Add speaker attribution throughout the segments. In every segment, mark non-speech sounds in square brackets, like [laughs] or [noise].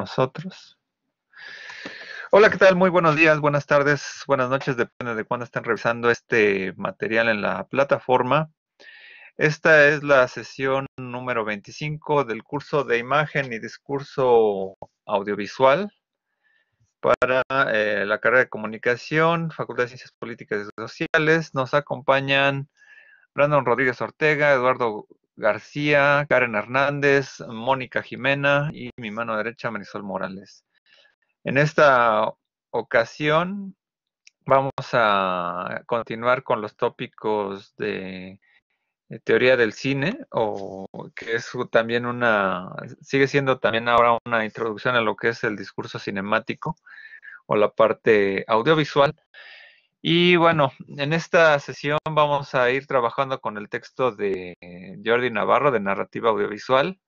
Speaker 1: nosotros. Hola, ¿qué tal? Muy buenos días, buenas tardes, buenas noches, depende de cuándo estén revisando este material en la plataforma. Esta es la sesión número 25 del curso de imagen y discurso audiovisual para eh, la carrera de comunicación, Facultad de Ciencias Políticas y Sociales. Nos acompañan Brandon Rodríguez Ortega, Eduardo García, Karen Hernández, Mónica Jimena y mi mano derecha Marisol Morales. En esta ocasión vamos a continuar con los tópicos de teoría del cine o que es también una sigue siendo también ahora una introducción a lo que es el discurso cinemático o la parte audiovisual y bueno, en esta sesión vamos a ir trabajando con el texto de Jordi Navarro de Narrativa Audiovisual.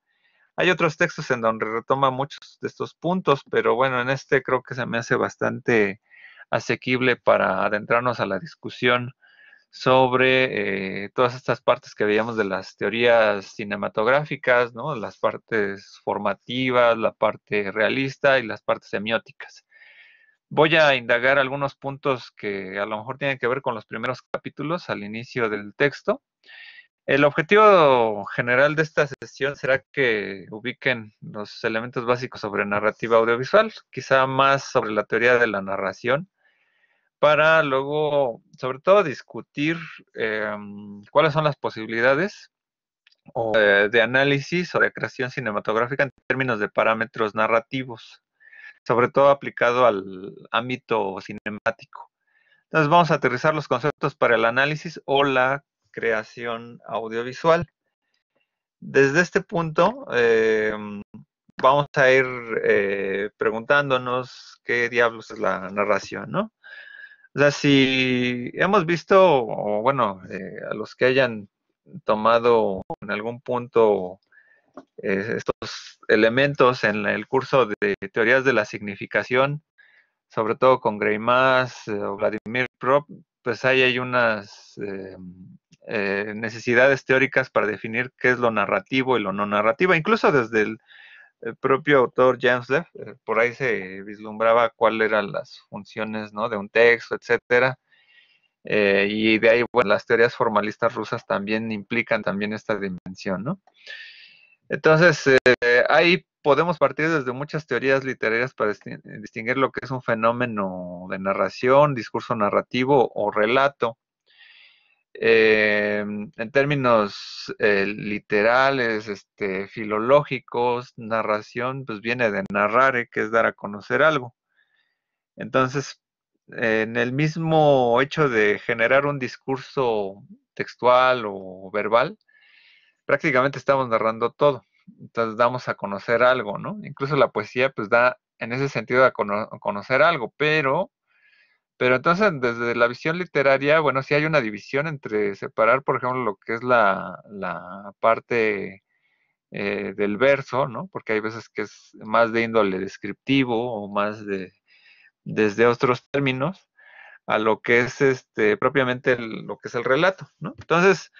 Speaker 1: Hay otros textos en donde retoma muchos de estos puntos, pero bueno, en este creo que se me hace bastante asequible para adentrarnos a la discusión sobre eh, todas estas partes que veíamos de las teorías cinematográficas, ¿no? las partes formativas, la parte realista y las partes semióticas. Voy a indagar algunos puntos que a lo mejor tienen que ver con los primeros capítulos al inicio del texto. El objetivo general de esta sesión será que ubiquen los elementos básicos sobre narrativa audiovisual, quizá más sobre la teoría de la narración, para luego, sobre todo, discutir em, cuáles son las posibilidades eh, de análisis o de creación cinematográfica en términos de parámetros narrativos sobre todo aplicado al ámbito cinemático. Entonces vamos a aterrizar los conceptos para el análisis o la creación audiovisual. Desde este punto eh, vamos a ir eh, preguntándonos qué diablos es la narración, ¿no? O sea, si hemos visto, o bueno, eh, a los que hayan tomado en algún punto estos elementos en el curso de teorías de la significación, sobre todo con Greimas eh, o Vladimir Prop, pues ahí hay unas eh, eh, necesidades teóricas para definir qué es lo narrativo y lo no narrativo, incluso desde el, propio autor James Leff, por ahí se vislumbraba cuáles eran las funciones de un texto, etcétera. y de ahí, bueno, las teorías formalistas rusas también implican también esta dimensión, ¿no? Entonces, eh, ahí podemos partir desde muchas teorías literarias para eh, distinguir lo que es un fenómeno de narración, discurso narrativo o relato. Eh, en términos literales, este, filológicos, narración, pues viene de narrar, que es dar a conocer algo. Entonces, en el mismo hecho de generar un discurso textual o verbal, prácticamente estamos narrando todo. Entonces damos a conocer algo, ¿no? Incluso la poesía pues da en ese sentido a, conocer algo, pero, pero entonces desde la visión literaria, bueno, sí hay una división entre separar, por ejemplo, lo que es la, parte eh, del verso, ¿no? Porque hay veces que es más de índole descriptivo o más de, desde otros términos, a lo que es este, propiamente lo que es el relato, ¿no? Entonces,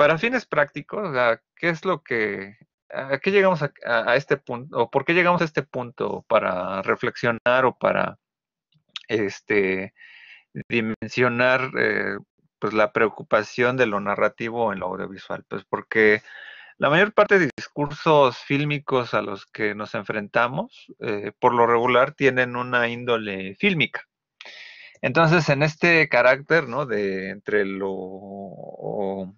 Speaker 1: para fines prácticos, ¿qué es lo que, a qué llegamos a, este punto, o por qué llegamos a este punto para reflexionar o para, este, dimensionar, eh, pues, la preocupación de lo narrativo en lo audiovisual? Pues porque la mayor parte de discursos fílmicos a los que nos enfrentamos, eh, por lo regular, tienen una índole fílmica. Entonces, en este carácter, ¿no? De entre lo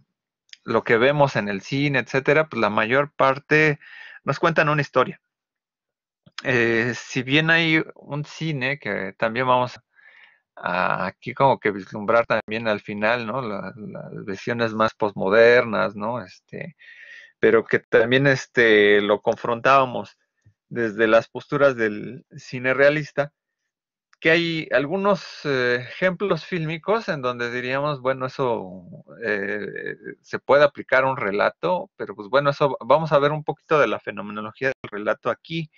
Speaker 1: lo que vemos en el cine, etcétera, pues la mayor parte nos cuentan una historia. Eh, si bien hay un cine que también vamos a, aquí como que vislumbrar también al final, ¿no? las visiones más posmodernas, ¿no? Este, pero que también este, lo confrontábamos desde las posturas del cine realista, que hay algunos eh, ejemplos fílmicos en donde diríamos, bueno, eso eh, se puede aplicar a un relato, pero pues bueno, eso vamos a ver un poquito de la fenomenología del relato aquí,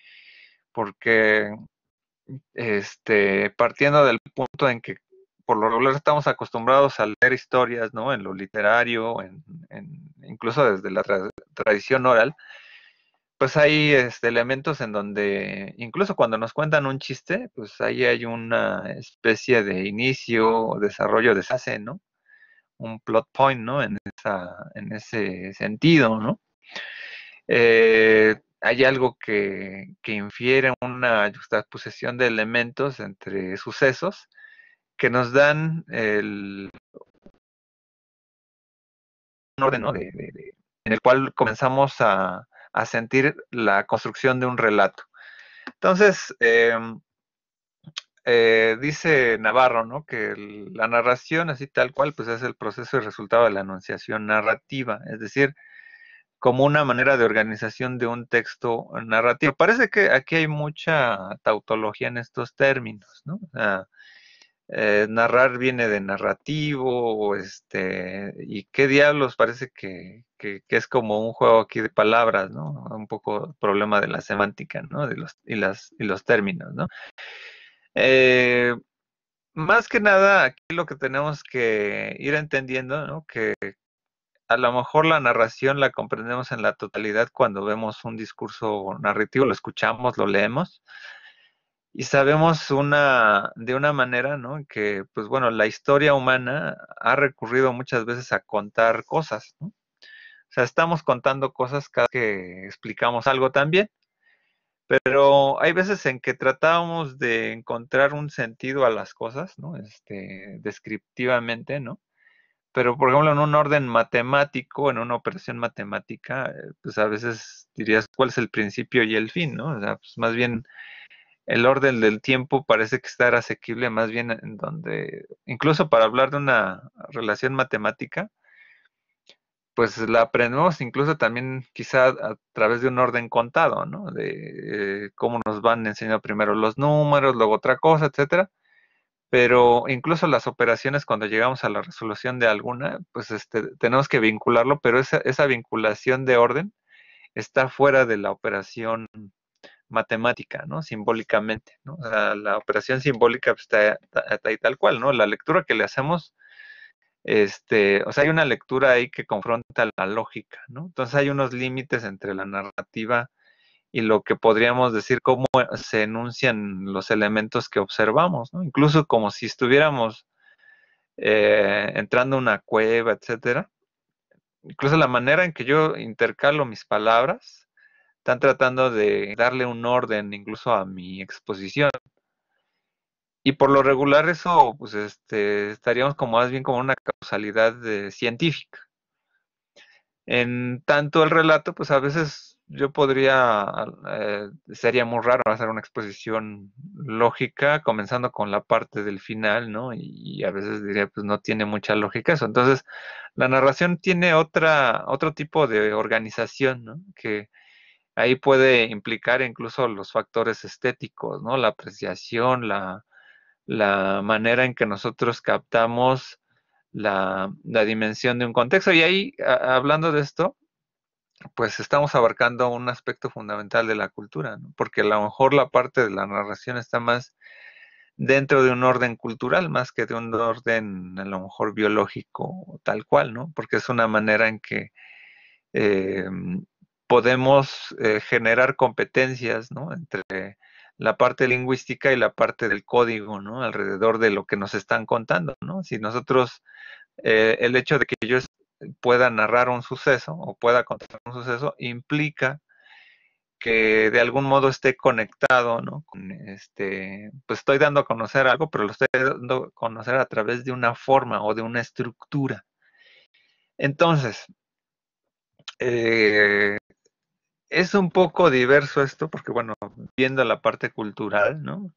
Speaker 1: porque este, partiendo del punto en que por lo regular estamos acostumbrados a leer historias, ¿no? En lo literario, en, incluso desde la tradición oral, pues hay este, elementos en donde, incluso cuando nos cuentan un chiste, pues ahí hay una especie de inicio, o desarrollo, deshace, ¿no? Un plot point, ¿no? En, esa, en ese sentido, ¿no? Eh, hay algo que, infiere una posesión de elementos entre sucesos que nos dan el un orden ¿no? en el cual comenzamos a, a sentir la construcción de un relato. Entonces, em, eh, dice Navarro, ¿no? Que la narración, así tal cual, pues es el proceso y resultado de la enunciación narrativa, es decir, como una manera de organización de un texto narrativo. Parece que aquí hay mucha tautología en estos términos, ¿no? Eh, narrar viene de narrativo, este, y qué diablos parece que, es como un juego aquí de palabras, ¿no? Un poco problema de la semántica, ¿no? De los, y, las, y los términos, ¿no? Eh, más que nada, aquí lo que tenemos que ir entendiendo, ¿no? Que a lo mejor la narración la comprendemos en la totalidad cuando vemos un discurso narrativo, lo escuchamos, lo leemos, y sabemos una, de una manera, ¿no? Que, pues bueno, la historia humana ha recurrido muchas veces a contar cosas, ¿no? O sea, estamos contando cosas cada que explicamos algo también, pero hay veces en que tratábamos de encontrar un sentido a las cosas, ¿no? Este, descriptivamente, ¿no? Pero, por ejemplo, en un orden matemático, en una operación matemática, eh, pues a veces dirías cuál es el principio y el fin, ¿no? O sea, pues, más bien el orden del tiempo parece que estar asequible más bien en donde, incluso para hablar de una relación matemática, pues la aprendemos incluso también quizá a través de un orden contado, ¿no? De eh, cómo nos van enseñando primero los números, luego otra cosa, etcétera. Pero incluso las operaciones cuando llegamos a la resolución de alguna, pues este, tenemos que vincularlo, pero esa, esa vinculación de orden está fuera de la operación matemática, ¿no? Simbólicamente, ¿no? O sea, la operación simbólica pues, está ahí tal cual, ¿no? La lectura que le hacemos, este, o sea, hay una lectura ahí que confronta la lógica, ¿no? Entonces hay unos límites entre la narrativa y lo que podríamos decir cómo se enuncian los elementos que observamos, ¿no? Incluso como si estuviéramos eh, entrando a una cueva, etcétera. Incluso la manera en que yo intercalo mis palabras están tratando de darle un orden incluso a mi exposición. Y por lo regular eso, pues este, estaríamos como más bien como una causalidad eh, científica. En tanto el relato, pues a veces yo podría, eh, sería muy raro hacer una exposición lógica, comenzando con la parte del final, ¿no? Y, a veces diría, pues no tiene mucha lógica eso. Entonces, la narración tiene otra, otro tipo de organización, ¿no? Que, ahí puede implicar incluso los factores estéticos, ¿no? La apreciación, la, manera en que nosotros captamos la, dimensión de un contexto. Y ahí, hablando de esto, pues estamos abarcando un aspecto fundamental de la cultura, ¿no? porque a lo mejor la parte de la narración está más dentro de un orden cultural, más que de un orden a lo mejor biológico tal cual, ¿no? Porque es una manera en que eh, podemos eh, generar competencias entre la parte lingüística y la parte del código, alrededor de lo que nos están contando. Si nosotros, eh, el hecho de que yo pueda narrar un suceso o pueda contar un suceso implica que de algún modo esté conectado, ¿no? este, pues estoy dando a conocer algo, pero lo estoy dando a conocer a través de una forma o de una estructura. Entonces, eh, es un poco diverso esto, porque bueno, viendo la parte cultural, ¿no?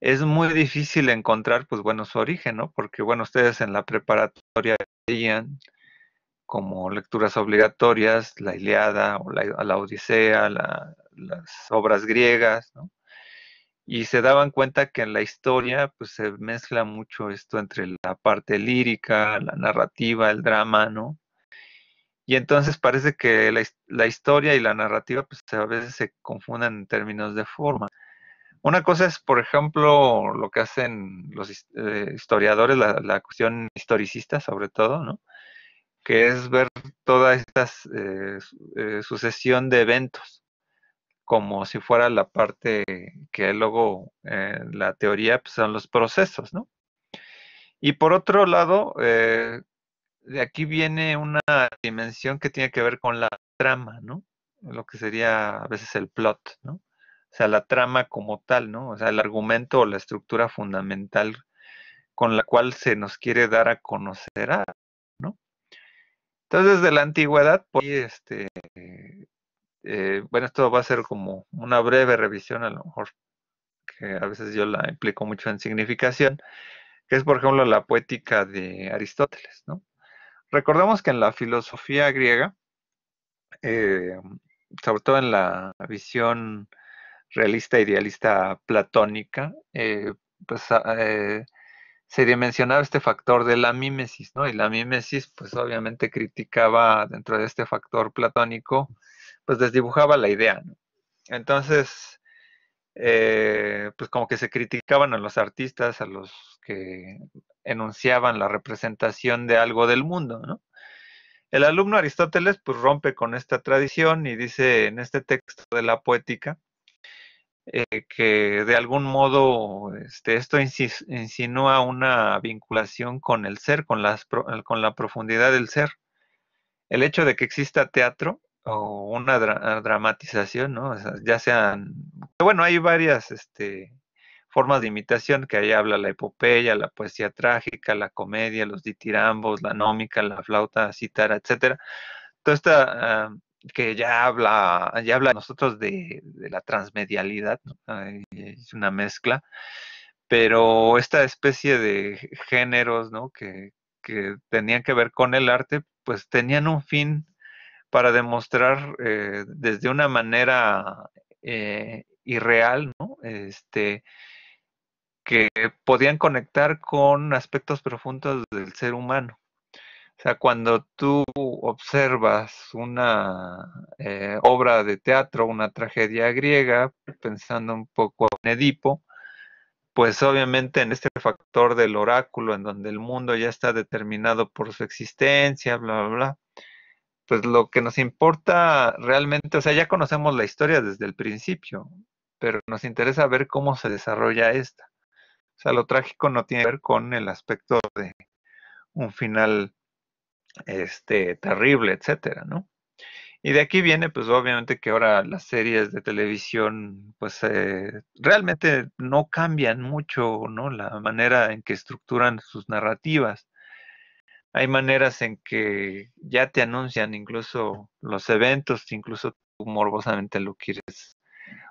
Speaker 1: Es muy difícil encontrar, pues bueno, su origen, ¿no? Porque bueno, ustedes en la preparatoria veían como lecturas obligatorias la Iliada o la, Odisea, las obras griegas, ¿no? Y se daban cuenta que en la historia pues se mezcla mucho esto entre la parte lírica, la narrativa, el drama, ¿no? Y entonces parece que la, historia y la narrativa pues, a veces se confunden en términos de forma. Una cosa es, por ejemplo, lo que hacen los eh, historiadores, la, cuestión historicista sobre todo, ¿no? que es ver toda esta eh, eh, sucesión de eventos como si fuera la parte que luego la teoría pues, son los procesos, ¿no? Y por otro lado, de aquí viene una dimensión que tiene que ver con la trama, ¿no? Lo que sería a veces el plot, ¿no? O sea, la trama como tal, ¿no? O sea, el argumento o la estructura fundamental con la cual se nos quiere dar a conocer, ¿no? Entonces, desde la antigüedad, pues, este, eh, bueno, esto va a ser como una breve revisión, a lo mejor, que a veces yo la implico mucho en significación, que es, por ejemplo, la poética de Aristóteles, ¿no? Recordemos que en la filosofía griega, eh, sobre todo en la visión realista, idealista, platónica, eh, pues, ah, eh, se dimensionaba este factor de la mímesis, ¿no? Y la mímesis, pues obviamente criticaba dentro de este factor platónico, pues desdibujaba la idea, ¿no? Entonces, eh, pues como que se criticaban a los artistas, a los que enunciaban la representación de algo del mundo, El alumno Aristóteles pues rompe con esta tradición y dice en este texto de la poética eh, que de algún modo este, esto insinúa una vinculación con el ser, con, las, con la profundidad del ser. El hecho de que exista teatro o una dramatización, ¿no? ya sean, bueno, hay varias este, formas de imitación, que ahí habla la epopeya, la poesía trágica, la comedia, los ditirambos, la nómica, la flauta, cítara, etcétera. Todo esta ah, que ya habla, ya habla nosotros de, la transmedialidad, es una mezcla, pero esta especie de géneros, ¿no? que tenían que ver con el arte, pues tenían un fin para demostrar eh, desde una manera eh, irreal, ¿no? Este, que podían conectar con aspectos profundos del ser humano. O sea, cuando tú observas una eh, obra de teatro, una tragedia griega, pensando un poco en Edipo, pues obviamente en este factor del oráculo, en donde el mundo ya está determinado por su existencia, bla, bla, bla, pues lo que nos importa realmente, o sea, ya conocemos la historia desde el principio, pero nos interesa ver cómo se desarrolla esta. O sea, lo trágico no tiene que ver con el aspecto de un final este terrible, etcétera, ¿no? Y de aquí viene, pues obviamente que ahora las series de televisión, pues eh, realmente no cambian mucho, ¿no? La manera en que estructuran sus narrativas hay maneras en que ya te anuncian incluso los eventos, incluso tú morbosamente lo quieres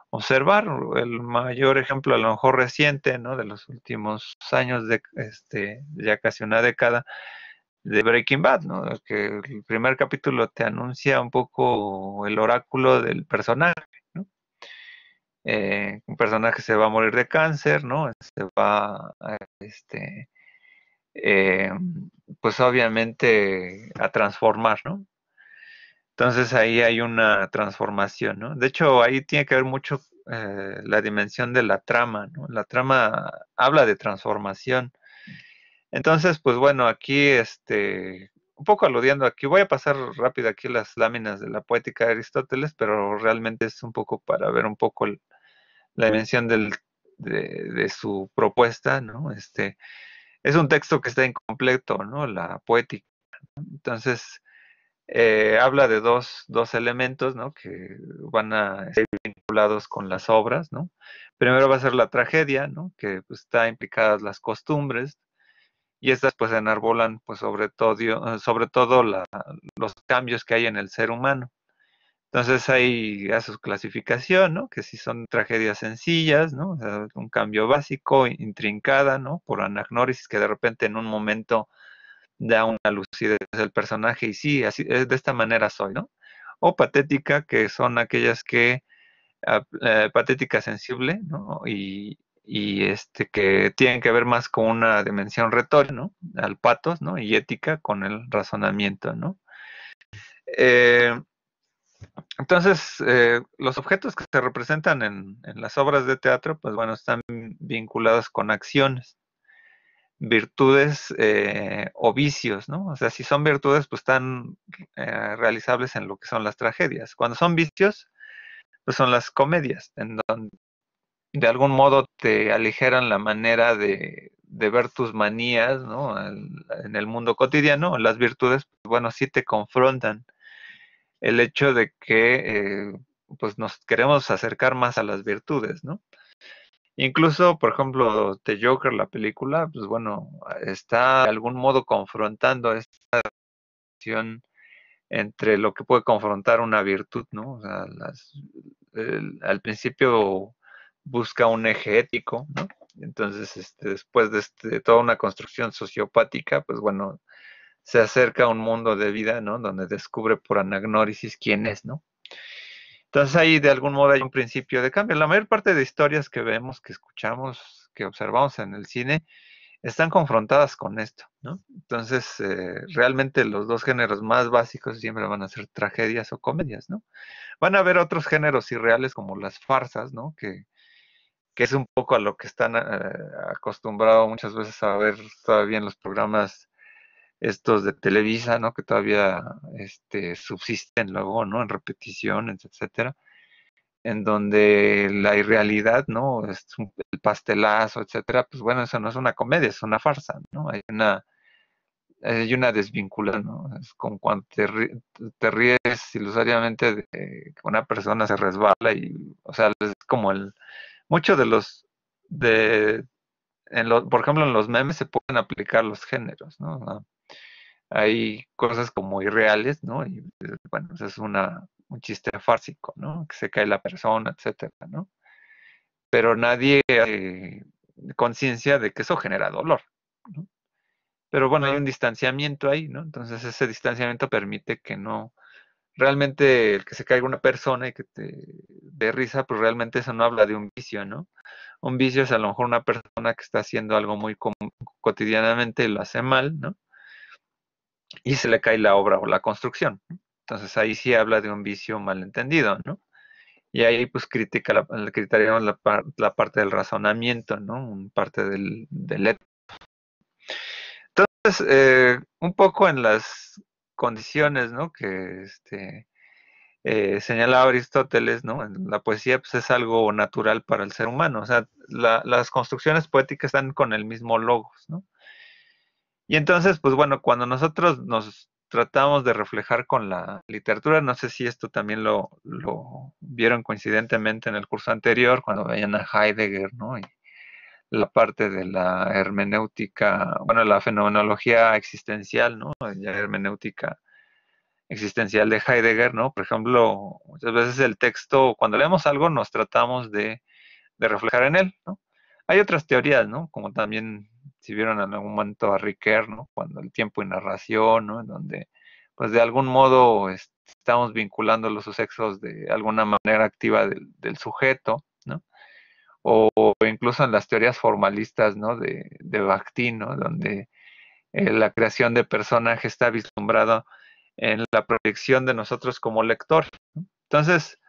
Speaker 1: observar. El mayor ejemplo, a lo mejor reciente, ¿no? De los últimos años, de este, ya casi una década, de Breaking Bad, ¿no? Que el primer capítulo te anuncia un poco el oráculo del personaje, ¿no? Eh, un personaje se va a morir de cáncer, ¿no? Se va a, este, eh, pues obviamente a transformar, ¿no? Entonces ahí hay una transformación, ¿no? De hecho, ahí tiene que ver mucho eh, la dimensión de la trama, ¿no? La trama habla de transformación. Entonces, pues bueno, aquí, este, un poco aludiendo aquí, voy a pasar rápido aquí las láminas de la poética de Aristóteles, pero realmente es un poco para ver un poco la dimensión del, de, de, su propuesta, ¿no? Este, es un texto que está incompleto, ¿no? La poética. Entonces, eh, habla de dos, dos elementos, ¿no? Que van a ser vinculados con las obras, ¿no? Primero va a ser la tragedia, ¿no? Que pues, está implicadas las costumbres, y estas pues enarbolan pues sobre todo, sobre todo los cambios que hay en el ser humano. Entonces ahí a su clasificación, ¿no? Que si son tragedias sencillas, ¿no? un cambio básico, intrincada, ¿no? Por anagnórisis que de repente en un momento da una lucidez del personaje y sí, así, eh, de esta manera soy, ¿no? O patética, que son aquellas que, ah, eh, patética sensible, ¿no? Y, y este que tienen que ver más con una dimensión retórica, ¿no? Al patos, ¿no? Y ética con el razonamiento, ¿no? Eh, entonces, eh, los objetos que se representan en, las obras de teatro, pues bueno, están vinculados con acciones, virtudes eh, o vicios, ¿no? O sea, si son virtudes, pues están eh, realizables en lo que son las tragedias. Cuando son vicios, pues son las comedias, en donde de algún modo te aligeran la manera de, de ver tus manías, ¿no? en el mundo cotidiano, las virtudes, pues bueno, sí te confrontan el hecho de que eh, pues nos queremos acercar más a las virtudes, ¿no? Incluso, por ejemplo, The Joker, la película, pues bueno, está de algún modo confrontando esta relación entre lo que puede confrontar una virtud, ¿no? al principio busca un eje ético, ¿no? Entonces, este, después de, de este, toda una construcción sociopática, pues bueno, se acerca a un mundo de vida, ¿no? Donde descubre por anagnórisis quién es, ¿no? Entonces ahí de algún modo hay un principio de cambio. La mayor parte de historias que vemos, que escuchamos, que observamos en el cine, están confrontadas con esto, ¿no? Entonces eh, realmente los dos géneros más básicos siempre van a ser tragedias o comedias, ¿no? Van a haber otros géneros irreales como las farsas, ¿no? Que, es un poco a lo que están eh, acostumbrados muchas veces a ver todavía en los programas estos de Televisa, ¿no? Que todavía este, subsisten luego, ¿no? En repeticiones, etcétera, en donde la irrealidad, ¿no? Es un, el pastelazo, etcétera, pues bueno, eso no es una comedia, es una farsa, ¿no? Hay una, hay una desvinculación, ¿no? Es con cuando te, ríes ilusoriamente de que una persona se resbala y, o sea, es como el, mucho de los, de, por ejemplo, en los memes se pueden aplicar los géneros, ¿no? hay cosas como irreales, ¿no? Y eh, bueno, eso es una, un chiste fársico, ¿no? Que se cae la persona, etcétera, ¿no? Pero nadie hace conciencia de que eso genera dolor, ¿no? Pero bueno, hay un distanciamiento ahí, ¿no? Entonces ese distanciamiento permite que no, realmente el que se caiga una persona y que te dé risa, pues realmente eso no habla de un vicio, ¿no? Un vicio es a lo mejor una persona que está haciendo algo muy cotidianamente y lo hace mal, ¿no? y se le cae la obra o la construcción. Entonces ahí sí habla de un vicio malentendido, ¿no? Y ahí pues critica la, criticaríamos la, parte del razonamiento, ¿no? Parte del, del Entonces, eh, un poco en las condiciones, ¿no? Que este, eh, señalaba Aristóteles, ¿no? La poesía pues, es algo natural para el ser humano. O sea, las construcciones poéticas están con el mismo logos, ¿no? Y entonces, pues bueno, cuando nosotros nos tratamos de reflejar con la literatura, no sé si esto también lo, vieron coincidentemente en el curso anterior, cuando veían a Heidegger, ¿no? Y la parte de la hermenéutica, bueno, la fenomenología existencial, ¿no? La hermenéutica existencial de Heidegger, ¿no? Por ejemplo, muchas veces el texto, cuando leemos algo, nos tratamos de, de reflejar en él, ¿no? Hay otras teorías, ¿no? Como también si vieron en algún momento a Ricker, ¿no? Cuando el tiempo y narración, ¿no? En donde, pues de algún modo este, estamos vinculando los sexos de alguna manera activa del, sujeto, ¿no? O, incluso en las teorías formalistas, ¿no? De, de Bakhtin, ¿no? Donde eh, la creación de personaje está vislumbrada en la proyección de nosotros como lector. Entonces,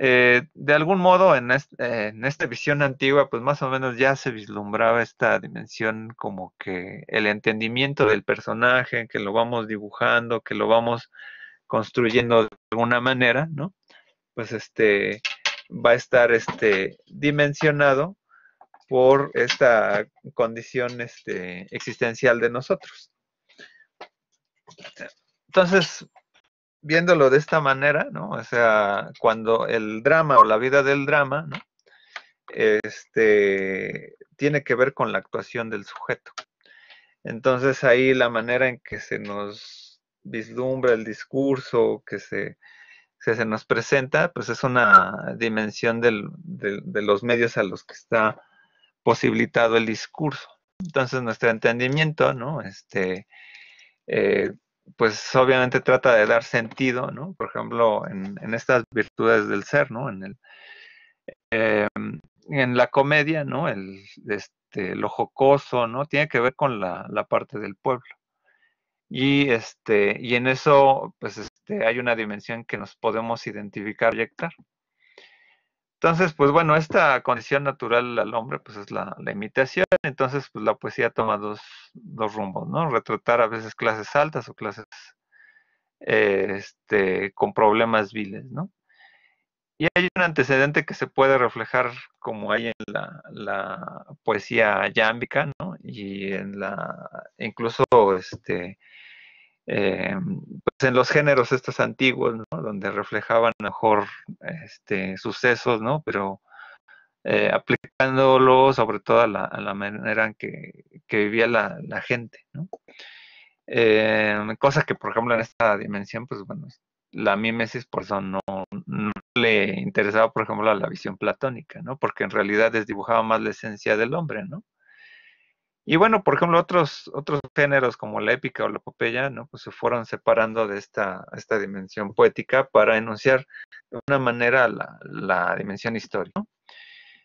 Speaker 1: eh, de algún modo eh, en, esta visión antigua, pues más o menos ya se vislumbraba esta dimensión como que el entendimiento del personaje, que lo vamos dibujando, que lo vamos construyendo de alguna manera, ¿no? Pues este va a estar este dimensionado por esta condición este, existencial de nosotros. Entonces, viéndolo de esta manera, ¿no? O sea, cuando el drama o la vida del drama, ¿no? Este, tiene que ver con la actuación del sujeto. Entonces ahí la manera en que se nos vislumbra el discurso, que se, que se nos presenta, pues es una dimensión de, los medios a los que está posibilitado el discurso. Entonces nuestro entendimiento, ¿no? Este, eh, pues obviamente trata de dar sentido, ¿no? Por ejemplo, en, estas virtudes del ser, ¿no? En, el, eh, en la comedia, ¿no? El, este, lo jocoso, ¿no? Tiene que ver con la, la parte del pueblo. Y, este, y en eso, pues este, hay una dimensión que nos podemos identificar, proyectar. Entonces, pues bueno, esta condición natural al hombre, pues es la, imitación, entonces pues la poesía toma dos, rumbos, ¿no? Retratar a veces clases altas o clases eh, este, con problemas viles, ¿no? Y hay un antecedente que se puede reflejar como hay en la, poesía yámbica, ¿no? Y en la, incluso este, eh, pues en los géneros estos antiguos, ¿no? donde reflejaban mejor este, sucesos, ¿no? pero eh, aplicándolo sobre todo a la, a la manera en que, vivía la, gente. ¿no? Eh, cosa que, por ejemplo, en esta dimensión, pues bueno, la mimesis por eso no, le interesaba, por ejemplo, a la visión platónica, ¿no? porque en realidad dibujaba más la esencia del hombre, ¿no? Y bueno, por ejemplo, otros, otros géneros como la épica o la epopeya, ¿no? Pues se fueron separando de esta, esta dimensión poética para enunciar de una manera la, dimensión histórica.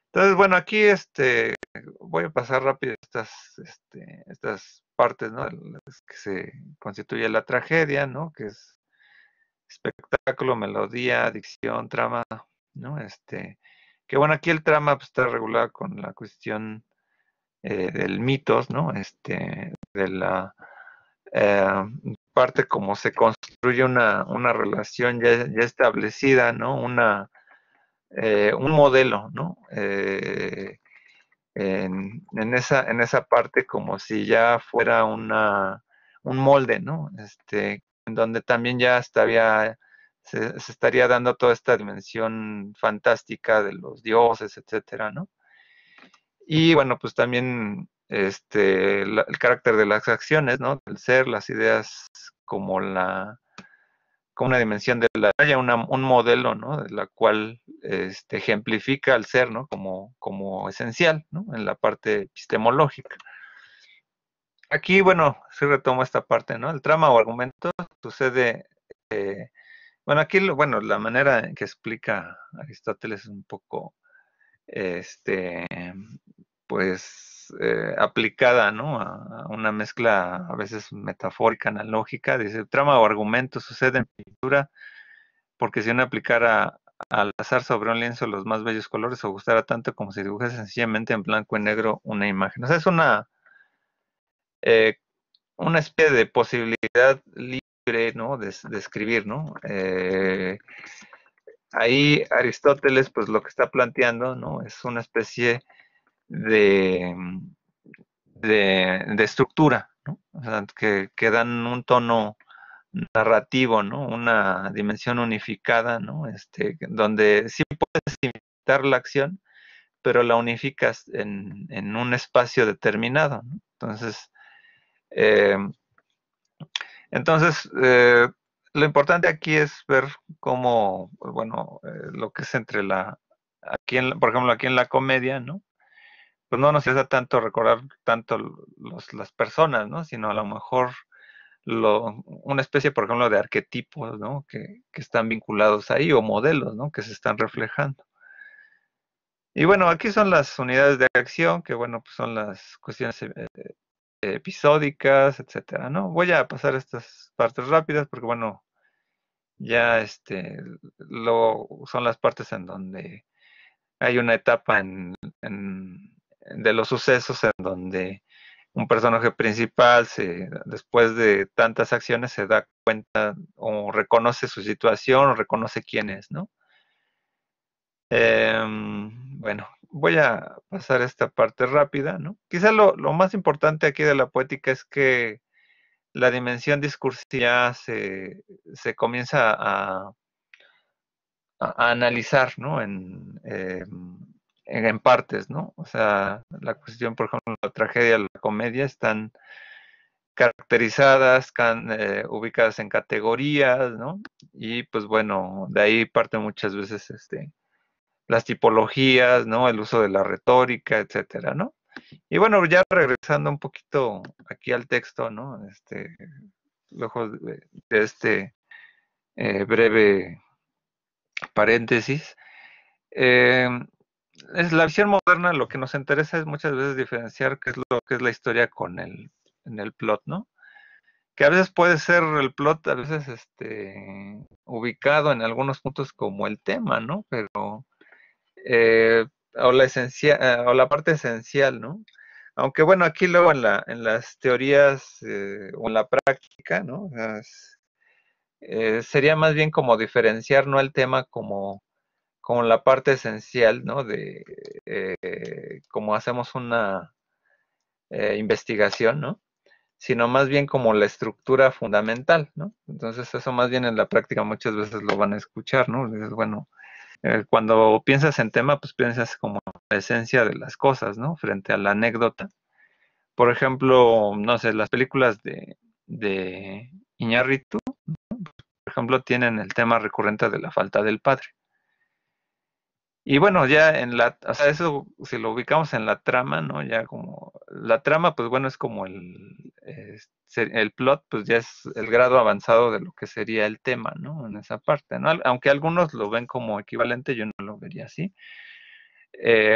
Speaker 1: Entonces, bueno, aquí este, voy a pasar rápido estas, este, estas partes, ¿no? Las que se constituye la tragedia, ¿no? Que es espectáculo, melodía, dicción, trama, ¿no? Este, que bueno, aquí el trama pues, está regulado con la cuestión eh, del mitos, ¿no? Este, de la eh, parte como se construye una, relación ya, establecida, ¿no? Una, eh, un modelo, ¿no? En, esa, en esa parte como si ya fuera una, un molde, ¿no? Este, en donde también ya estaría, se estaría dando toda esta dimensión fantástica de los dioses, etcétera, ¿no? Y bueno, pues también este, el carácter de las acciones, ¿no? El ser, las ideas como la como una dimensión de la Hay un modelo, ¿no? De la cual este, ejemplifica al ser, ¿no? Como, como esencial, ¿no? En la parte epistemológica. Aquí, bueno, sí retomo esta parte, ¿no? El trama o argumento sucede, eh, bueno, aquí, bueno, la manera en que explica Aristóteles es un poco, este, pues eh, aplicada, ¿no? A, una mezcla a veces metafórica, analógica, dice, trama o argumento sucede en pintura, porque si uno aplicara al azar sobre un lienzo los más bellos colores o gustara tanto como si dibujase sencillamente en blanco y negro una imagen. O sea, es una, eh, una especie de posibilidad libre, ¿no? De, escribir, ¿no? Eh, ahí Aristóteles, pues lo que está planteando, ¿no? Es una especie de, estructura, que, dan un tono narrativo, ¿no? una dimensión unificada, ¿no? este, donde sí puedes imitar la acción, pero la unificas en, un espacio determinado. Entonces, eh, entonces eh, lo importante aquí es ver cómo, pues, bueno, eh, lo que es entre la, aquí por ejemplo, aquí en la comedia, ¿no? pues no nos hace tanto recordar tanto las personas, ¿no? Sino a lo mejor una especie, por ejemplo, de arquetipos, ¿no? Que, están vinculados ahí o modelos, ¿no? Que se están reflejando. Y bueno, aquí son las unidades de acción, que bueno, pues son las cuestiones eh, eh, episódicas, etcétera, ¿no? Voy a pasar estas partes rápidas porque bueno, ya este, son las partes en donde hay una etapa en de los sucesos en donde un personaje principal, se, después de tantas acciones, se da cuenta o reconoce su situación o reconoce quién es, ¿no? Em, bueno, voy a pasar esta parte rápida, ¿no? Quizá lo, más importante aquí de la poética es que la dimensión discursiva se, comienza a, a, analizar, ¿no? En, em, en, partes, ¿no? O sea, la cuestión, por ejemplo, la tragedia, la comedia están caracterizadas, eh, ubicadas en categorías, ¿no? Y pues bueno, de ahí parten muchas veces este, las tipologías, ¿no? El uso de la retórica, etcétera, ¿no? Y bueno, ya regresando un poquito aquí al texto, ¿no? Este, lejos de, este eh, breve paréntesis, eh, es la visión moderna, lo que nos interesa es muchas veces diferenciar qué es lo que es la historia con el, en el plot, ¿no? Que a veces puede ser el plot, a veces este, ubicado en algunos puntos como el tema, ¿no? Pero, eh, o, la esencia, eh, o la parte esencial, ¿no? Aunque bueno, aquí luego en, la, en las teorías eh, o en la práctica, ¿no? sería más bien como diferenciar, no el tema como como la parte esencial, ¿no? De eh, eh, cómo hacemos una eh, investigación, ¿no? Sino más bien como la estructura fundamental, ¿no? Entonces eso más bien en la práctica muchas veces lo van a escuchar, ¿no? bueno, cuando piensas en tema, pues piensas como la esencia de las cosas, ¿no? Frente a la anécdota. Por ejemplo, no sé, las películas de, de Iñárritu, por ejemplo, tienen el tema recurrente de la falta del padre y bueno, ya en la, o sea, eso si lo ubicamos en la trama, ¿no? Ya como, la trama, pues bueno, es como el, eh, el plot, pues ya es el grado avanzado de lo que sería el tema, ¿no? En esa parte, ¿no? Aunque algunos lo ven como equivalente, yo no lo vería así. Eh,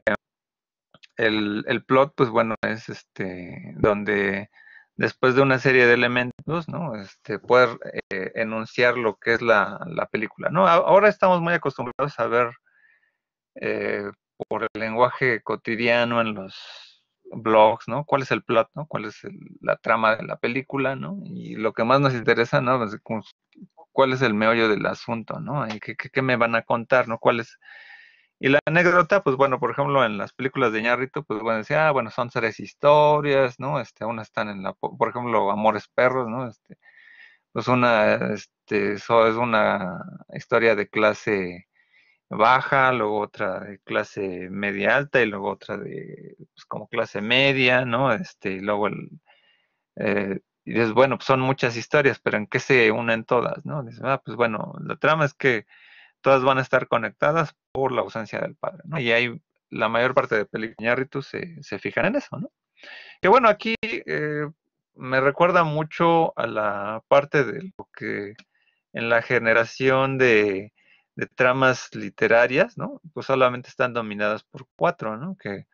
Speaker 1: el, plot, pues bueno, es este, donde después de una serie de elementos, ¿no? Este, poder eh, enunciar lo que es la, la película, ¿no? Ahora estamos muy acostumbrados a ver eh, por el lenguaje cotidiano en los blogs, ¿no? ¿Cuál es el plot, ¿no? ¿Cuál es la trama de la película, ¿no? Y lo que más nos interesa, ¿no? Pues, ¿Cuál es el meollo del asunto, ¿no? ¿Qué, qué, me van a contar, ¿no? ¿Cuál es... Y la anécdota, pues bueno, por ejemplo, en las películas de Ñarrito, pues bueno, decía, ah, bueno, son tres historias, ¿no? Este, unas están en la, por ejemplo, Amores Perros, ¿no? Este, pues una, este, eso es una historia de clase baja, luego otra de clase media alta y luego otra de pues, como clase media, ¿no? Este, y luego el, eh, bueno, pues, son muchas historias, pero ¿en qué se unen todas, no? Ah, pues bueno, la trama es que todas van a estar conectadas por la ausencia del padre, ¿no? Y ahí la mayor parte de peliñarritus se, fijan en eso, ¿no? Que bueno, aquí eh, me recuerda mucho a la parte de lo que en la generación de de tramas literarias, ¿no? Pues solamente están dominadas por cuatro, ¿no? Que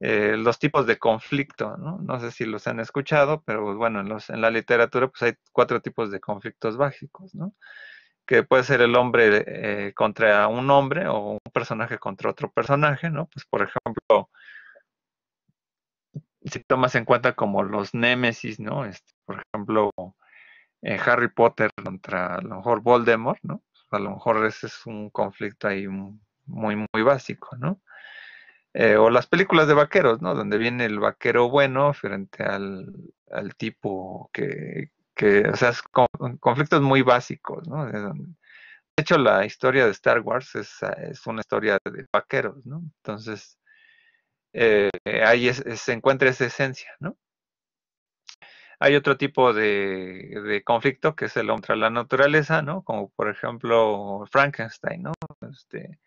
Speaker 1: eh, los tipos de conflicto, ¿no? No sé si los han escuchado, pero pues bueno, en, los, en la literatura pues hay cuatro tipos de conflictos básicos, ¿no? Que puede ser el hombre eh, contra un hombre o un personaje contra otro personaje, ¿no? Pues por ejemplo, si tomas en cuenta como los némesis, ¿no? Este, por ejemplo, eh, Harry Potter contra a lo mejor Voldemort, ¿no? a lo mejor ese es un conflicto ahí muy, muy básico, ¿no? Eh, o las películas de vaqueros, ¿no? Donde viene el vaquero bueno frente al, tipo que, o sea, es conflictos muy básicos, ¿no? De, hecho, la historia de Star Wars es, una historia de vaqueros, ¿no? Entonces, eh, ahí se encuentra esa esencia, ¿no? Hay otro tipo de, conflicto que es el contra la naturaleza, ¿no? Como por ejemplo Frankenstein, ¿no? Este,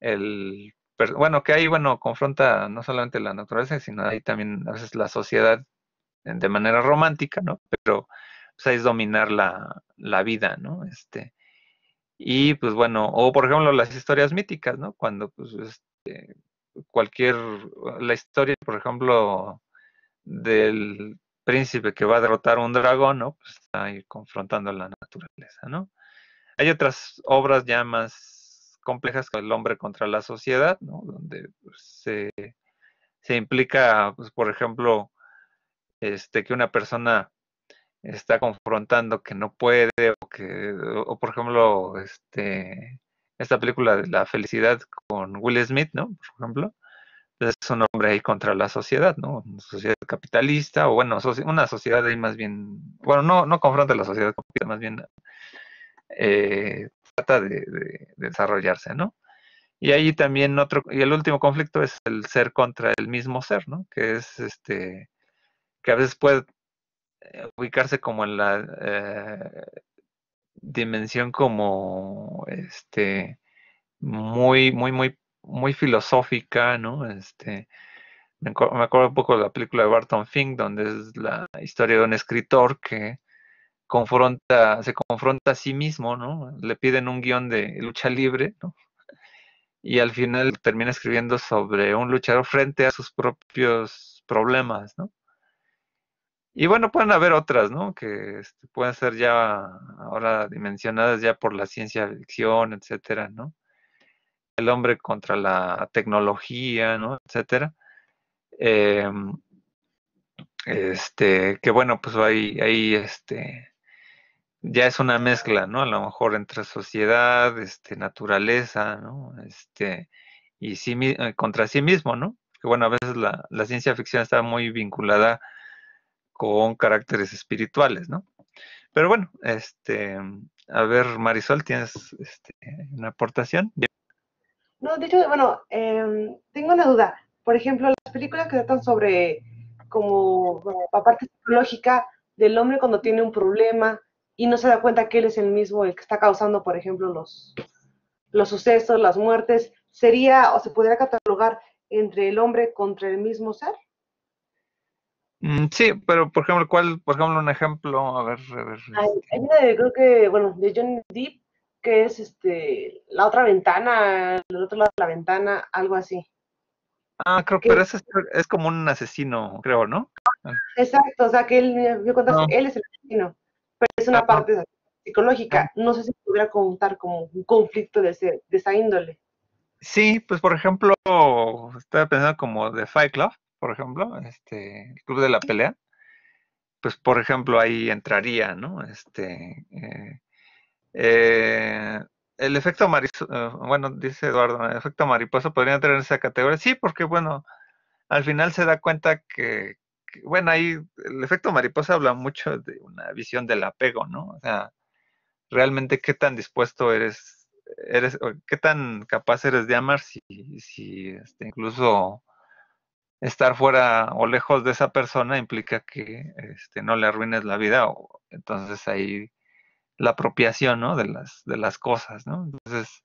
Speaker 1: el, bueno, que ahí, bueno, confronta no solamente la naturaleza, sino ahí también a veces la sociedad de manera romántica, ¿no? Pero pues, es dominar la, la vida, ¿no? Este, y pues bueno, o por ejemplo las historias míticas, ¿no? Cuando pues este, cualquier, la historia, por ejemplo, del príncipe que va a derrotar a un dragón, ¿no? Pues está ahí confrontando la naturaleza, ¿no? Hay otras obras ya más complejas como El hombre contra la sociedad, ¿no? Donde pues, se, implica, pues, por ejemplo, este, que una persona está confrontando que no puede, o que, o por ejemplo, este, esta película de la felicidad con Will Smith, ¿no? Por ejemplo, es una ahí contra la sociedad, ¿no? sociedad capitalista, o bueno, una sociedad ahí más bien, bueno, no, no confronta la sociedad, más bien eh, trata de, desarrollarse, ¿no? Y ahí también otro, y el último conflicto es el ser contra el mismo ser, ¿no? Que es este, que a veces puede eh, ubicarse como en la eh, dimensión como este muy, muy, muy, muy filosófica, ¿no? Este, me, acuerdo un poco de la película de Barton Fink, donde es la historia de un escritor que confronta, se confronta a sí mismo, ¿no? Le piden un guión de lucha libre, ¿no? Y al final termina escribiendo sobre un luchador frente a sus propios problemas, ¿no? Y bueno, pueden haber otras, ¿no? Que este, pueden ser ya ahora dimensionadas ya por la ciencia ficción, etcétera, ¿no? El hombre contra la tecnología, ¿no? Etcétera. Em, este, que bueno, pues ahí, ahí este, ya es una mezcla, ¿no? A lo mejor entre sociedad, este, naturaleza, ¿no? Este, y sí, eh, contra sí mismo, ¿no? Que bueno, a veces la, ciencia ficción está muy vinculada con caracteres espirituales, ¿no? Pero bueno, este, a ver, Marisol, ¿tienes este, una aportación? No, de hecho, bueno, em, tengo una duda. Por ejemplo, las películas que tratan sobre como la parte psicológica del hombre cuando tiene un problema y no se da cuenta que él es el mismo el que está causando, por ejemplo, los, los sucesos, las muertes, sería o se podría catalogar entre el hombre contra el mismo ser. Mm, sí, pero por ejemplo, ¿cuál? Por ejemplo, un ejemplo, a ver, a ver. Este. Hay, una de, creo que, bueno, de John Deep, que es este, la otra ventana, el otro lado de la ventana, algo así. Ah, creo que es, como un asesino, creo, ¿no? Ah. Exacto, o sea que él, eh, ah. él es el asesino, pero es una parte psicológica. Ah. No sé si pudiera contar como un conflicto de, de esa índole. Sí, pues por ejemplo, estaba pensando como de Fight Club, por ejemplo, este, el club de la pelea, pues por ejemplo ahí entraría, ¿no? Este, eh, eh, el efecto mariposa, eh, bueno, dice Eduardo, el efecto mariposa podría en esa categoría. Sí, porque bueno, al final se da cuenta que, bueno, ahí el efecto mariposa habla mucho de una visión del apego, ¿no? O sea, realmente qué tan dispuesto eres, eres qué tan capaz eres de amar si, si este, incluso estar fuera o lejos de esa persona implica que este, no le arruines la vida. O, entonces ahí la apropiación, ¿no? De las, de las cosas, ¿no? Entonces,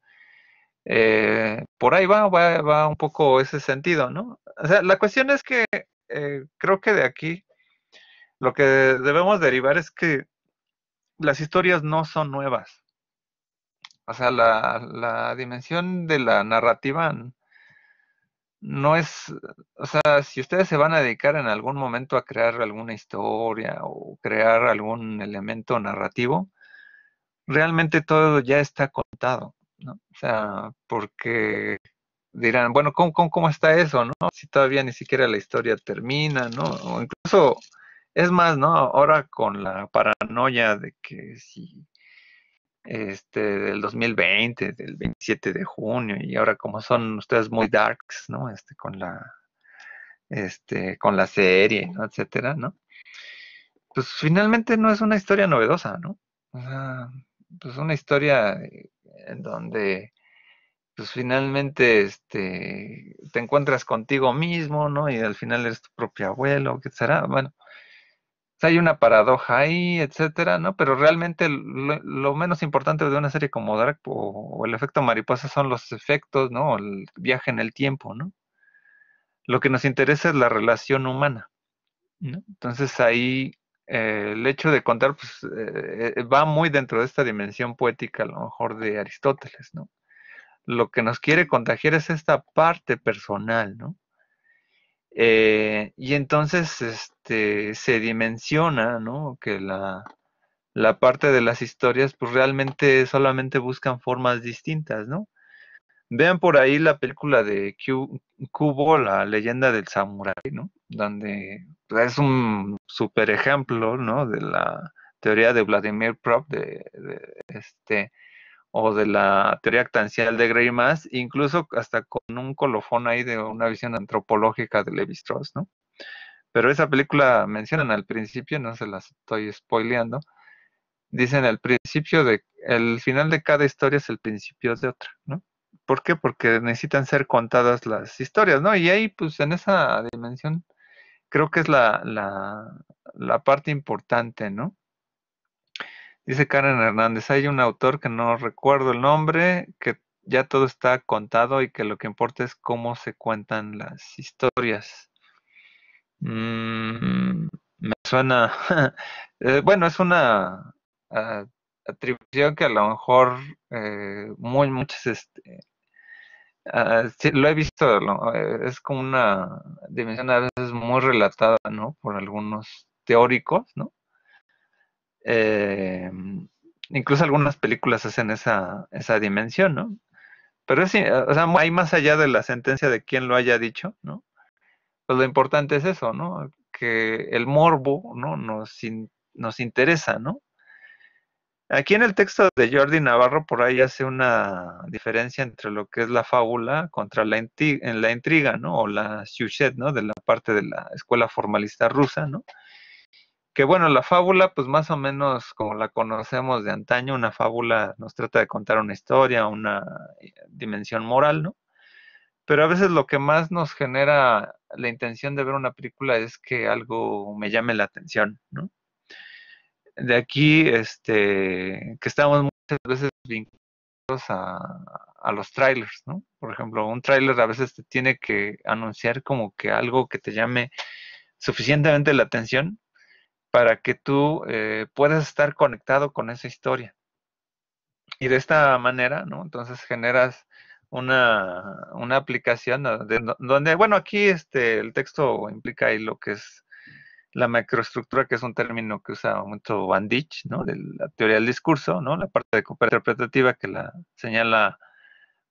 Speaker 1: eh, por ahí va, va, va, un poco ese sentido, ¿no? O sea, la cuestión es que eh, creo que de aquí lo que debemos derivar es que las historias no son nuevas. O sea, la, la dimensión de la narrativa no es, o sea, si ustedes se van a dedicar en algún momento a crear alguna historia o crear algún elemento narrativo, realmente todo ya está contado, ¿no? O sea, porque dirán, bueno, ¿cómo, cómo, está eso, no? Si todavía ni siquiera la historia termina, ¿no? O incluso, es más, ¿no? Ahora con la paranoia de que si este, del 2020, del 27 de junio, y ahora como son ustedes muy darks, ¿no? Este, con la, este, con la serie, ¿no? etcétera, ¿no? Pues finalmente no es una historia novedosa, ¿no? O sea, pues una historia eh, en donde pues finalmente este, te encuentras contigo mismo, ¿no? Y al final eres tu propio abuelo, ¿qué será? Bueno, hay una paradoja ahí, etcétera, ¿no? Pero realmente lo, menos importante de una serie como Dark o, el efecto mariposa son los efectos, ¿no? El viaje en el tiempo, ¿no? Lo que nos interesa es la relación humana, Entonces ahí eh, el hecho de contar pues, eh, eh, va muy dentro de esta dimensión poética, a lo mejor de Aristóteles, ¿no? Lo que nos quiere contagiar es esta parte personal, ¿no? y entonces este, se dimensiona, ¿no? Que la, la parte de las historias, pues realmente solamente buscan formas distintas, ¿no? Vean por ahí la película de Kubo, la leyenda del samurái, ¿no? Donde pues, es un super ejemplo, ¿no? De la teoría de Vladimir Prop, de, este, o de la teoría actancial de Grey Mass, incluso hasta con un colofón ahí de una visión antropológica de Levi Strauss, ¿no? Pero esa película mencionan al principio, no se las estoy spoileando, dicen al principio de, el final de cada historia es el principio de otra, ¿no? ¿Por qué? Porque necesitan ser contadas las historias, ¿no? Y ahí, pues, en esa dimensión, creo que es la, la, parte importante, ¿no? Dice Karen Hernández, hay un autor que no recuerdo el nombre, que ya todo está contado y que lo que importa es cómo se cuentan las historias. Mm, me suena, [laughs] eh, bueno, es una ah, atribución que a lo mejor eh, muchas este, Ah, sí, lo he visto, eh, es como una dimensión a veces muy relatada, ¿no? Por algunos teóricos, ¿no? Eh, incluso algunas películas hacen esa, esa dimensión, ¿no? Pero sí, o sea, hay más allá de la sentencia de quien lo haya dicho, ¿no? Pues lo importante es eso, ¿no? Que el morbo, ¿no? Nos, nos interesa, ¿no? Aquí en el texto de Jordi Navarro por ahí hace una diferencia entre lo que es la fábula contra la en la intriga, ¿no? O la Shushet, ¿no? De la parte de la escuela formalista rusa, ¿no? Que bueno, la fábula, pues más o menos como la conocemos de antaño, una fábula nos trata de contar una historia, una eh, dimensión moral, ¿no? Pero a veces lo que más nos genera la intención de ver una película es que algo me llame la atención, ¿no? de aquí, este, que estamos muchas veces vinculados a, los trailers, ¿no? Por ejemplo, un trailer a veces te tiene que anunciar como que algo que te llame suficientemente la atención para que tú eh, puedas estar conectado con esa historia. Y de esta manera, ¿no? Entonces generas una, una aplicación donde, donde, bueno, aquí este, el texto implica ahí lo que es la macroestructura, que es un término que usa mucho Van ¿no? De la teoría del discurso, ¿no? La parte de interpretativa que la señala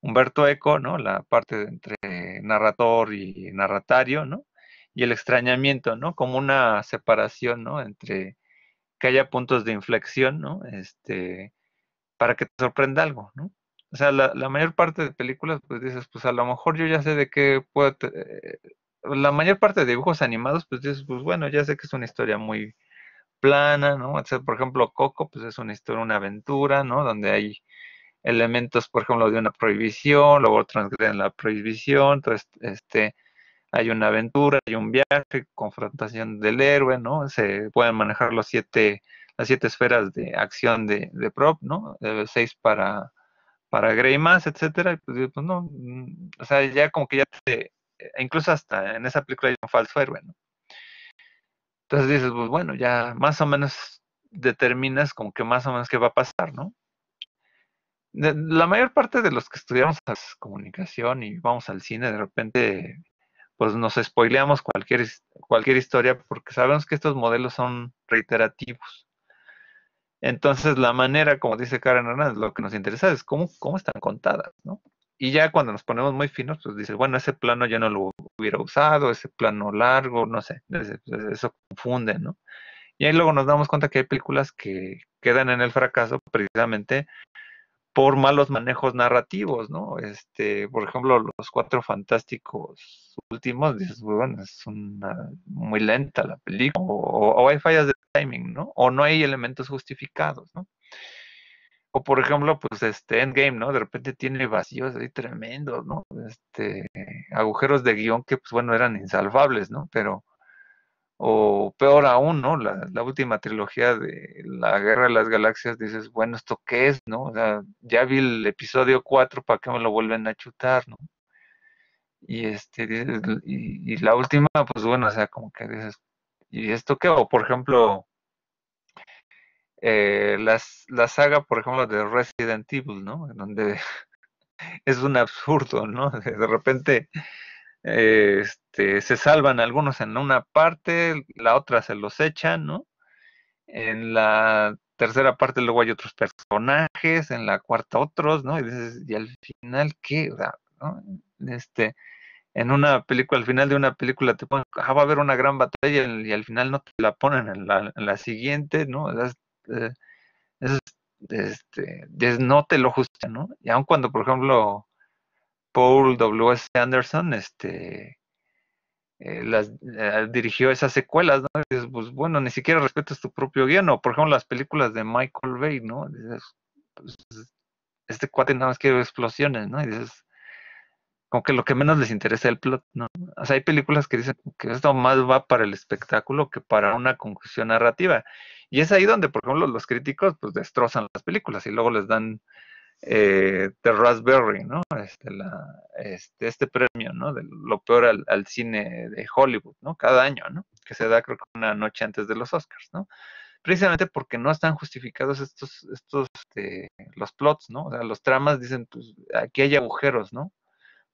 Speaker 1: Humberto Eco, ¿no? La parte entre narrador y narratario, ¿no? Y el extrañamiento, ¿no? Como una separación, ¿no? Entre que haya puntos de inflexión, ¿no? Este, para que te sorprenda algo, ¿no? O sea, la, la mayor parte de películas, pues dices, pues a lo mejor yo ya sé de qué puedo eh, la mayor parte de dibujos animados, pues, pues bueno, ya sé que es una historia muy plana, ¿no? por ejemplo, Coco, pues es una historia, una aventura, ¿no? Donde hay elementos, por ejemplo, de una prohibición, luego transgreden la prohibición, entonces, este, hay una aventura, hay un viaje, confrontación del héroe, ¿no? Se pueden manejar los siete, las siete esferas de acción de, de prop, ¿no? Eh, seis para, para Grey más etcétera, pues, pues no, mm, o sea, ya como que ya te e incluso hasta en esa película hay un falso héroe, Entonces dices, pues bueno, ya más o menos determinas como que más o menos qué va a pasar, ¿no? la mayor parte de los que estudiamos comunicación y vamos al cine, de repente, pues nos spoileamos cualquier, historia porque sabemos que estos modelos son reiterativos. Entonces, la manera, como dice Karen Hernández, lo que nos interesa es cómo, cómo están contadas, ¿no? Y ya cuando nos ponemos muy finos, pues dices, bueno, ese plano ya no lo hubiera usado, ese plano largo, no sé, pues, eso confunde, ¿no? Y ahí luego nos damos cuenta que hay películas que quedan en el fracaso precisamente por malos manejos narrativos, ¿no? Este, por ejemplo, los cuatro fantásticos últimos, dices, bueno, es una, muy lenta la película, o, o, hay fallas de timing, ¿no? O no hay elementos justificados, ¿no? O por ejemplo, pues este Endgame, ¿no? De repente tiene vacíos ahí tremendos, ¿no? Este, agujeros de guión que, pues bueno, eran insalvables, ¿no? Pero, o peor aún, ¿no? La, última trilogía de La Guerra de las Galaxias, dices, bueno, ¿esto qué es, no? O sea, ya vi el episodio 4, ¿para qué me lo vuelven a chutar, no? Y, este, y, y la última, pues bueno, o sea, como que dices, ¿y esto qué? O por ejemplo, eh, las, la saga, por ejemplo, de Resident Evil, ¿no? En donde [laughs] es un absurdo, ¿no? [laughs] De repente este, se salvan algunos en una parte, la otra se los echan, ¿no? En la tercera parte luego hay otros personajes, en la cuarta otros, ¿no? Y dices, ¿y al final qué? Este, en una película, al final de una película te ponen, ah, va a haber una gran batalla y al final no te la ponen en la, siguiente, ¿no? no te lo justicia, ¿no? Y aun cuando, por ejemplo, Paul W.S. Anderson, este, eh, eh, dirigió esas secuelas, ¿no? Dices, pues bueno, ni siquiera respetas tu propio guión, o por ejemplo las películas de Michael Bay, ¿no? Pues, este cuate nada más quiere explosiones, ¿no? Y dices, como que lo que menos les interesa es el plot, ¿no? O sea, hay películas que dicen que esto más va para el espectáculo que para una conclusión narrativa. Y es ahí donde, por ejemplo, los críticos pues destrozan las películas y luego les dan The eh, Raspberry, ¿no? Este, este, este, premio, ¿no? De lo peor al, cine de Hollywood, ¿no? Cada año, ¿no? Que se da creo que una noche antes de los Oscars, ¿no? Precisamente porque no están justificados estos, estos, este, los plots, ¿no? O sea, los tramas dicen, pues, aquí hay agujeros, ¿no?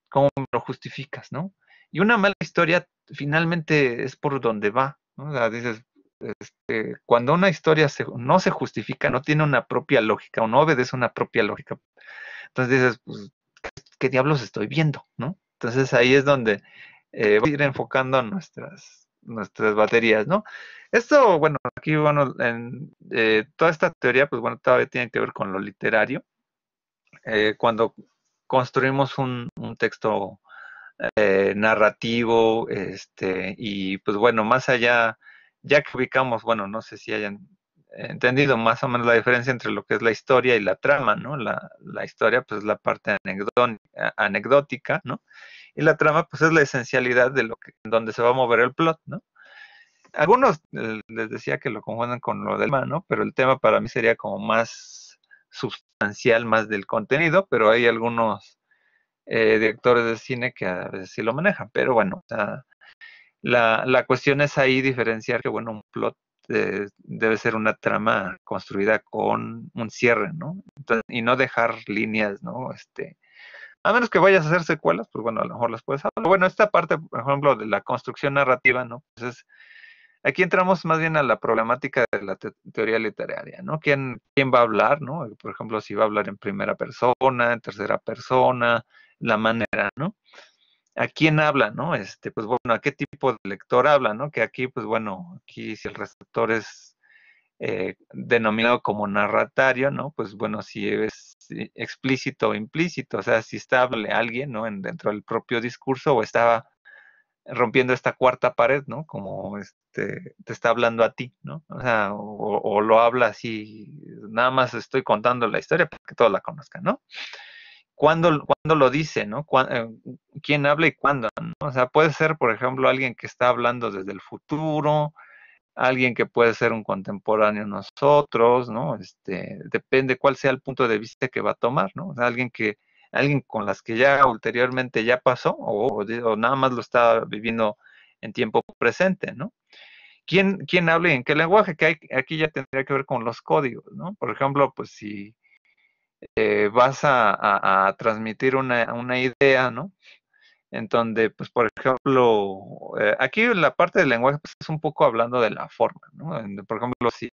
Speaker 1: ¿Cómo lo justificas, no? Y una mala historia finalmente es por donde va, ¿no? O sea, dices, este, cuando una historia no se justifica, no tiene una propia lógica o no obedece una propia lógica, entonces dices, pues, ¿qué, diablos estoy viendo? Entonces ahí es donde eh, voy a ir enfocando nuestras, baterías, ¿no? Esto, bueno, aquí, bueno, en, eh, toda esta teoría, pues bueno, todavía tiene que ver con lo literario. Eh, cuando construimos un, texto eh, narrativo, este, y pues bueno, más allá ya que ubicamos, bueno, no sé si hayan entendido más o menos la diferencia entre lo que es la historia y la trama, ¿no? La, historia, pues, es la parte anecdótica, ¿no? Y la trama, pues, es la esencialidad de lo que, donde se va a mover el plot, ¿no? Algunos eh, les decía que lo confundan con lo del tema, ¿no? Pero el tema para mí sería como más sustancial, más del contenido, pero hay algunos eh, directores de cine que a veces sí lo manejan, pero bueno, o la, la cuestión es ahí diferenciar que, bueno, un plot eh, debe ser una trama construida con un cierre, ¿no? y no dejar líneas, ¿no? Este, a menos que vayas a hacer secuelas, pues bueno, a lo mejor las puedes hablar. Bueno, esta parte, por ejemplo, de la construcción narrativa, ¿no? Entonces, aquí entramos más bien a la problemática de la teoría literaria, ¿no? ¿Quién, ¿Quién va a hablar, ¿no? Por ejemplo, si va a hablar en primera persona, en tercera persona, la manera, ¿no? a quién habla, ¿no? Este, pues bueno, a qué tipo de lector habla, ¿no? Que aquí, pues bueno, aquí si el receptor es eh, denominado como narratario, ¿no? Pues bueno, si es explícito o implícito, o sea, si está hablando alguien, ¿no? dentro del propio discurso o estaba rompiendo esta cuarta pared, ¿no? Como este, te está hablando a ti, ¿no? O sea, o lo habla así, nada más estoy contando la historia para que todos la conozcan, ¿no? cuándo, lo dice, ¿no? Eh, ¿Quién habla y cuándo? ¿no? O sea, puede ser, por ejemplo, alguien que está hablando desde el futuro, alguien que puede ser un contemporáneo nosotros, ¿no? Este, depende cuál sea el punto de vista que va a tomar, ¿no? O sea, alguien que, alguien con las que ya ulteriormente ya pasó o, nada más lo está viviendo en tiempo presente, ¿no? ¿Quién, quién habla y en qué lenguaje? Que aquí ya tendría que ver con los códigos, ¿no? Por ejemplo, pues si eh, vas a, transmitir una, idea, ¿no? En donde, pues, por ejemplo, eh, aquí la parte del lenguaje pues, es un poco hablando de la forma, ¿no? por ejemplo, si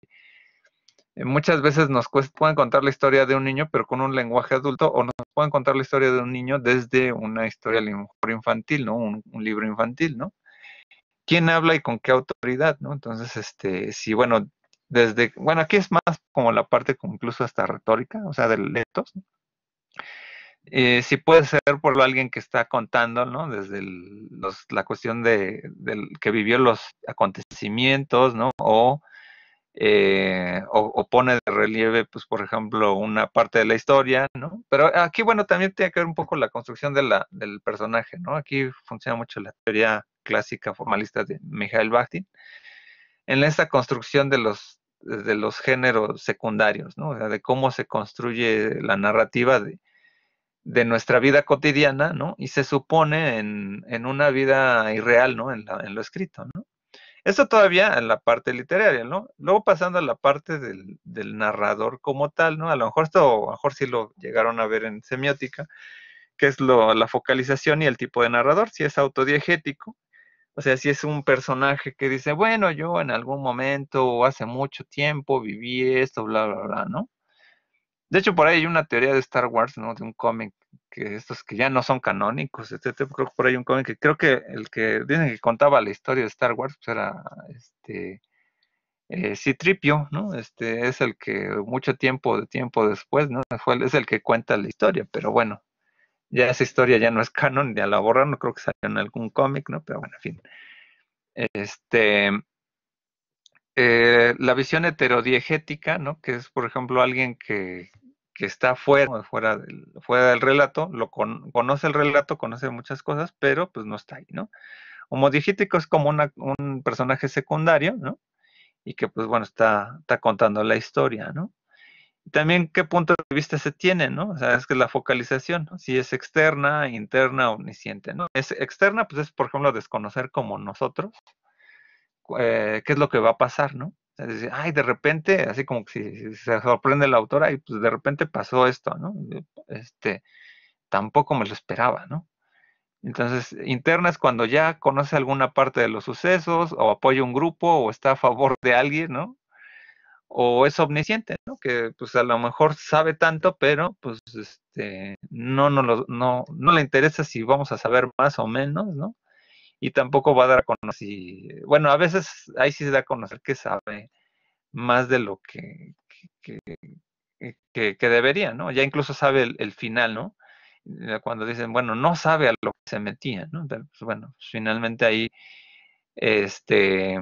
Speaker 1: eh, muchas veces nos pueden contar la historia de un niño, pero con un lenguaje adulto, o nos pueden contar la historia de un niño desde una historia infantil, ¿no? Un, libro infantil, ¿no? ¿Quién habla y con qué autoridad, no? Entonces, este, si, bueno, desde, bueno, aquí es más como la parte incluso hasta retórica, o sea, del letos. Eh, si puede ser por alguien que está contando, ¿no? Desde la cuestión de, del que vivió los acontecimientos, ¿no? Eh, o, o, pone de relieve, pues, por ejemplo, una parte de la historia, ¿no? Pero aquí, bueno, también tiene que ver un poco la construcción de la, del personaje, ¿no? Aquí funciona mucho la teoría clásica formalista de Mijael Bakhtin, en esta construcción de los, de los géneros secundarios, ¿no? de cómo se construye la narrativa de, nuestra vida cotidiana, ¿no? Y se supone en, una vida irreal, ¿no? En, lo escrito, ¿no? Eso todavía en la parte literaria, ¿no? Luego pasando a la parte del, narrador como tal, ¿no? A lo mejor esto, a lo mejor sí lo llegaron a ver en semiótica, que es lo, la focalización y el tipo de narrador, si es autodiegético, o sea, si es un personaje que dice, bueno, yo en algún momento o hace mucho tiempo viví esto, bla, bla, bla, ¿no? De hecho, por ahí hay una teoría de Star Wars, ¿no? De un cómic que estos que ya no son canónicos, etcétera. Creo que por ahí hay un cómic que creo que el que dicen que contaba la historia de Star Wars pues, era este eh, Citripio, ¿no? Este es el que mucho tiempo, tiempo después, ¿no? es el que cuenta la historia, pero bueno, ya esa historia ya no es canon, ya la borraron, no creo que salió en algún cómic, ¿no? Pero bueno, en fin. Este, eh, la visión heterodiegética, ¿no? Que es, por ejemplo, alguien que, está fuera, fuera, del, fuera del relato, lo conoce el relato, conoce muchas cosas, pero pues no está ahí, ¿no? Homodiegético es como un personaje secundario, ¿no? Y que pues bueno, está, está contando la historia, ¿no? también qué punto de vista se tiene, ¿no? O sea, es que la focalización, si es externa, interna, omnisciente, ¿no? Es externa, pues es, por ejemplo, desconocer como nosotros eh, qué es lo que va a pasar, ¿no? decir, ay, de repente, así como que se sorprende la autora, y pues de repente pasó esto, ¿no? Este, tampoco me lo esperaba, ¿no? Entonces, interna es cuando ya conoce alguna parte de los sucesos, o apoya un grupo, o está a favor de alguien, ¿no? O es omnisciente, que pues a lo mejor sabe tanto, pero pues este, no, no, no, le interesa si vamos a saber más o menos, ¿no? Y tampoco va a dar a conocer, bueno, a veces ahí sí se da a conocer que sabe más de lo que, que, debería, ¿no? Ya incluso sabe el, final, ¿no? Eh, cuando dicen, bueno, no sabe a lo que se metía, ¿no? Pues, bueno, pues, finalmente ahí, este,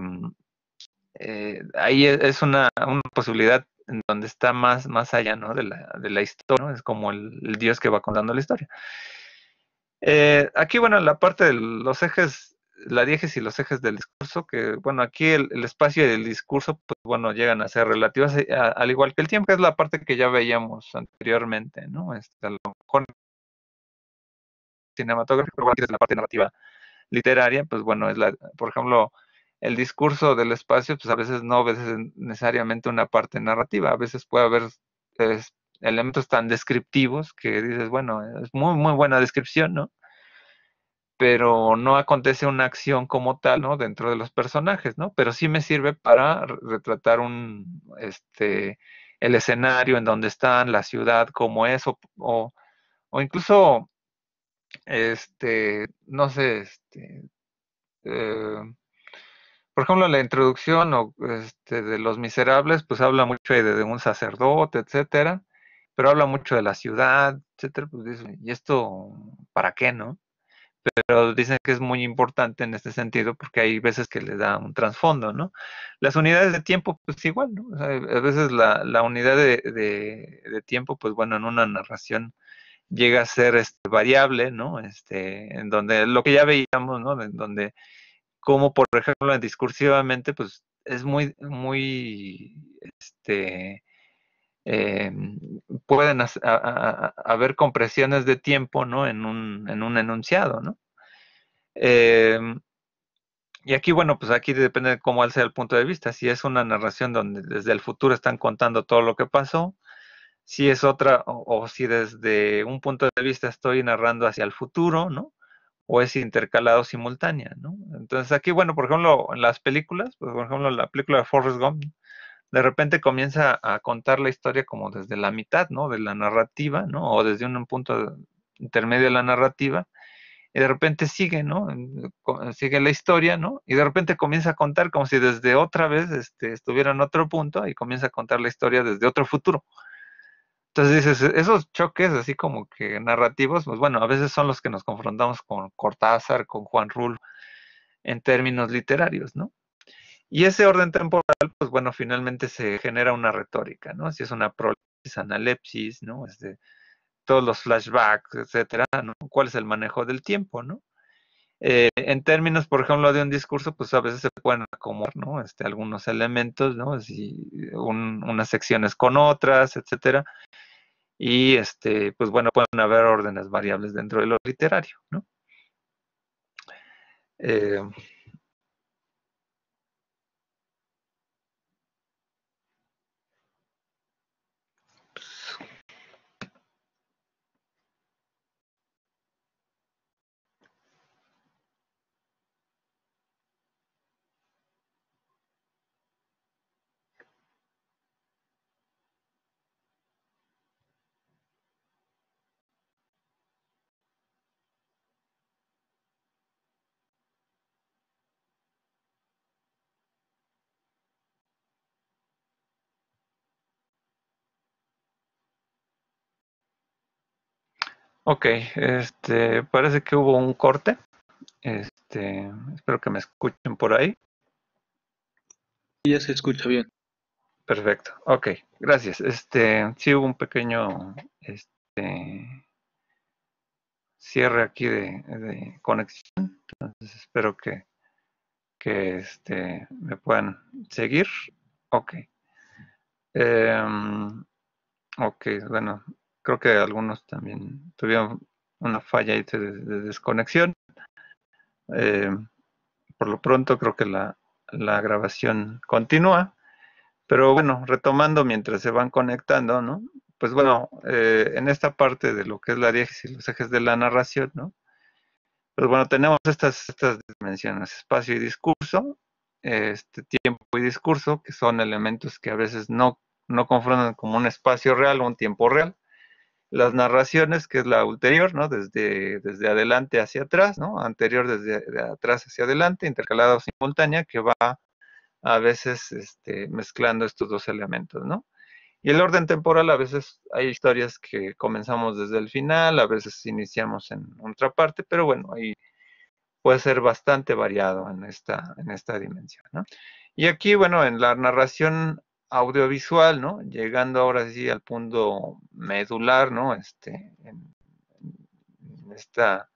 Speaker 1: eh, ahí es una, posibilidad en donde está más, más allá ¿no? de, la, historia, es como el, dios que va contando la historia. Eh, aquí, bueno, la parte de los ejes, la diégesis y los ejes del discurso, que, bueno, aquí el, espacio y el discurso, pues, bueno, llegan a ser relativos, eh, al igual que el tiempo, que es la parte que ya veíamos anteriormente, ¿no? Este, a lo mejor cinematográfico, es la parte narrativa literaria, pues, bueno, es la, por ejemplo, el discurso del espacio, pues a veces no a necesariamente una parte narrativa, a veces puede haber elementos tan descriptivos que dices, bueno, es muy, muy buena descripción, ¿no? Pero no acontece una acción como tal, ¿no? Dentro de los personajes, ¿no? Pero sí me sirve para retratar un, este, el escenario en donde están, la ciudad, cómo es, o, o, o incluso, este, no sé, este, eh, por ejemplo, la introducción este, de Los Miserables, pues habla mucho de, un sacerdote, etcétera, pero habla mucho de la ciudad, etcétera, pues dice, ¿y esto para qué, no? Pero dicen que es muy importante en este sentido porque hay veces que le da un trasfondo, ¿no? Las unidades de tiempo, pues igual, ¿no? a veces la, unidad de, tiempo, pues bueno, en una narración llega a ser este, variable, ¿no? Este, en donde lo que ya veíamos, ¿no? En donde como por ejemplo discursivamente, pues es muy, muy, este, em, pueden haber compresiones de tiempo, ¿no? En un, enunciado, ¿no? Em, y aquí, bueno, pues aquí depende de cómo sea el punto de vista. Si es una narración donde desde el futuro están contando todo lo que pasó, si es otra, o si desde un punto de vista estoy narrando hacia el futuro, ¿no? o es intercalado simultánea, ¿no? Entonces aquí, bueno, por ejemplo, en las películas, pues, por ejemplo, la película de Forrest Gump, de repente comienza a contar la historia como desde la mitad, ¿no? De la narrativa, ¿no? O desde un punto intermedio de la narrativa, y de repente sigue, ¿no? Sigue la historia, ¿no? Y de repente comienza a contar como si desde otra vez este, estuviera en otro punto y comienza a contar la historia desde otro futuro. Entonces dices, e-, esos choques así como que narrativos, pues bueno, a veces son los que nos confrontamos con Cortázar, con Juan Rul en términos literarios, ¿no? Y ese orden temporal, pues bueno, finalmente se genera una retórica, ¿no? Si es una prolepsis, analepsis, ¿no? Este, todos los flashbacks, etcétera, ¿no? ¿Cuál es el manejo del tiempo, ¿no? Eh, en términos, por ejemplo, de un discurso, pues a veces se pueden acomodar, ¿no? Este, algunos elementos, ¿no? Si unas secciones con otras, etcétera. Y, este, pues bueno, pueden haber órdenes variables dentro de lo literario, ¿no? Eh, Ok, este, parece que hubo un corte. Este, espero que me escuchen por ahí. Ya se escucha bien. Perfecto, ok, gracias. Este, sí hubo un pequeño este, cierre aquí de, conexión, entonces espero que, que este, me puedan seguir. Ok. Em, ok, bueno, creo que algunos también tuvieron una falla de, desconexión. Eh, por lo pronto creo que la, grabación continúa, pero bueno, retomando mientras se van conectando, ¿no? Pues bueno, eh, en esta parte de lo que es la diégesis los ejes de la narración, ¿no? Pues bueno, tenemos estas, estas dimensiones, espacio y discurso, este tiempo y discurso, que son elementos que a veces no, no confrontan como un espacio real o un tiempo real las narraciones, que es la ulterior, ¿no? Desde, desde adelante hacia atrás, ¿no? Anterior desde atrás hacia adelante, intercalada o simultánea, que va a veces este, mezclando estos dos elementos, ¿no? Y el orden temporal, a veces hay historias que comenzamos desde el final, a veces iniciamos en otra parte, pero bueno, ahí puede ser bastante variado en esta, en esta dimensión. Y aquí, bueno, en la narración audiovisual, ¿no? Llegando ahora sí al punto medular, ¿no? Este, en, esta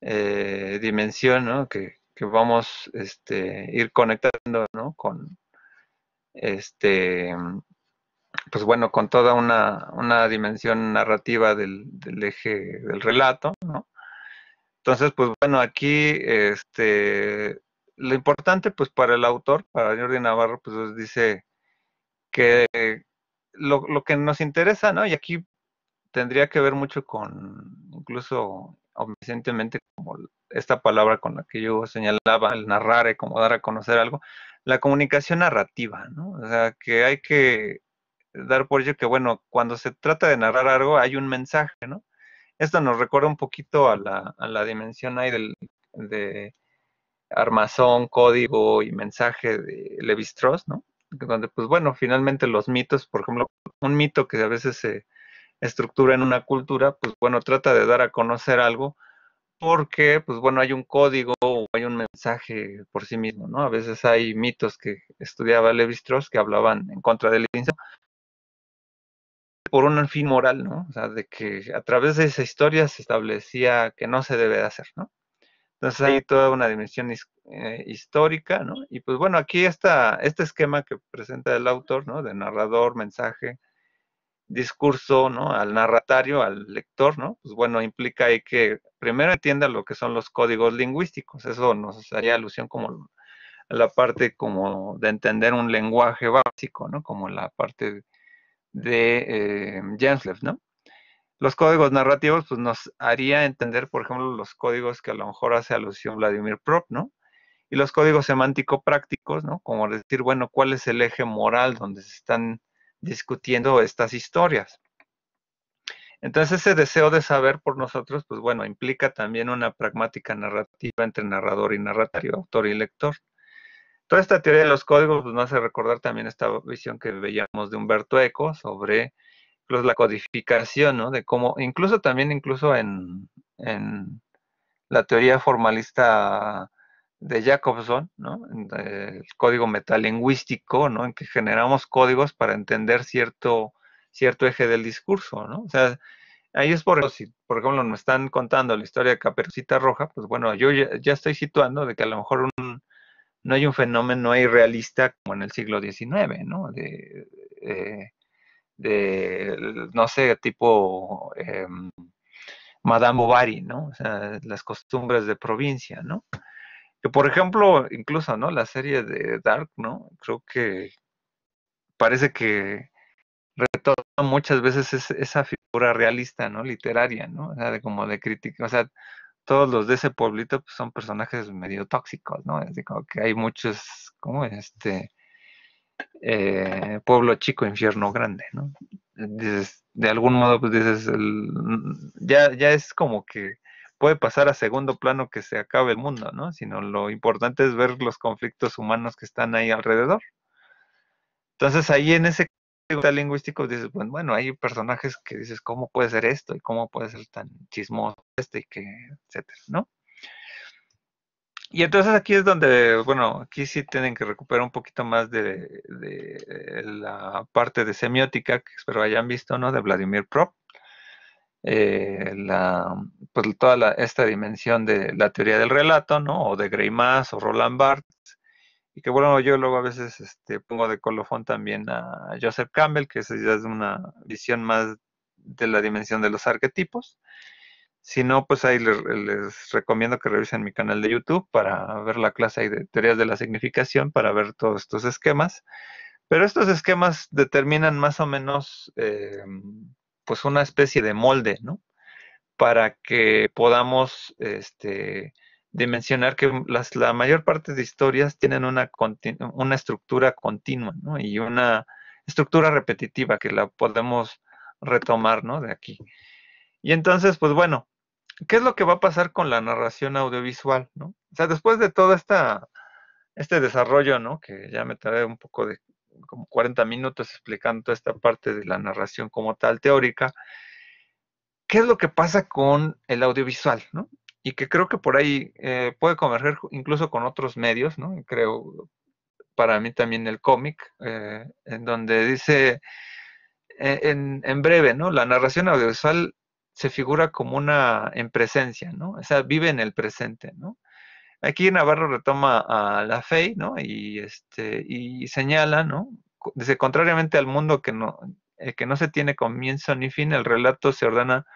Speaker 1: eh, dimensión, Que, vamos este, ir conectando, ¿no? Con, este, pues bueno, con toda una, dimensión narrativa del, eje del relato, ¿no? Entonces, pues bueno, aquí, este, lo importante, pues para el autor, para Jordi Navarro, pues dice que eh, lo, que nos interesa, ¿no? Y aquí tendría que ver mucho con, incluso omniscientemente, como esta palabra con la que yo señalaba, el narrar, y como dar a conocer algo, la comunicación narrativa, ¿no? O sea, que hay que dar por ello que, bueno, cuando se trata de narrar algo, hay un mensaje, ¿no? Esto nos recuerda un poquito a la, a la dimensión ahí del, de armazón, código y mensaje de Levi Strauss, ¿no? donde pues bueno, finalmente los mitos, por ejemplo, un mito que a veces se estructura en una cultura, pues bueno, trata de dar a conocer algo porque pues bueno, hay un código o hay un mensaje por sí mismo, ¿no? A veces hay mitos que estudiaba Levi-Strauss que hablaban en contra del incesto por un fin moral, ¿no? O sea, de que a través de esa historia se establecía que no se debe de hacer, ¿no? Entonces hay toda una dimensión eh, histórica, ¿no? Y pues bueno, aquí está este esquema que presenta el autor, ¿no? De narrador, mensaje, discurso, ¿no? Al narratario, al lector, ¿no? Pues bueno, implica ahí que primero entienda lo que son los códigos lingüísticos. Eso nos haría alusión como a la parte como de entender un lenguaje básico, ¿no? Como la parte de eh, Jenslev, ¿no? los códigos narrativos, pues nos haría entender, por ejemplo, los códigos que a lo mejor hace alusión Vladimir Prop, ¿no? Y los códigos semántico-prácticos, ¿no? Como decir, bueno, ¿cuál es el eje moral donde se están discutiendo estas historias? Entonces ese deseo de saber por nosotros, pues bueno, implica también una pragmática narrativa entre narrador y narratario, autor y lector. Toda esta teoría de los códigos nos pues, hace recordar también esta visión que veíamos de Humberto Eco sobre la codificación, ¿no? De cómo, incluso también, incluso en, en la teoría formalista de Jacobson, ¿no? Eh, el código metalingüístico, ¿no? En que generamos códigos para entender cierto, cierto eje del discurso, ¿no? O sea, ahí es por si, por ejemplo, me están contando la historia de Caperucita Roja, pues bueno, yo ya, estoy situando de que a lo mejor no hay un fenómeno irrealista como en el siglo XIX, ¿no? De, eh, de, no sé, tipo em, Madame Bovary, ¿no? O sea, las costumbres de provincia, ¿no? Que por ejemplo, incluso, ¿no? La serie de Dark, ¿no? Creo que parece que retorna muchas veces esa figura realista, ¿no? Literaria, ¿no? O sea, de como de crítica, o sea, todos los de ese pueblito pues, son personajes medio tóxicos, ¿no? decir, como que hay muchos, como este, eh, pueblo chico, infierno grande, ¿no? Dices, de algún modo, pues dices, el, ya, ya es como que puede pasar a segundo plano que se acabe el mundo, ¿no? Sino lo importante es ver los conflictos humanos que están ahí alrededor. Entonces ahí en ese lingüístico dices, bueno, pues, bueno, hay personajes que dices, ¿cómo puede ser esto? ¿Y cómo puede ser tan chismoso este? Y que, etcétera, ¿no? Y entonces aquí es donde, bueno, aquí sí tienen que recuperar un poquito más de, la parte de semiótica, que espero hayan visto, ¿no? De Vladimir Prop. Eh, la, pues toda esta dimensión de la teoría del relato, ¿no? O de Greimas o Roland Barthes. Y que bueno, yo luego a veces este, pongo de colofón también a Joseph Campbell, que es una visión más de la dimensión de los arquetipos. Si no, pues ahí les, recomiendo que revisen mi canal de YouTube para ver la clase de teorías de la significación, para ver todos estos esquemas. Pero estos esquemas determinan más o menos em, pues una especie de molde, ¿no? Para que podamos este, dimensionar que la mayor parte de historias tienen una, una estructura continua, ¿no? Y una estructura repetitiva que la podemos retomar, ¿no? De aquí. Y entonces, pues bueno, qué es lo que va a pasar con la narración audiovisual, ¿no? O sea, después de todo esta, este desarrollo, ¿no? Que ya me tardé un poco de como 40 minutos explicando toda esta parte de la narración como tal teórica, ¿qué es lo que pasa con el audiovisual, ¿no? Y que creo que por ahí eh, puede converger incluso con otros medios, ¿no? Creo, para mí también el cómic, eh, en donde dice, eh, en, en breve, ¿no? La narración audiovisual se figura como una en presencia, ¿no? O sea, vive en el presente, ¿no? Aquí Navarro retoma a la fe, ¿no? Y, este, y señala, ¿no? Dice, contrariamente al mundo que no, eh, que no se tiene comienzo ni fin, el relato se ordena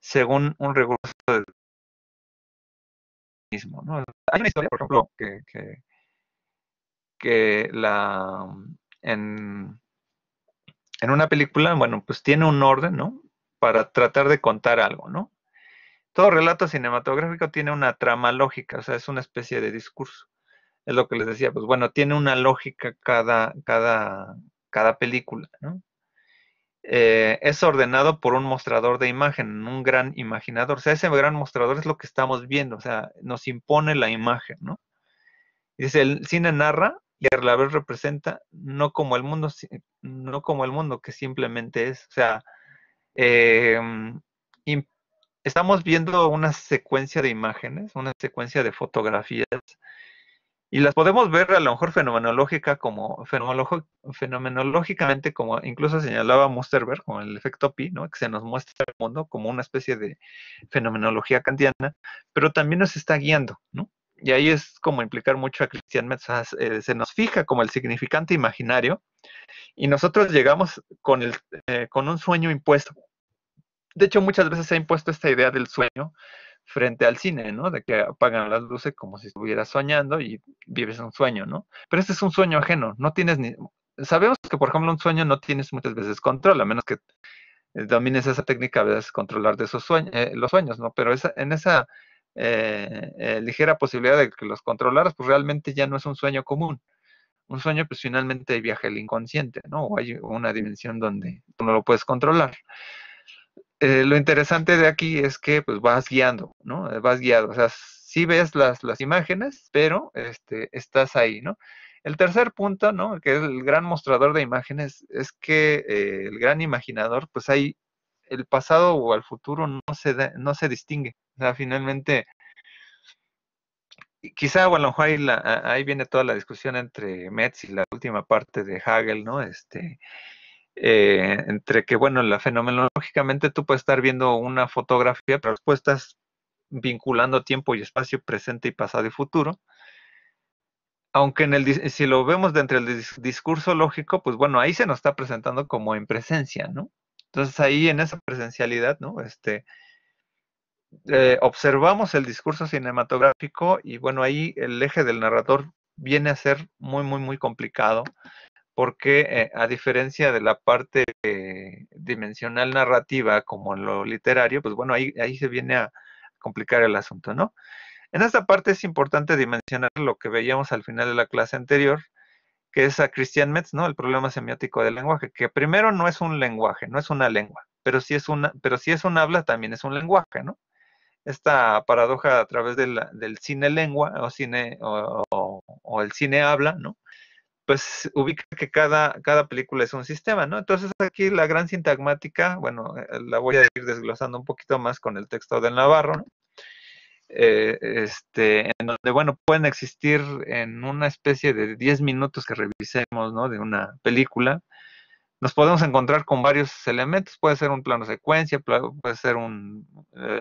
Speaker 1: según un recurso del mismo, ¿no? Hay una historia, por ejemplo, que, que, que la, en, en una película, bueno, pues tiene un orden, ¿no? para tratar de contar algo, ¿no? Todo relato cinematográfico tiene una trama lógica, o sea, es una especie de discurso. Es lo que les decía, pues bueno, tiene una lógica cada, cada, cada película, ¿no? Eh, es ordenado por un mostrador de imagen, un gran imaginador. O sea, ese gran mostrador es lo que estamos viendo, o sea, nos impone la imagen, ¿no? Dice, el cine narra y a la vez representa, no como el mundo, no como el mundo que simplemente es. O sea, Em, estamos viendo una secuencia de imágenes, una secuencia de fotografías, y las podemos ver a lo mejor fenomenológica como, fenomenológicamente, como incluso señalaba Musterberg, con el efecto Pi, ¿no? que se nos muestra el mundo como una especie de fenomenología kantiana, pero también nos está guiando, ¿no? Y ahí es como implicar mucho a Christian Metz, eh, se nos fija como el significante imaginario, y nosotros llegamos con, el, eh, con un sueño impuesto, de hecho, muchas veces se ha impuesto esta idea del sueño frente al cine, ¿no? De que apagan las luces como si estuvieras soñando y vives un sueño, ¿no? Pero este es un sueño ajeno, no tienes ni... Sabemos que, por ejemplo, un sueño no tienes muchas veces control, a menos que eh, domines esa técnica, de veces controlar de esos sueños, eh, los sueños, ¿no? Pero esa, en esa eh, ligera posibilidad de que los controlaras, pues realmente ya no es un sueño común. Un sueño, pues finalmente viaja el inconsciente, ¿no? O hay una dimensión donde tú no lo puedes controlar. Eh, lo interesante de aquí es que pues vas guiando, ¿no? Eh, vas guiado, o sea, sí ves las, las imágenes, pero este, estás ahí, ¿no? El tercer punto, ¿no? Que es el gran mostrador de imágenes, es que eh, el gran imaginador, pues ahí el pasado o el futuro no se, no se distingue. O sea, finalmente, quizá, bueno, ahí, ahí viene toda la discusión entre Metz y la última parte de Hagel, ¿no? Este, eh, entre que, bueno, la fenomenológicamente tú puedes estar viendo una fotografía, pero después estás vinculando tiempo y espacio presente y pasado y futuro. Aunque en el, si lo vemos dentro del discurso lógico, pues bueno, ahí se nos está presentando como en presencia, ¿no? Entonces ahí en esa presencialidad, ¿no? Este, eh, observamos el discurso cinematográfico y bueno, ahí el eje del narrador viene a ser muy, muy, muy complicado porque eh, a diferencia de la parte eh, dimensional narrativa, como en lo literario, pues bueno, ahí, ahí se viene a complicar el asunto, ¿no? En esta parte es importante dimensionar lo que veíamos al final de la clase anterior, que es a Christian Metz, ¿no? El problema semiótico del lenguaje, que primero no es un lenguaje, no es una lengua, pero si es una, pero es un habla, también es un lenguaje, ¿no? Esta paradoja a través del cine lengua o cine o el cine habla, ¿no? pues ubica que cada, cada película es un sistema, ¿no? Entonces aquí la gran sintagmática, bueno, eh, eh, la voy a ir desglosando un poquito más con el texto del Navarro, ¿no? Eh, este, en donde, bueno, pueden existir en una especie de 10 minutos que revisemos, ¿no? De una película, nos podemos encontrar con varios elementos, puede ser un plano secuencia, puede ser un,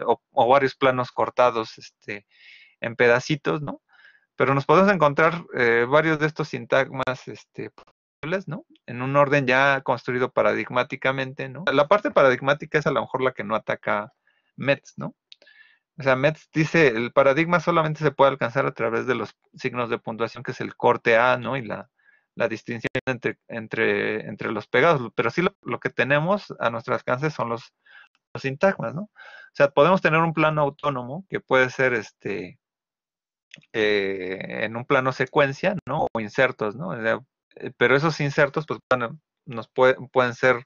Speaker 1: o, o, varios planos cortados, este, en pedacitos, ¿no? Pero nos podemos encontrar eh, varios de estos sintagmas este, ¿no? En un orden ya construido paradigmáticamente, ¿no? La parte paradigmática es a lo mejor la que no ataca Metz, ¿no? O sea, Metz dice, el paradigma solamente se puede alcanzar a través de los signos de puntuación, que es el corte A, ¿no? Y la, distinción entre, entre, entre, los pegados. Pero sí lo, que tenemos a nuestro alcance son los, los sintagmas, ¿no? O sea, podemos tener un plano autónomo que puede ser este eh, en un plano secuencia, ¿no? O insertos, ¿no? Eh, pero esos insertos, pues, nos pueden ser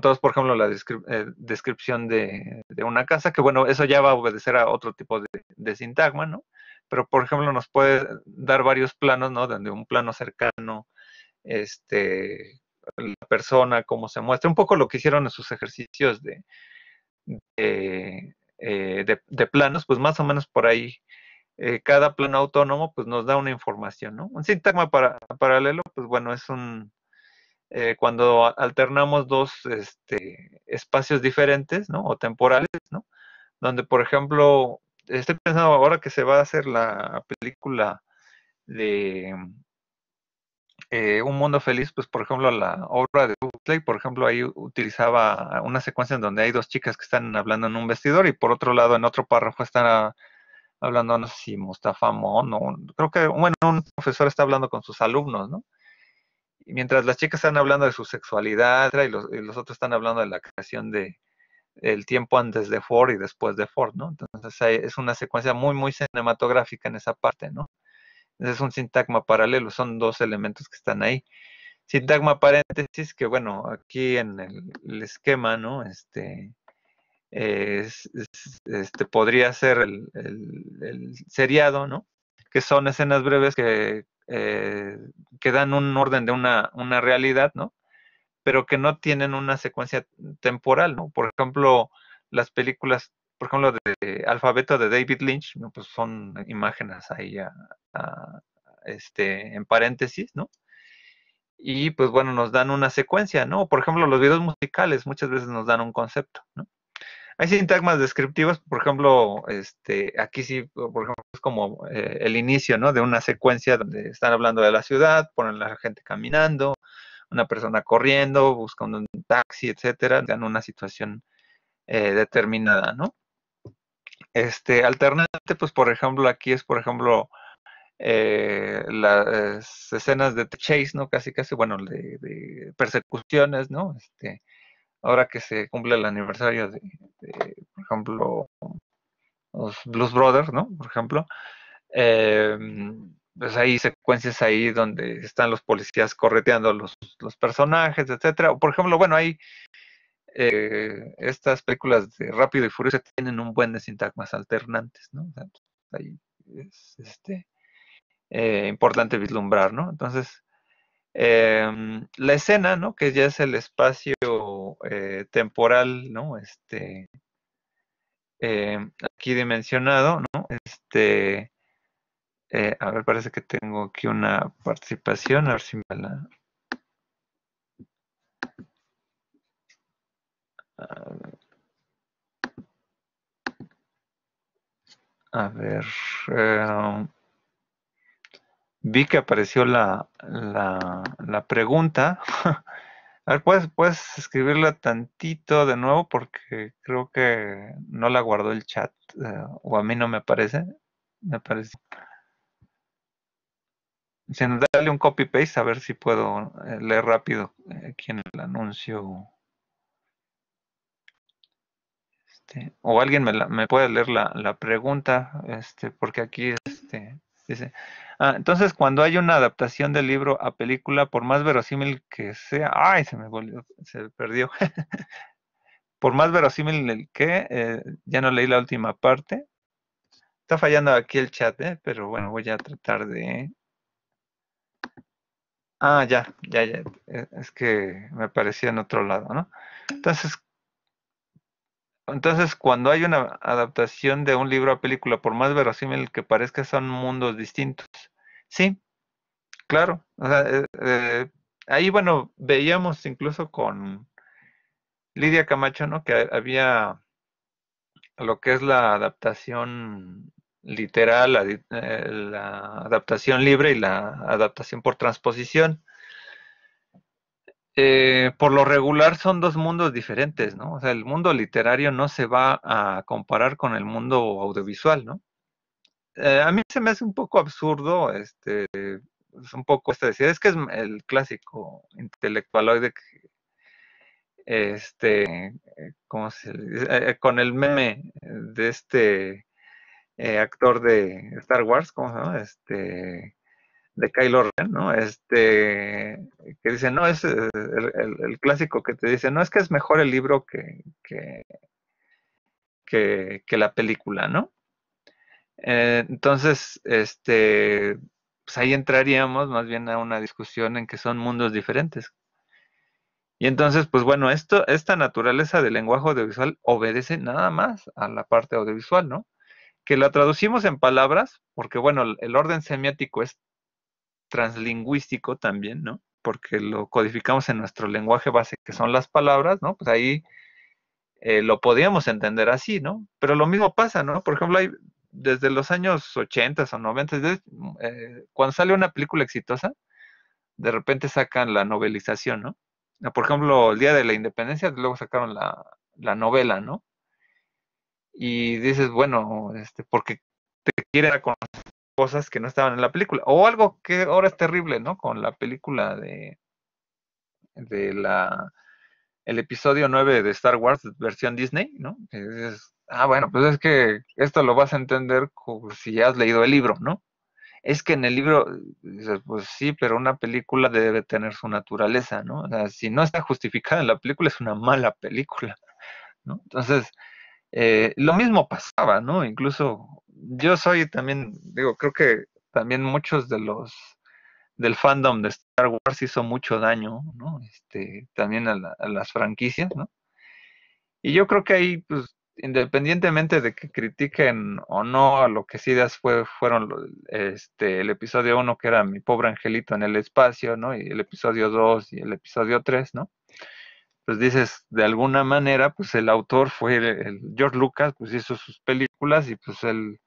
Speaker 1: todos, por ejemplo, la eh, descripción de, una casa, que bueno, eso ya va a obedecer a otro tipo de, sintagma, ¿no? Pero, por ejemplo, nos puede dar varios planos, ¿no? Donde un plano cercano, este, la persona, cómo se muestra, un poco lo que hicieron en sus ejercicios de planos, pues más o menos por ahí eh, cada plano autónomo pues nos da una información, ¿no? Un sintagma para, paralelo, pues bueno, es un, eh, cuando alternamos dos este, espacios diferentes, ¿no? O temporales, ¿no? Donde, por ejemplo, estoy pensando ahora que se va a hacer la película de eh, Un Mundo Feliz, pues por ejemplo la obra de Huxley, por ejemplo ahí utilizaba una secuencia en donde hay dos chicas que están hablando en un vestidor y por otro lado en otro párrafo están hablando, no sé si Mustafa Mon, creo que, bueno, un profesor está hablando con sus alumnos, ¿no? Y mientras las chicas están hablando de su sexualidad y los, otros están hablando de la creación de el tiempo antes de Ford y después de Ford, ¿no? Entonces es una secuencia muy, muy cinematográfica en esa parte, ¿no? es un sintagma paralelo, son dos elementos que están ahí. Sintagma paréntesis, que bueno, aquí en el esquema, ¿no? Este, este, podría ser el, seriado, ¿no? Que son escenas breves que, eh, dan un orden de una, realidad, ¿no? Pero que no tienen una secuencia temporal, ¿no? Por ejemplo, las películas, por ejemplo, de Alfabeto de David Lynch, ¿no? Pues son imágenes ahí este, en paréntesis, ¿no? Y pues bueno, nos dan una secuencia, ¿no? Por ejemplo, los videos musicales muchas veces nos dan un concepto, ¿no? hay sintagmas descriptivos, por ejemplo, este, aquí sí, por ejemplo, es como eh, el inicio, ¿no? De una secuencia donde están hablando de la ciudad, ponen a la gente caminando, una persona corriendo, buscando un taxi, etcétera, dan una situación eh, determinada, ¿no? Este, alternante, pues, por ejemplo, aquí es, por ejemplo, eh, las escenas de chase, ¿no? Casi, casi, bueno, de, de persecuciones, ¿no? Este, ahora que se cumple el aniversario de, por ejemplo, los Blues Brothers, ¿no? Por ejemplo, em, pues hay secuencias ahí donde están los policías correteando los, los personajes, etcétera. Por ejemplo, bueno, hay eh, estas películas de Rápido y Furioso tienen un buen de sintagmas alternantes, ¿no? Pues, ahí es este, eh, importante vislumbrar, ¿no? Entonces, eh, la escena, ¿no? Que ya es el espacio eh, temporal, ¿no? Este, em, aquí dimensionado, ¿no? Este, eh, a ver, parece que tengo aquí una participación, a ver si me la... A ver. Em, vi que apareció la, la, pregunta. [laughs] A ver, ¿puedes, ¿puedes, escribirla tantito de nuevo porque creo que no la guardó el chat eh, o a mí no me aparece. Me parece. Dale un copy paste a ver si puedo eh, leer rápido eh, aquí en el anuncio. Este, o alguien me, me puede leer la, la pregunta, este, porque aquí este, dice, Ah, entonces, cuando hay una adaptación del libro a película, por más verosímil que sea, ay, se me volvió, se perdió. [laughs] por más verosímil que, eh, ya no leí la última parte. Está fallando aquí el chat, ¿eh? pero bueno, voy a tratar de... Ah, ya, ya, ya. Eh, es que me parecía en otro lado, ¿no? Entonces, entonces, cuando hay una adaptación de un libro a película, por más verosímil que parezca, son mundos distintos. Sí, claro. Eh, eh, ahí, bueno, veíamos incluso con Lidia Camacho, ¿no? Que había lo que es la adaptación literal, la eh, adaptación libre y la adaptación por transposición. Eh, por lo regular son dos mundos diferentes, ¿no? O sea, el mundo literario no se va a comparar con el mundo audiovisual, ¿no? Eh, a mí se me hace un poco absurdo, este, es un poco esta decir, es que es el clásico intelectualoide que, este, ¿cómo se dice? Eh, con el meme de este actor de Star Wars, ¿cómo se llama? Este, de Kylo Ren, ¿no? Este, que dice, no, es eh, el, clásico que te dice, no, es que es mejor el libro que, que, la película, ¿no? Eh, entonces, este, pues ahí entraríamos más bien a una discusión en que son mundos diferentes. Y entonces, pues bueno, esto, esta naturaleza del lenguaje audiovisual obedece nada más a la parte audiovisual, ¿no? Que la traducimos en palabras, porque bueno, el orden semiático es translingüístico también, ¿no? Porque lo codificamos en nuestro lenguaje base, que son las palabras, ¿no? Pues ahí eh, lo podíamos entender así, ¿no? Pero lo mismo pasa, ¿no? Por ejemplo, hay, desde los años 80 o 90, eh, cuando sale una película exitosa, de repente sacan la novelización, ¿no? Ah, por ejemplo, el Día de la Independencia, luego sacaron la, novela, ¿no? Y dices, bueno, este, porque te quieren conocer cosas que no estaban en la película. O algo que ahora es terrible, ¿no? Con la película de, de la el episodio 9 de Star Wars versión Disney, ¿no? ah, bueno, pues es que esto lo vas a entender si ya has leído el libro, ¿no? Es que en el libro, pues sí, pero una película debe tener su naturaleza, ¿no? O sea, si no está justificada en la película, es una mala película, ¿no? Entonces, eh, lo mismo pasaba, ¿no? Incluso yo soy también, digo, creo que también muchos de los del fandom de Star Wars hizo mucho daño, ¿no? Este, también a, las franquicias, ¿no? Y yo creo que ahí, pues, independientemente de que critiquen o no a lo que sí fue, fueron este, el episodio 1, que era mi pobre angelito en el espacio, ¿no? Y el episodio 2 y el episodio 3, ¿no? Pues dices, de alguna manera, pues el autor fue George Lucas, pues hizo sus películas y pues él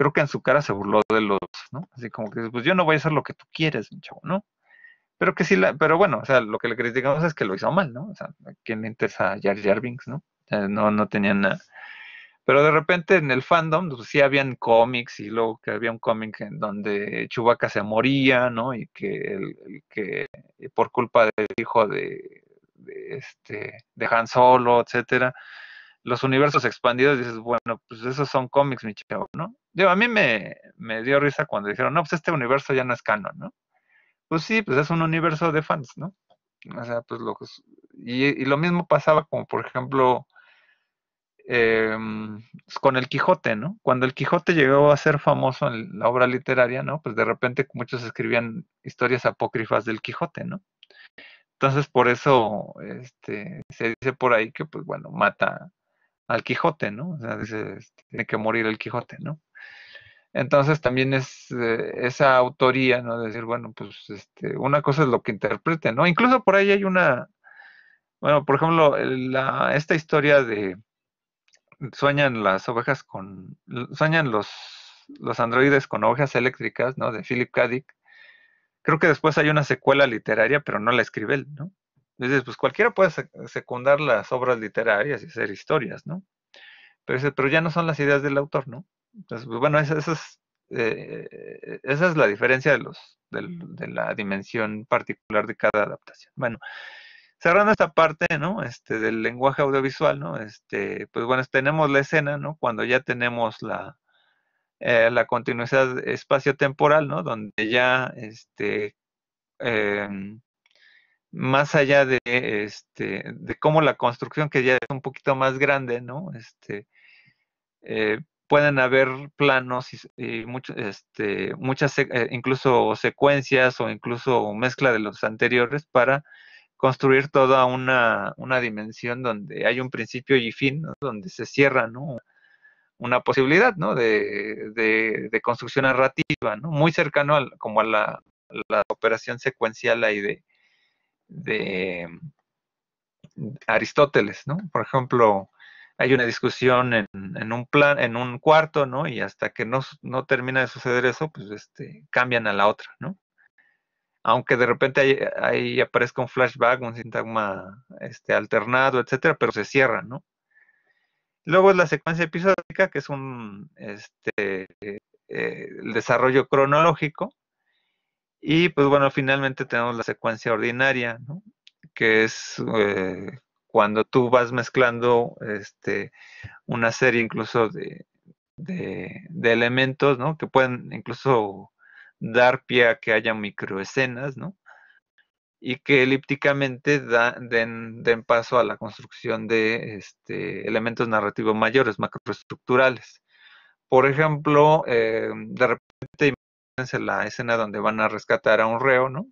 Speaker 1: creo que en su cara se burló de los, ¿no? Así como que, pues yo no voy a hacer lo que tú quieres, chavo, ¿no? Pero que sí, la, pero bueno, o sea, lo que le criticamos es que lo hizo mal, ¿no? O sea, ¿quién le interesa a Jar Jar no? O no, no tenían nada. Pero de repente en el fandom, pues sí habían cómics y luego que había un cómic en donde Chubaca se moría, ¿no? Y que, el, que eh, por culpa del hijo de, de, este, de Han Solo, etcétera, los universos expandidos, dices, bueno, pues esos son cómics, mi chavo, ¿no? a mí me, dio risa cuando dijeron, no, pues este universo ya no es canon, ¿no? Pues sí, pues es un universo de fans, ¿no? O sea, pues lo y, y lo mismo pasaba como, por ejemplo, em, con el Quijote, ¿no? Cuando el Quijote llegó a ser famoso en la obra literaria, ¿no? Pues de repente muchos escribían historias apócrifas del Quijote, ¿no? Entonces, por eso este, se dice por ahí que, pues bueno, mata al Quijote, ¿no? O sea, dice, este, tiene que morir el Quijote, ¿no? Entonces también es eh, esa autoría, ¿no? De decir, bueno, pues este, una cosa es lo que interprete, ¿no? Incluso por ahí hay una, bueno, por ejemplo, esta historia de sueñan las ovejas con, sueñan los, los androides con ovejas eléctricas, ¿no? De Philip K. Dick. Creo que después hay una secuela literaria, pero no la escribe él, ¿no? Entonces, pues cualquiera puede secundar las obras literarias y hacer historias, ¿no? Pero, pero ya no son las ideas del autor, ¿no? Entonces, pues, bueno, eh, eh, esa, es, la diferencia de, los, mm. de, la dimensión particular de cada adaptación. Bueno, cerrando esta parte, ¿no? Este, del lenguaje audiovisual, ¿no? Este, pues bueno, tenemos la escena, ¿no? Cuando ya tenemos la, eh, la continuidad espacio-temporal, ¿no? Donde ya, este, em, más allá de, este, de cómo la construcción, que ya es un poquito más grande, ¿no? Este, eh, pueden haber planos y, este, muchas, eh, incluso secuencias o incluso mezcla de los anteriores para construir toda una, dimensión donde hay un principio y fin, donde se cierra, una posibilidad ¿no? de, de, construcción narrativa, ¿no? muy cercano como a la, la operación secuencial ahí de, de Aristóteles, ¿no? Por ejemplo, hay una discusión en, un plan, en un cuarto, ¿no? Y hasta que no, termina de suceder eso, pues este, cambian a la otra, ¿no? Aunque de repente ahí, aparezca un flashback, un sintagma este, alternado, etcétera, pero se cierra, ¿no? Luego es la secuencia episódica, que es un este, eh, el desarrollo cronológico, y pues bueno, finalmente tenemos la secuencia ordinaria, ¿no? que es eh, cuando tú vas mezclando este, una serie incluso de, elementos, ¿no? que pueden incluso dar pie a que haya microescenas, ¿no? y que elípticamente den, paso a la construcción de este, elementos narrativos mayores, macroestructurales. Por ejemplo, eh, de repente la escena donde van a rescatar a un reo, ¿no?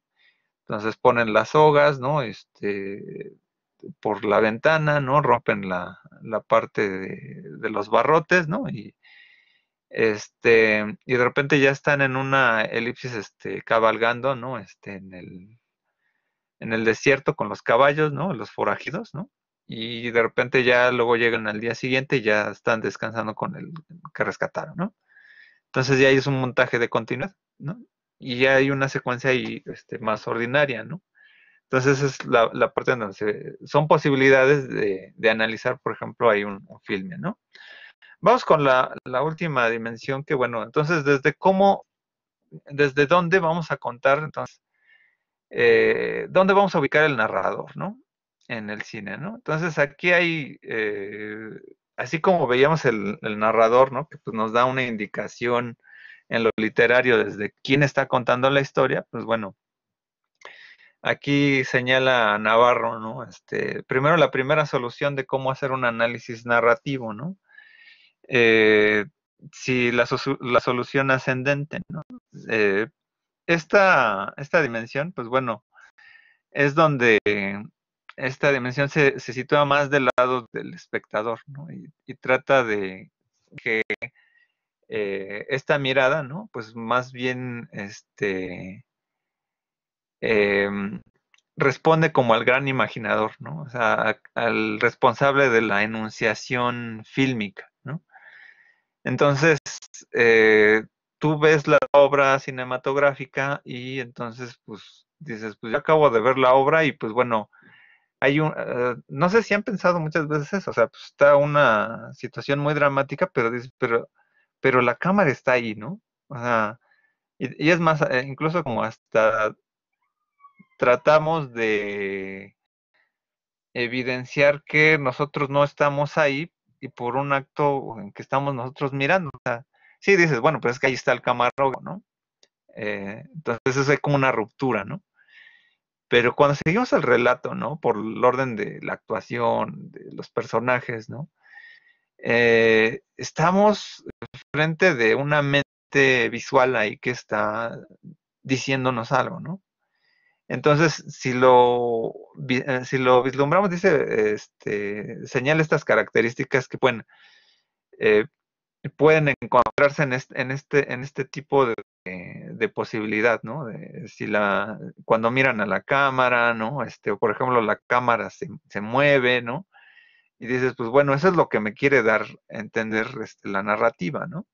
Speaker 1: Entonces ponen las sogas, ¿no? Este, por la ventana, ¿no? Rompen la, parte de, los barrotes, ¿no? Y, este, y de repente ya están en una elipsis, este, cabalgando, ¿no? Este, en el, en el desierto con los caballos, ¿no? Los forágidos, ¿no? Y de repente ya luego llegan al día siguiente y ya están descansando con el que rescataron, ¿no? Entonces ya hay un montaje de continuidad, ¿no? Y ya hay una secuencia ahí, este, más ordinaria, ¿no? Entonces es la, parte donde son posibilidades de, de, analizar, por ejemplo, hay un, filme, ¿no? Vamos con la, última dimensión, que bueno, entonces desde cómo, desde dónde vamos a contar, entonces, eh, dónde vamos a ubicar el narrador, ¿no? En el cine, ¿no? Entonces aquí hay eh, así como veíamos el, narrador, ¿no? Que pues, nos da una indicación en lo literario desde quién está contando la historia, pues bueno, aquí señala Navarro, ¿no? Este, primero la primera solución de cómo hacer un análisis narrativo, ¿no? Eh, si la, solución ascendente, ¿no? Eh, esta, esta dimensión, pues bueno, es donde esta dimensión se, sitúa más del lado del espectador, ¿no? Y, trata de que eh, esta mirada, ¿no? Pues más bien, este, em, responde como al gran imaginador, ¿no? O sea, al responsable de la enunciación fílmica, ¿no? Entonces, eh, tú ves la obra cinematográfica y entonces, pues, dices, pues yo acabo de ver la obra y pues bueno, hay un, eh, no sé si han pensado muchas veces eso, o sea, pues está una situación muy dramática, pero, pero, pero la cámara está ahí, ¿no? O sea, y, es más, eh, incluso como hasta tratamos de evidenciar que nosotros no estamos ahí y por un acto en que estamos nosotros mirando. O sea, sí dices, bueno, pues es que ahí está el camarógrafo, ¿no? Eh, entonces eso es como una ruptura, ¿no? Pero cuando seguimos el relato, ¿no? Por el orden de la actuación, de los personajes, ¿no? Eh, estamos frente de una mente visual ahí que está diciéndonos algo, ¿no? Entonces, si lo, eh, si lo vislumbramos, dice, este, señala estas características que pueden, eh, pueden encontrarse en en, este, en este tipo de eh, de posibilidad, ¿no? De, si la, cuando miran a la cámara, ¿no? Este, por ejemplo, la cámara se, mueve, ¿no? Y dices, pues bueno, eso es lo que me quiere dar a entender este, la narrativa, ¿no?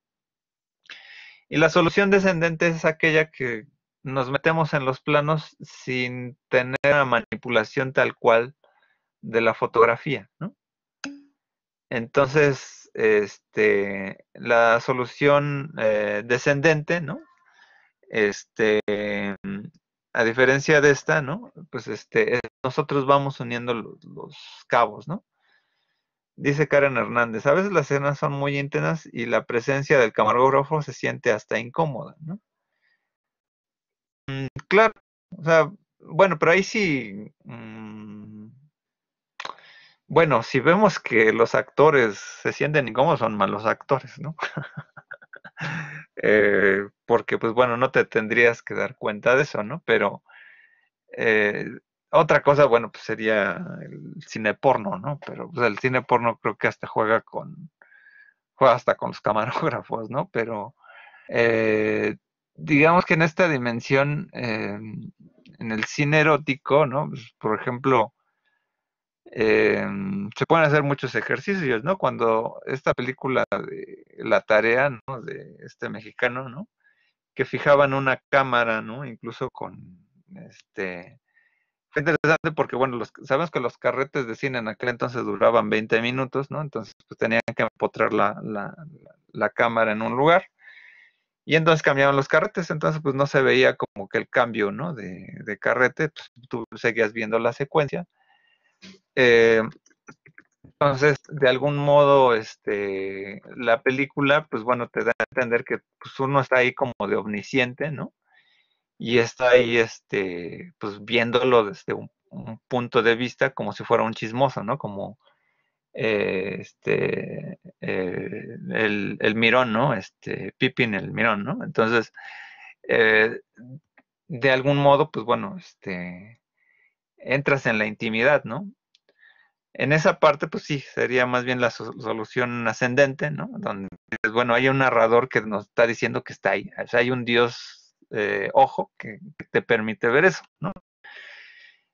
Speaker 1: Y la solución descendente es aquella que nos metemos en los planos sin tener la manipulación tal cual de la fotografía, ¿no? Entonces, este, la solución eh, descendente, ¿no? Este, a diferencia de esta, ¿no? Pues este, nosotros vamos uniendo los, cabos, ¿no? Dice Karen Hernández, a veces las escenas son muy íntenas y la presencia del camarógrafo se siente hasta incómoda, ¿no? Mm, claro, o bueno, pero ahí sí, mm, bueno, si vemos que los actores se sienten incómodos, son malos actores, ¿no? [laughs] Eh, porque pues bueno, no te tendrías que dar cuenta de eso, ¿no? Pero eh, otra cosa, bueno, pues sería el cine porno, ¿no? Pero pues, el cine porno creo que hasta juega con, juega hasta con los camarógrafos, ¿no? Pero eh, digamos que en esta dimensión, en el cine erótico, ¿no? Pues, por ejemplo, Em, se pueden hacer muchos ejercicios, ¿no? Cuando esta película de La Tarea, ¿no? De este mexicano, ¿no? Que fijaban una cámara, ¿no? Incluso con, este... Fue interesante porque, bueno, sabemos que los carretes de cine en aquel entonces duraban 20 minutos, ¿no? Entonces, pues tenían que empotrar la, la, cámara en un lugar. Y entonces cambiaban los carretes, entonces pues no se veía como que el cambio, ¿no? De, carrete, pues, tú seguías viendo la secuencia eh, entonces, de algún modo, este, la película, pues bueno, te da a entender que pues, uno está ahí como de omnisciente, ¿no? Y está ahí, este, pues viéndolo desde un, punto de vista como si fuera un chismoso, ¿no? Como eh, este, eh, el, mirón, ¿no? Este, Pippin el mirón, ¿no? Entonces, de algún modo, pues bueno, este, entras en la intimidad, ¿no? En esa parte, pues sí, sería más bien la solución ascendente, ¿no? Donde, bueno, hay un narrador que nos está diciendo que está ahí. O sea, hay un Dios eh, ojo que, te permite ver eso, ¿no?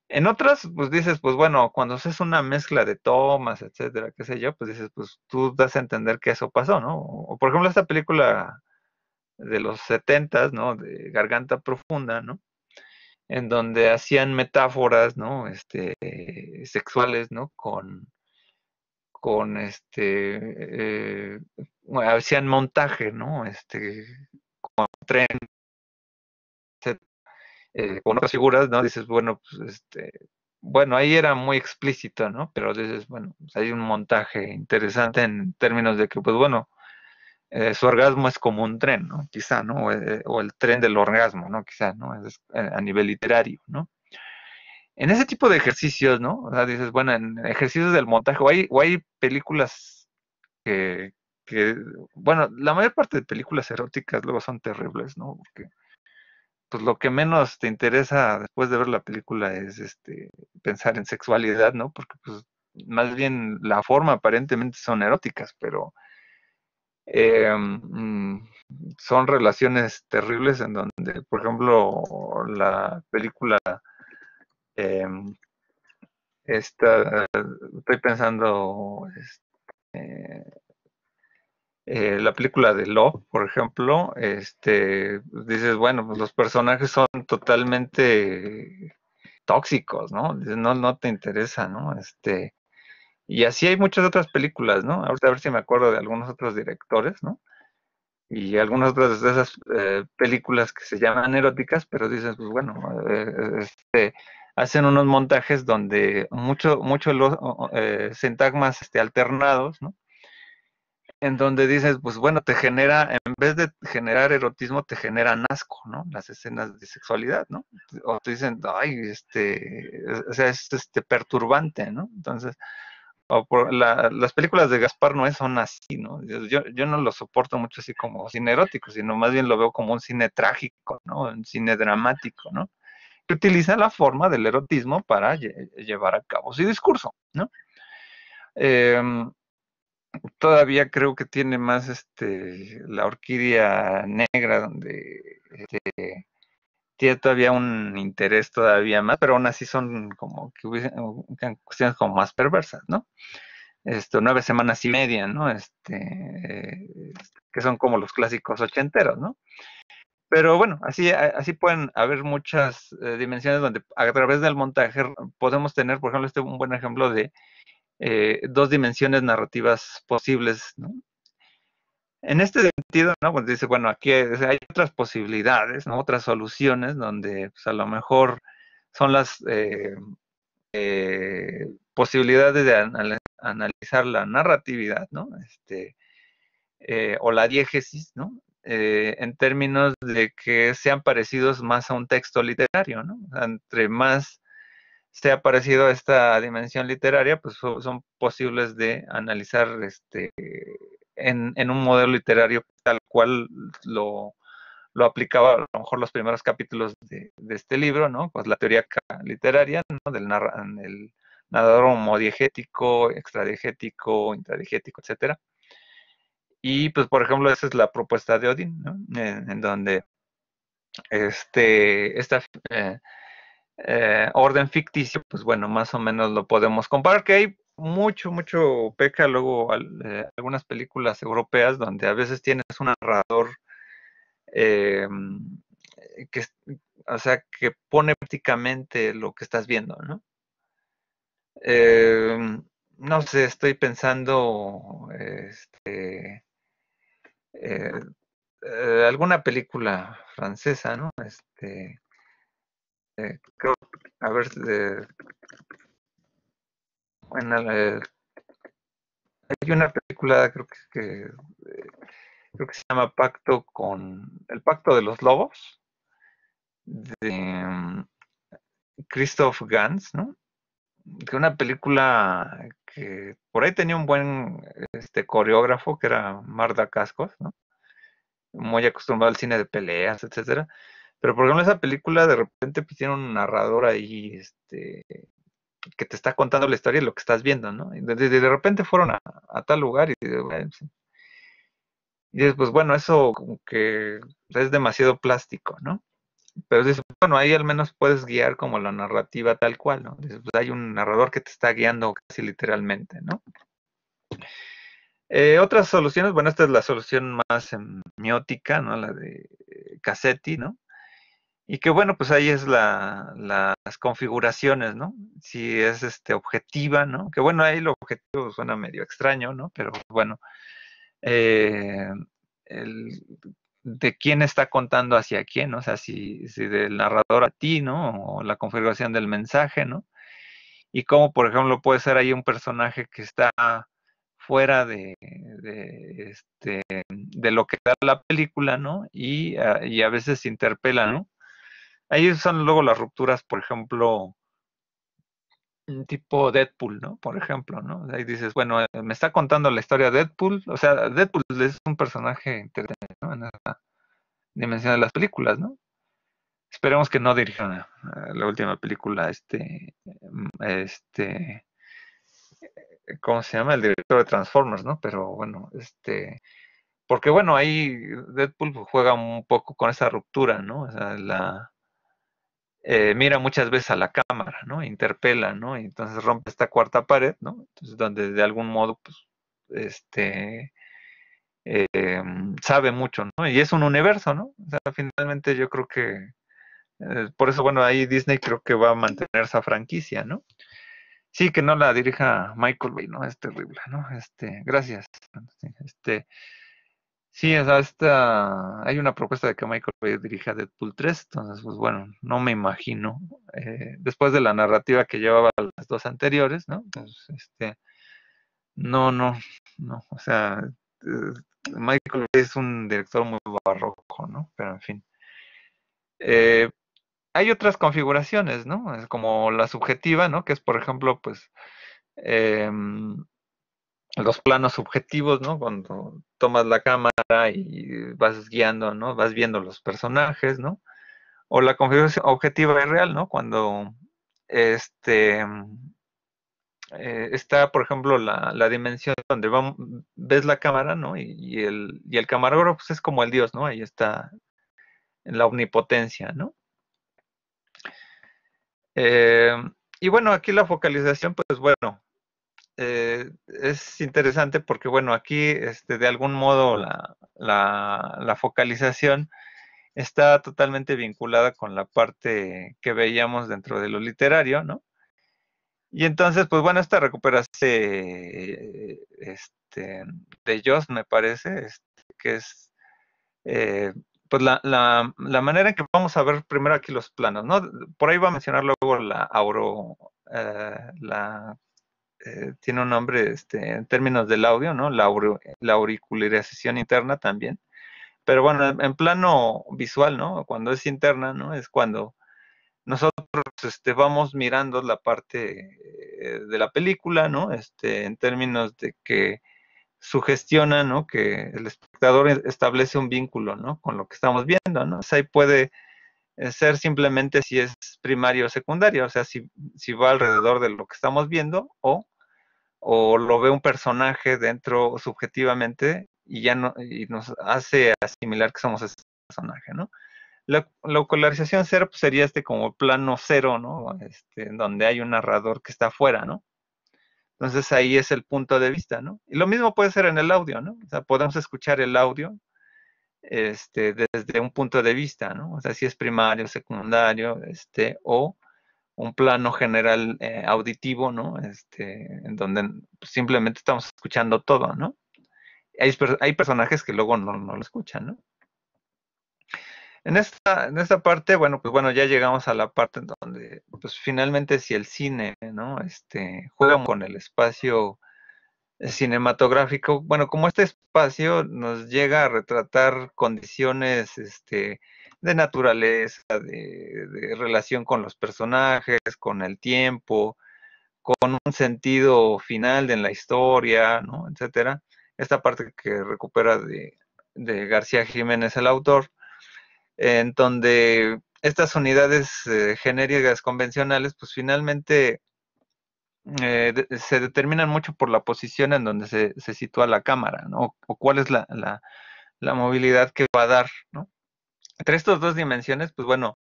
Speaker 1: En otras, pues dices, pues bueno, cuando haces una mezcla de tomas, etcétera, qué sé yo, pues dices, pues tú das a entender que eso pasó, ¿no? O por ejemplo, esta película de los setentas, ¿no? De Garganta Profunda, ¿no? en donde hacían metáforas, ¿no? Este, eh, sexuales, ¿no? Con, con este, eh, hacían montaje, ¿no? Este, con tren, eh, con otras figuras, ¿no? Dices, bueno, pues este, bueno, ahí era muy explícito, ¿no? Pero dices, bueno, pues, hay un montaje interesante en términos de que, pues bueno, eh, su orgasmo es como un tren, ¿no? Quizá, ¿no? O, eh, el tren del orgasmo, ¿no? Quizá, ¿no? Es, eh, a nivel literario, ¿no? En ese tipo de ejercicios, ¿no? O sea, dices, bueno, en ejercicios del montaje, o hay, hay películas que, que, bueno, la mayor parte de películas eróticas luego son terribles, ¿no? Porque pues lo que menos te interesa después de ver la película es este pensar en sexualidad, ¿no? Porque pues más bien la forma aparentemente son eróticas, pero eh, mm, son relaciones terribles en donde, por ejemplo, la película, eh, estoy pensando, este, eh, la película de Love, por ejemplo, este, dices, bueno, pues los personajes son totalmente tóxicos, ¿no? No, no te interesa, ¿no? Este, y así hay muchas otras películas, ¿no? Ahorita a ver si me acuerdo de algunos otros directores, ¿no? Y algunas otras de esas eh, películas que se llaman eróticas, pero dices, pues bueno, eh, este, hacen unos montajes donde mucho, mucho los eh, sintagmas este, alternados, ¿no? En donde dices, pues bueno, te genera, en vez de generar erotismo, te genera asco, ¿no? Las escenas de sexualidad, ¿no? O te dicen, ay, este, o sea, es este, perturbante, ¿no? Entonces, las películas de Gaspar no son así, ¿no? Yo, no lo soporto mucho así como cine erótico, sino más bien lo veo como un cine trágico, ¿no? Un cine dramático, ¿no? Que utiliza la forma del erotismo para llevar a cabo su discurso, ¿no? Em, todavía creo que tiene más este la orquídea negra donde este, tiene todavía un interés todavía más, pero aún así son como que hubiesen cuestiones como más perversas, ¿no? Esto, nueve semanas y media, ¿no? Este, que son como los clásicos ochenteros, ¿no? Pero bueno, así, así pueden haber muchas eh, dimensiones donde a través del montaje podemos tener, por ejemplo, este un buen ejemplo de eh, dos dimensiones narrativas posibles, ¿no? En este sentido, ¿no? Pues dice, bueno, aquí hay otras posibilidades, Otras soluciones donde pues, a lo mejor son las eh, eh, posibilidades de analizar la narratividad, ¿no? Este, eh, o la diégesis, ¿no? en términos de que sean parecidos más a un texto literario, ¿no? Entre más sea parecido a esta dimensión literaria, pues son posibles de analizar este, en, un modelo literario tal cual lo, aplicaba a lo mejor los primeros capítulos de, este libro, ¿no? Pues la teoría literaria, ¿no? Del narra, el nadador homodiegético, extradiegético, intradiegético, etcétera. Y pues, por ejemplo, esa es la propuesta de Odin, ¿no? En, donde este, esta eh, eh, orden ficticio, pues bueno, más o menos lo podemos comparar, que hay mucho, mucho peca luego eh, algunas películas europeas donde a veces tienes un narrador eh, eh, que, o sea, que pone prácticamente lo que estás viendo, ¿no? Em, no sé, estoy pensando este, alguna película francesa, ¿no? Este, a ver, en hay una película, creo que, eh, creo que se llama Pacto con el Pacto de los Lobos de mm, Christoph Gans, ¿no? Que una película que por ahí tenía un buen este coreógrafo que era Marta Cascos, ¿no? Muy acostumbrado al cine de peleas, etcétera. Pero por ejemplo esa película de repente pues, tiene un narrador ahí este que te está contando la historia y lo que estás viendo, ¿no? Y de, repente fueron a, tal lugar y, y dices, pues bueno, eso que es demasiado plástico, ¿no? Pero dices, bueno, ahí al menos puedes guiar como la narrativa tal cual, ¿no? Pues hay un narrador que te está guiando casi literalmente, ¿no? Eh, otras soluciones, bueno, esta es la solución más semiótica, ¿no? La de eh, Cassetti, ¿no? Y que bueno, pues ahí es las configuraciones, ¿no? Si es este objetiva, ¿no? Que bueno, ahí lo objetivo suena medio extraño, ¿no? Pero bueno, eh, el, de quién está contando hacia quién, o sea, si, del narrador a ti, ¿no? O la configuración del mensaje, ¿no? Y cómo, por ejemplo, puede ser ahí un personaje que está fuera de, este, de lo que da la película, ¿no? Y ah, y a veces interpela, ¿no? Ahí son luego las rupturas, por ejemplo, tipo Deadpool, ¿no? Por ejemplo, ¿no? Ahí dices, bueno, eh, me está contando la historia de Deadpool, o sea, Deadpool es un personaje interesante, En esa dimensión de las películas, ¿no? Esperemos que no dirija la última película, este, mm, este, ¿cómo se llama? El director de Transformers, ¿no? Pero bueno, este, porque bueno, ahí Deadpool juega un poco con esa ruptura, ¿no? O sea, la, eh, mira muchas veces a la cámara, ¿no? Interpela, ¿no? Y entonces rompe esta cuarta pared, ¿no? Entonces, donde de algún modo, pues, este, eh, em, sabe mucho, ¿no? Y es un universo, ¿no? O sea, finalmente yo creo que, eh, por eso, bueno, ahí Disney creo que va a mantener esa franquicia, ¿no? Sí, que no la dirija Michael Bay, ¿no? Es terrible, ¿no? Este, gracias. Este, Sí, o hay una propuesta de que Michael Bay dirija Deadpool 3, entonces, pues bueno, no me imagino. Eh, después de la narrativa que llevaba las dos anteriores, ¿no? Pues, este, no, no, no, o sea, eh, Michael Bay es un director muy barroco, ¿no? Pero en fin. Eh, hay otras configuraciones, ¿no? Es como la subjetiva, ¿no? Que es, por ejemplo, pues, em, los planos subjetivos, ¿no? Cuando tomas la cámara y vas guiando, ¿no? Vas viendo los personajes, ¿no? O la configuración objetiva y real, ¿no? Cuando este eh, está, por ejemplo, la, dimensión donde ves la cámara, ¿no? Y, el, y el camarógrafo pues, es como el dios, ¿no? Ahí está en la omnipotencia, ¿no? Eh, y bueno, aquí la focalización, pues bueno, eh, es interesante porque, bueno, aquí este, de algún modo la, la, focalización está totalmente vinculada con la parte que veíamos dentro de lo literario, ¿no? Y entonces, pues bueno, esta recuperación este, de Joss, me parece, este, que es eh, pues la, manera en que vamos a ver primero aquí los planos, ¿no? Por ahí va a mencionar luego la auro, eh, la eh, tiene un nombre este, en términos del audio, ¿no? La, auricularización interna también. Pero bueno, en plano visual, ¿no? Cuando es interna, ¿no? Es cuando nosotros este, vamos mirando la parte eh, de la película, ¿no? Este, en términos de que sugestiona, ¿no? Que el espectador e-, establece un vínculo, ¿no? Con lo que estamos viendo, ¿no? O ahí puede eh, ser simplemente si es primario o secundario, o sea, si va alrededor de lo que estamos viendo o o lo ve un personaje dentro subjetivamente y ya no, y nos hace asimilar que somos ese personaje, ¿no? La, ocularización cero pues, sería este como plano cero, ¿no? Este, donde hay un narrador que está afuera, ¿no? Entonces ahí es el punto de vista, ¿no? Y lo mismo puede ser en el audio, ¿no? O sea, podemos escuchar el audio este, desde un punto de vista, ¿no? O sea, si es primario, secundario, este, o un plano general eh, auditivo, ¿no? Este, en donde simplemente estamos escuchando todo, ¿no? Hay, personajes que luego no, lo escuchan, ¿no? En esta, en esta parte, bueno, pues bueno, ya llegamos a la parte en donde, pues finalmente si el cine, ¿no? Este, juega con el espacio cinematográfico, bueno, como este espacio nos llega a retratar condiciones, este, de naturaleza, de, relación con los personajes, con el tiempo, con un sentido final en la historia, ¿no? etcétera. Esta parte que recupera de, García Jiménez, el autor, en donde estas unidades eh, genéricas convencionales, pues finalmente eh, se determinan mucho por la posición en donde se, sitúa la cámara, ¿no? O, cuál es la, la, movilidad que va a dar, ¿no? entre estas dos dimensiones, pues bueno,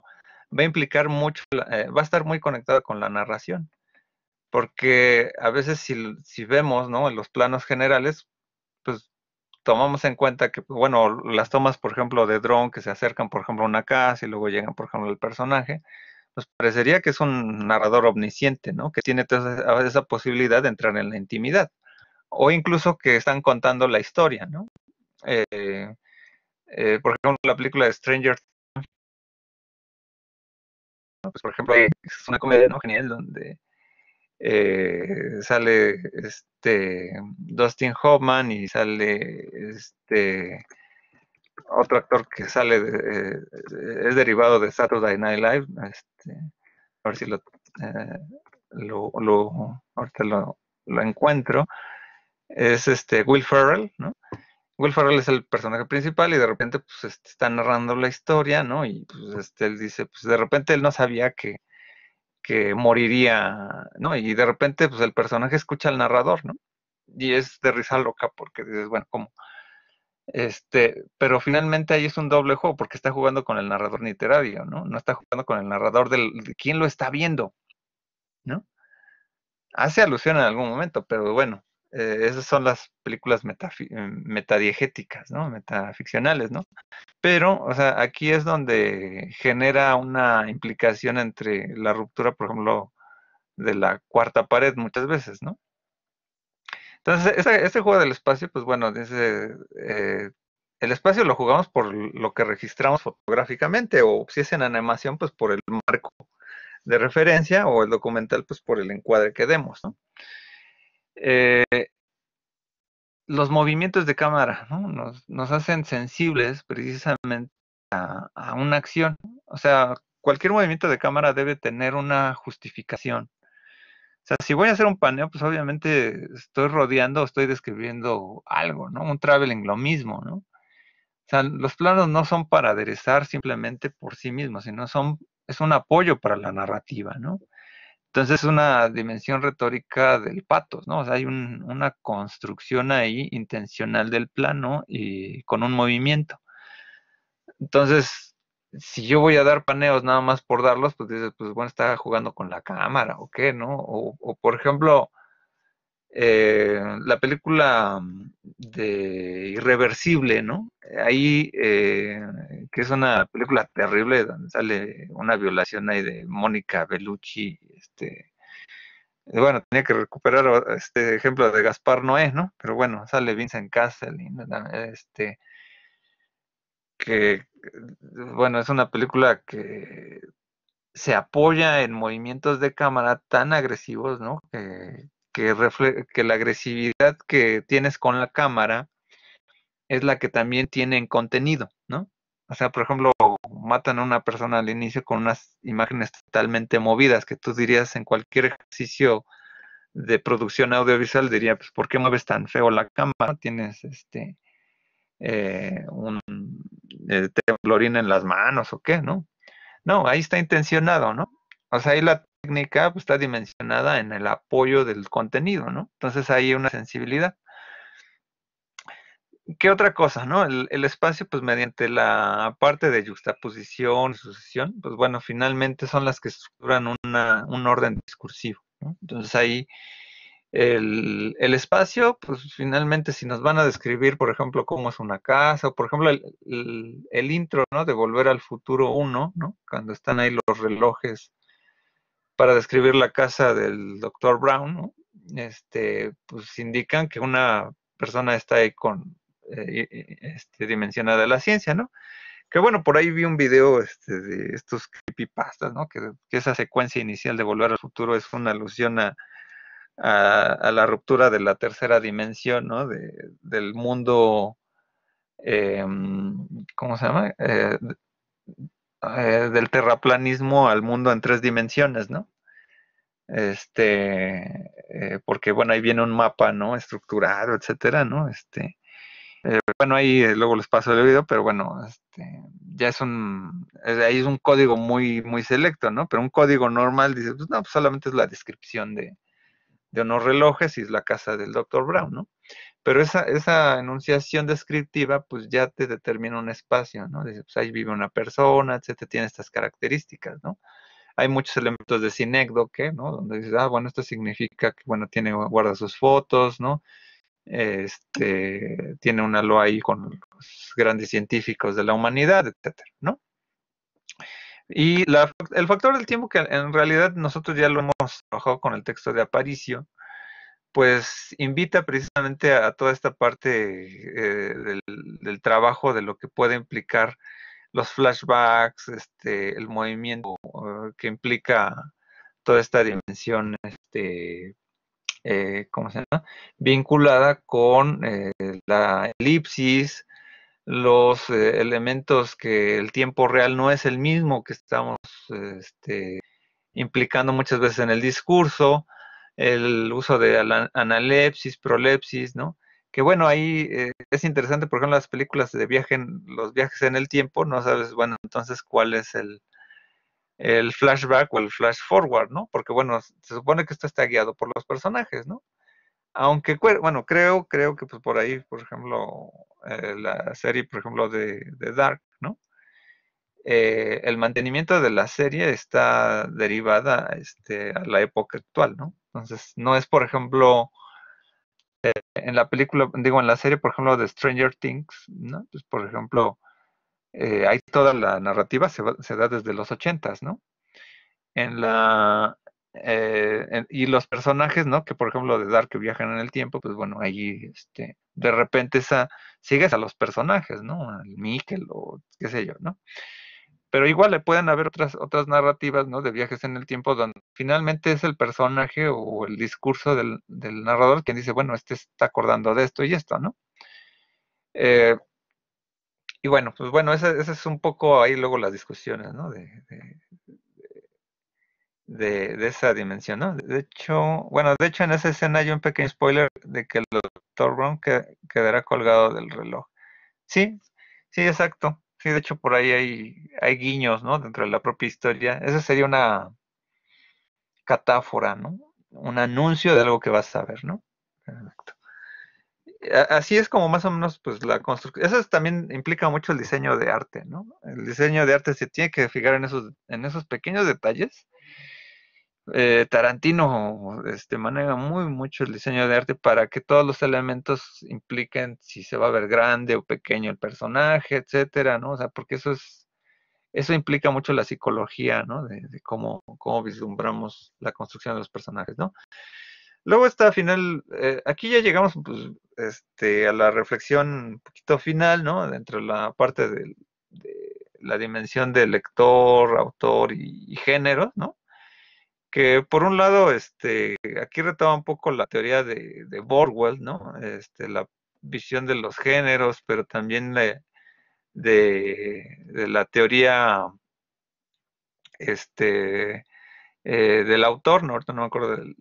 Speaker 1: va a implicar mucho, eh, va a estar muy conectado con la narración, porque a veces si, vemos, ¿no? En los planos generales, pues tomamos en cuenta que, pues, bueno, las tomas, por ejemplo, de dron que se acercan, por ejemplo, a una casa y luego llegan, por ejemplo, al personaje, nos pues, parecería que es un narrador omnisciente, ¿no? Que tiene esa posibilidad de entrar en la intimidad. O incluso que están contando la historia, ¿no? Eh, eh, por ejemplo, la película de Stranger Things. Pues, por ejemplo, es una comedia ¿no? genial donde eh, sale este Dustin Hoffman y sale este otro actor que sale eh, es derivado de Saturday Night Live este, a ver si lo, lo, lo, encuentro es este Will Ferrell no Will Ferrell es el personaje principal y de repente pues este, está narrando la historia, ¿no? Y pues este, él dice, pues de repente él no sabía que, que moriría, ¿no? Y de repente pues el personaje escucha al narrador, ¿no? Y es de risa loca porque dices, bueno, ¿cómo? Este, pero finalmente ahí es un doble juego porque está jugando con el narrador literario, ¿no? No está jugando con el narrador del, de quién lo está viendo, ¿no? Hace alusión en algún momento, pero bueno, eh, esas son las películas mm, metadiegéticas, ¿no? Metaficcionales, ¿no? Pero, o sea, aquí es donde genera una implicación entre la ruptura, por ejemplo, de la cuarta pared muchas veces, ¿no? Entonces, este juego del espacio, pues bueno, dice, eh, el espacio lo jugamos por lo que registramos fotográficamente, o si es en animación, pues por el marco de referencia, o el documental, pues por el encuadre que demos, ¿no? Eh, los movimientos de cámara nos, hacen sensibles precisamente a, una acción. O sea, cualquier movimiento de cámara debe tener una justificación. O sea, si voy a hacer un paneo, pues obviamente estoy rodeando, estoy describiendo algo, ¿no? Un traveling, lo mismo, ¿no? O sea, los planos no son para aderezar simplemente por sí mismos, sino son, es un apoyo para la narrativa, ¿no? Entonces es una dimensión retórica del patos, ¿no? O sea, hay una construcción ahí intencional del plano y con un movimiento. Entonces, si yo voy a dar paneos nada más por darlos, pues dices, pues bueno, está jugando con la cámara o qué, ¿no? o por ejemplo, eh, la película mm, de Irreversible, ¿no? Ahí, eh, que es una película terrible donde sale una violación ahí de Mónica Bellucci, este, bueno, tenía que recuperar este ejemplo de Gaspar Noé, ¿no? Pero bueno, sale Vincent Castle, y, este, que, bueno, es una película que se apoya en movimientos de cámara tan agresivos, ¿no? Que, que, que la agresividad que tienes con la cámara es la que también tiene en contenido, ¿no? O sea, por ejemplo, matan a una persona al inicio con unas imágenes totalmente movidas que tú dirías en cualquier ejercicio de producción audiovisual, diría, pues, ¿por qué mueves tan feo la cámara? Tienes este eh, un eh, en las manos o qué, ¿no? No, ahí está intencionado, ¿no? O sea, ahí la técnica pues, está dimensionada en el apoyo del contenido, ¿no? Entonces hay una sensibilidad. ¿Qué otra cosa, no? El, espacio, pues mediante la parte de juxtaposición, sucesión, pues bueno, finalmente son las que estructuran una, un orden discursivo, ¿no? Entonces ahí el, espacio, pues finalmente si nos van a describir, por ejemplo, cómo es una casa, o por ejemplo el, el intro, ¿no? De Volver al Futuro uno, ¿no? Cuando están ahí los relojes para describir la casa del doctor Brown, este, pues indican que una persona está ahí con eh, este, dimensionada la ciencia, ¿no? Que bueno, por ahí vi un video este, de estos creepypastas, ¿no? Que, esa secuencia inicial de Volver al Futuro es una alusión a, la ruptura de la tercera dimensión, ¿no? del mundo, em, ¿cómo se llama? Eh, eh, del terraplanismo al mundo en tres dimensiones, ¿no? Este, eh, porque bueno, ahí viene un mapa, ¿no? Estructurado, etcétera, ¿no? Este, eh, bueno, ahí luego les paso el oído, pero bueno, este, ya es un, ahí es un código muy, muy selecto, ¿no? Pero un código normal dice, pues no, pues, solamente es la descripción de, de unos relojes y es la casa del doctor Brown, ¿no? Pero esa, esa enunciación descriptiva, pues ya te determina un espacio, ¿no? Dice, pues ahí vive una persona, etcétera, tiene estas características, ¿no? Hay muchos elementos de sinécdoque, ¿no? Donde dices, ah, bueno, esto significa que, bueno, tiene, guarda sus fotos, ¿no? Este, tiene una loa ahí con los grandes científicos de la humanidad, etcétera, ¿no? Y el factor del tiempo que en realidad nosotros ya lo hemos trabajado con el texto de Aparicio, pues invita precisamente a, toda esta parte eh, del, trabajo de lo que puede implicar los flashbacks, este, el movimiento eh, que implica toda esta dimensión, este, eh, ¿cómo se llama? Vinculada con la elipsis, los elementos que el tiempo real no es el mismo que estamos este, implicando muchas veces en el discurso, el uso de analepsis, prolepsis, ¿no? Que bueno, ahí eh, es interesante, por ejemplo, las películas de viaje, los viajes en el tiempo, no sabes, bueno, entonces cuál es el, flashback o el flash forward, ¿no? Porque bueno, se supone que esto está guiado por los personajes, ¿no? Aunque, bueno, creo, creo que pues por ahí, por ejemplo, eh, la serie, por ejemplo, de Dark, eh, el mantenimiento de la serie está derivada este, a la época actual, ¿no? Entonces, no es, por ejemplo, eh, en la película, digo, en la serie, por ejemplo, de Stranger Things, ¿no? Pues, por ejemplo, hay eh, toda la narrativa, se, da desde los ochentas, ¿no? En la, y los personajes, ¿no? Que por ejemplo de Dark que viajan en el tiempo, pues bueno, ahí este, de repente sigues a los personajes, ¿no? Al Mikkel o qué sé yo, ¿no? Pero igual le pueden haber otras, otras narrativas, ¿no? De viajes en el tiempo donde finalmente es el personaje o el discurso del, narrador quien dice, bueno, este está acordando de esto y esto, ¿no? Eh, y bueno, pues bueno, esa, es un poco ahí luego las discusiones, ¿no? De, esa dimensión, ¿no? De hecho, bueno, de hecho en esa escena hay un pequeño spoiler de que el doctor Brown quedará colgado del reloj. Sí, sí, exacto. Sí, de hecho por ahí hay, guiños, ¿no? Dentro de la propia historia. Esa sería una catáfora, ¿no? Un anuncio de algo que vas a ver, ¿no? Exacto. Así es como más o menos pues la construcción. Eso también implica mucho el diseño de arte, ¿no? El diseño de arte se tiene que fijar en esos, en esos pequeños detalles eh, Tarantino este, maneja muy mucho el diseño de arte para que todos los elementos impliquen si se va a ver grande o pequeño el personaje, etcétera, ¿no? O sea, porque eso es, eso implica mucho la psicología, ¿no? De, cómo, cómo vislumbramos la construcción de los personajes, ¿no? Luego está final, eh, aquí ya llegamos pues, este, a la reflexión un poquito final, ¿no? Dentro de la parte de la dimensión de lector, autor y, y género, ¿no? que por un lado, este, aquí retaba un poco la teoría de, Borwell, ¿no? Este, la visión de los géneros, pero también de, la teoría este, eh, del autor, ¿no? no me acuerdo del,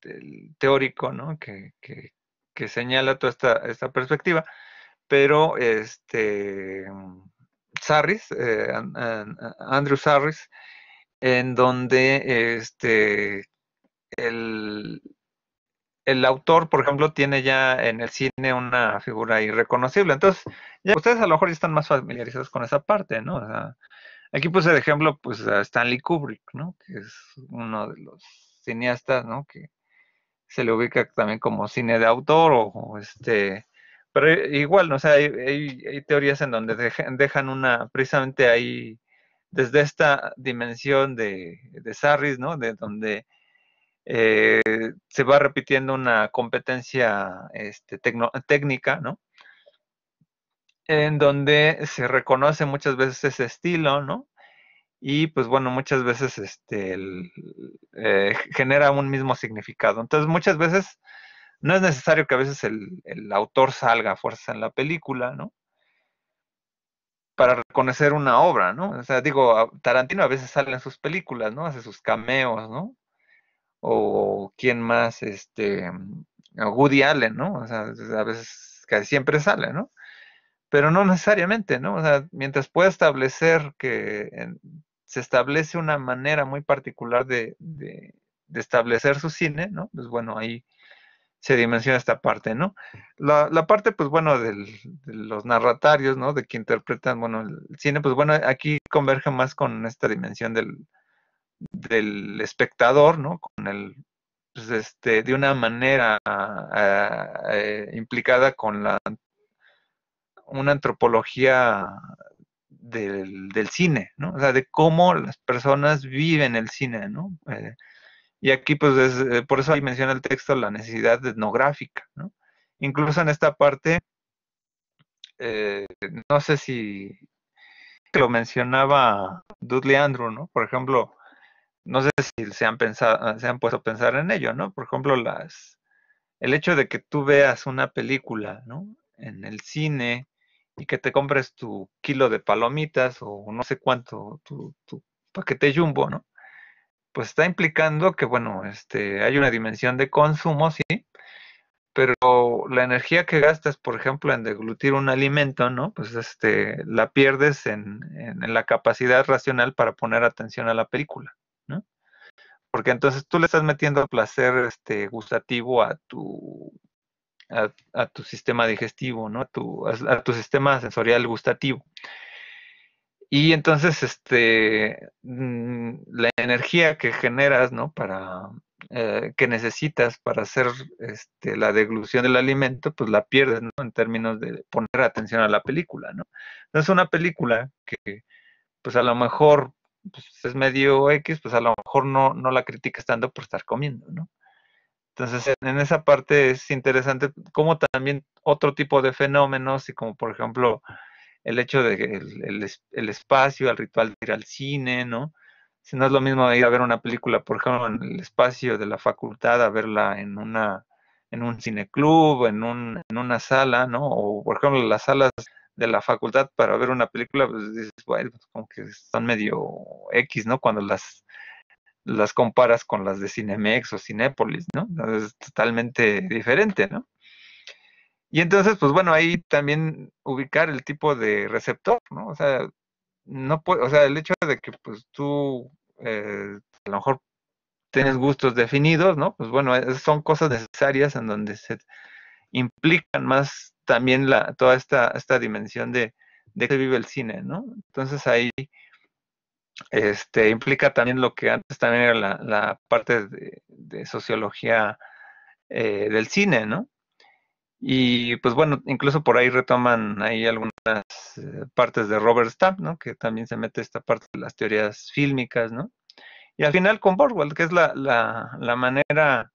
Speaker 1: del, teórico, ¿no? Que, que, señala toda esta, perspectiva, pero este, Sarris, eh, Andrew Sarris, en donde este, el, el autor, por ejemplo, tiene ya en el cine una figura irreconocible. Entonces, ustedes a lo mejor ya están más familiarizados con esa parte, ¿no? aquí puse de ejemplo pues, a Stanley Kubrick, ¿no? Que es uno de los cineastas, ¿no? Que se le ubica también como cine de autor o, este... Pero igual, ¿no? O sea, hay, hay teorías en donde dejan una, precisamente ahí desde esta dimensión de, de Sarris, ¿no? De donde eh, se va repitiendo una competencia este, técnica, ¿no? En donde se reconoce muchas veces ese estilo, ¿no? Y pues bueno, muchas veces este, eh, genera un mismo significado. Entonces muchas veces no es necesario que a veces el, el autor salga a fuerza en la película, ¿no? para reconocer una obra, ¿no? O sea, digo, Tarantino a veces sale en sus películas, ¿no? Hace sus cameos, ¿no? O quién más, este, Woody Allen, ¿no? O sea, a veces casi siempre sale, ¿no? Pero no necesariamente, ¿no? O sea, mientras pueda establecer que se establece una manera muy particular de establecer su cine, ¿no? Pues bueno, ahí se dimensiona esta parte, ¿no? La, parte, pues bueno, de los narratarios, ¿no? De que interpretan, bueno, el cine, pues bueno, aquí converge más con esta dimensión del, del espectador, ¿no? Con el, pues este, de una manera ah, eh, implicada con la, una antropología del, cine, ¿no? O sea, de cómo las personas viven el cine, ¿no? Eh, y aquí, pues, es, eh, por eso ahí menciona el texto la necesidad etnográfica, ¿no? Incluso en esta parte, eh, no sé si lo mencionaba Dudley Andrew, ¿no? Por ejemplo, no sé si se han, pensado, se han puesto a pensar en ello, ¿no? Por ejemplo, las, el hecho de que tú veas una película, ¿no? En el cine y que te compres tu kilo de palomitas o no sé cuánto, tu, tu paquete jumbo, ¿no? pues está implicando que, bueno, este, hay una dimensión de consumo, sí, pero la energía que gastas, por ejemplo, en deglutir un alimento, ¿no? Pues este, la pierdes en, la capacidad racional para poner atención a la película, ¿no? Porque entonces tú le estás metiendo placer este, gustativo a tu, a, tu sistema digestivo, ¿no? a tu sistema sensorial gustativo. Y entonces, este, mm, la energía que generas, ¿no? Para, eh, que necesitas para hacer este, la deglución del alimento, pues la pierdes, En términos de poner atención a la película, ¿no? Entonces, una película que, pues a lo mejor pues, es medio X, pues a lo mejor no, no la criticas tanto por estar comiendo, ¿no? Entonces, en esa parte es interesante cómo también otro tipo de fenómenos, y como por ejemplo el hecho de que el, el, espacio, el ritual de ir al cine, ¿no? Si no es lo mismo ir a ver una película, por ejemplo, en el espacio de la facultad, a verla en una en un cineclub, en, un, una sala, ¿no? O, por ejemplo, las salas de la facultad para ver una película, pues dices, bueno, pues, como que están medio X, ¿no? Cuando las, las comparas con las de Cinemex o Cinépolis, ¿no? Es totalmente diferente, ¿no? Y entonces, pues bueno, ahí también ubicar el tipo de receptor, ¿no? O sea, no o sea, el hecho de que pues tú eh, a lo mejor tienes gustos definidos, ¿no? Pues bueno, e, son cosas necesarias en donde se implican más también la, toda esta, esta dimensión de, de que vive el cine, ¿no? Entonces ahí este, implica también lo que antes también era la, parte de, sociología eh, del cine, ¿no? Y pues bueno, incluso por ahí retoman ahí algunas eh, partes de Robert Stamp, ¿no? Que también se mete esta parte de las teorías fílmicas, ¿no? Y al final con Borwell, que es la, la, la manera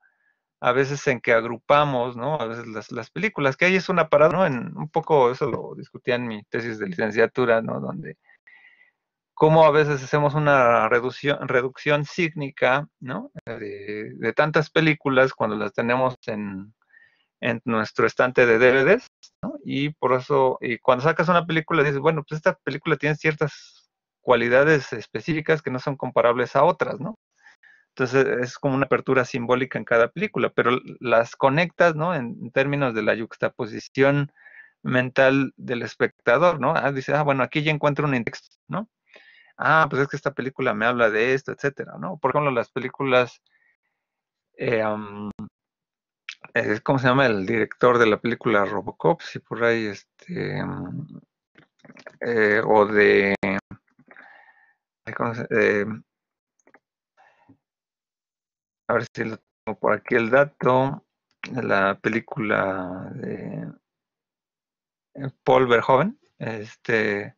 Speaker 1: a veces en que agrupamos, ¿no? A veces las, películas, que ahí es una parada, ¿no? En, un poco eso lo discutía en mi tesis de licenciatura, ¿no? Donde cómo a veces hacemos una reducción, reducción ¿no? De, de tantas películas cuando las tenemos en, en nuestro estante de DVDs, ¿no? Y por eso, y cuando sacas una película dices, bueno, pues esta película tiene ciertas cualidades específicas que no son comparables a otras, ¿no? Entonces es como una apertura simbólica en cada película, pero las conectas, ¿no? En términos de la yuxtaposición mental del espectador, ¿no? Ah, dice, ah, bueno, aquí ya encuentro un index, ¿no? Ah, pues es que esta película me habla de esto, etcétera, ¿no? Por ejemplo, las películas eh, eh, ¿cómo se llama el director de la película Robocop? Si por ahí, este, eh, o de, eh? a ver si lo tengo por aquí el dato, de la película de Paul Verhoeven, este,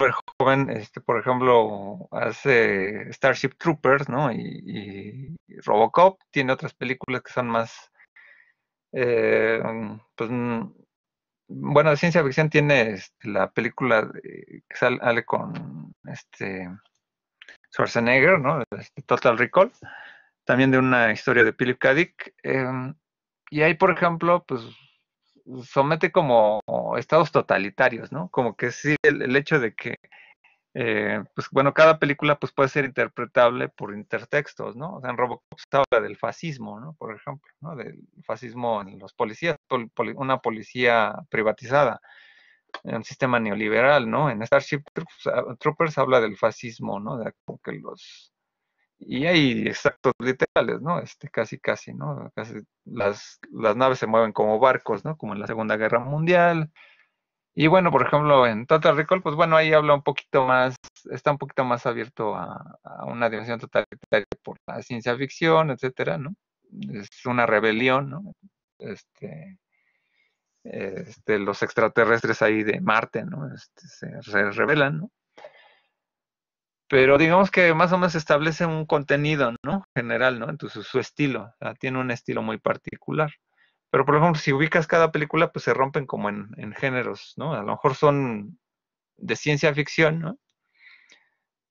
Speaker 1: Verhoeven, este, por ejemplo, hace Starship Troopers, ¿no? y, Robocop tiene otras películas que son más eh, mm, pues, mm, bueno, ciencia ficción tiene este, la película que sale con este Schwarzenegger, ¿no? Este, Total Recall, también de una historia de Philip K. Dick. Em, y ahí, por ejemplo, pues somete como estados totalitarios, ¿no? Como que sí, el hecho de que eh, pues bueno, cada película pues puede ser interpretable por intertextos, ¿no? O sea, en Robocop se habla del fascismo, ¿no? Por ejemplo, ¿no? Del fascismo en los policías, una policía privatizada, en un sistema neoliberal, ¿no? En Starship Troopers, ah, Troopers habla del fascismo, ¿no? De que los... Y hay exactos literales, ¿no? Este, casi, casi, ¿no? Casi las, las naves se mueven como barcos, ¿no? Como en la Segunda Guerra Mundial, y bueno, por ejemplo, en Total Recall, pues bueno, ahí habla un poquito más, está un poquito más abierto a, una dimensión totalitaria por la ciencia ficción, etcétera, ¿no? Es una rebelión, ¿no? Este, este los extraterrestres ahí de Marte, ¿no? Este, se revelan, ¿no? Pero digamos que más o menos establece un contenido, ¿no? General, ¿no? Entonces su estilo, tiene un estilo muy particular. Pero, por ejemplo, si ubicas cada película, pues se rompen como en, géneros, ¿no? A lo mejor son de ciencia ficción, ¿no?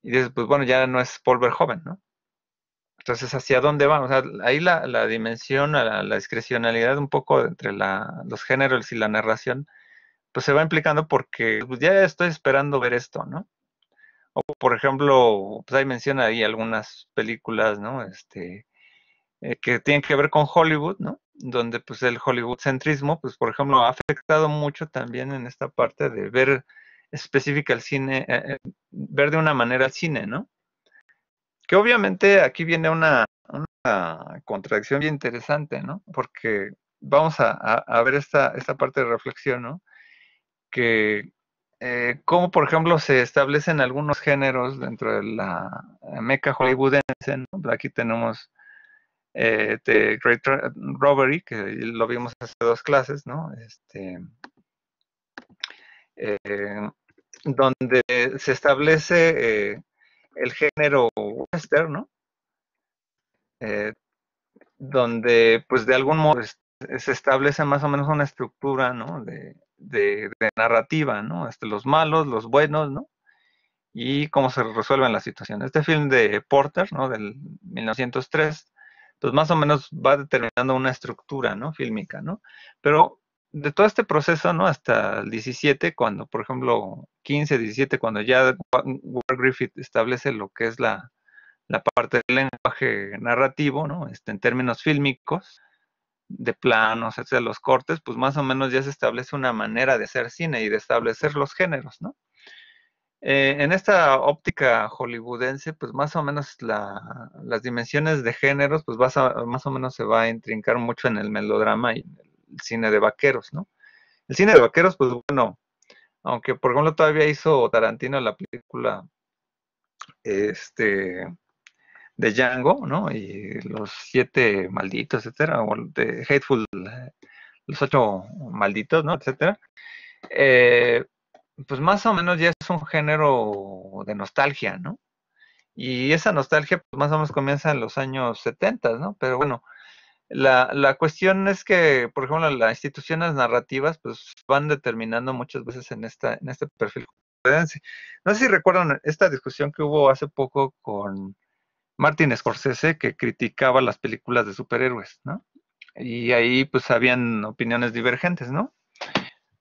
Speaker 1: Y dices, pues bueno, ya no es Paul joven, ¿no? Entonces, ¿hacia dónde vamos? O sea, ahí la, la dimensión, la, la, discrecionalidad un poco entre los géneros y la narración, pues se va implicando porque pues, ya estoy esperando ver esto, ¿no? O, por ejemplo, pues ahí menciona ahí algunas películas, ¿no? Este, eh, que tienen que ver con Hollywood, ¿no? donde pues el hollywoodcentrismo, pues por ejemplo, ha afectado mucho también en esta parte de ver específica el cine, eh, eh, ver de una manera el cine, ¿no? Que obviamente aquí viene una, contradicción bien interesante, ¿no? Porque vamos a, ver esta, esta parte de reflexión, ¿no? Que eh, cómo, por ejemplo, se establecen algunos géneros dentro de la meca hollywoodense, ¿no? Aquí tenemos eh, de Great Robbery, que lo vimos hace dos clases, ¿no? Este, eh, donde se establece eh, el género western, ¿no? donde, pues, de algún modo se establece más o menos una estructura, ¿no? De, narrativa, ¿no? Este, los malos, los buenos, ¿no? y cómo se resuelven las situaciones. Este film de Porter, ¿no? Del 1903, pues más o menos va determinando una estructura, ¿no? Fílmica, ¿no? Pero de todo este proceso, ¿no? Hasta el 17, cuando, por ejemplo, 15, 17, cuando ya Ward Griffith establece lo que es la, parte del lenguaje narrativo, ¿no? Este, en términos fílmicos, de planos, etcétera, los cortes, pues más o menos ya se establece una manera de hacer cine y de establecer los géneros, ¿no? Eh, en esta óptica hollywoodense, pues más o menos las dimensiones de géneros, pues más o menos se va a intrincar mucho en el melodrama y el cine de vaqueros, ¿no? El cine de vaqueros, pues bueno, aunque por ejemplo todavía hizo Tarantino la película este, de Django, ¿no? Y los siete malditos, etcétera, o de Hateful, eh, los ocho malditos, ¿no? Etcétera. Eh, pues más o menos ya es un género de nostalgia, ¿no? Y esa nostalgia pues más o menos comienza en los años 70, ¿no? Pero bueno, la, la, cuestión es que, por ejemplo, las instituciones narrativas pues van determinando muchas veces en, esta, en este perfil. No sé si recuerdan esta discusión que hubo hace poco con Martin Scorsese que criticaba las películas de superhéroes, ¿no? Y ahí pues habían opiniones divergentes, ¿no?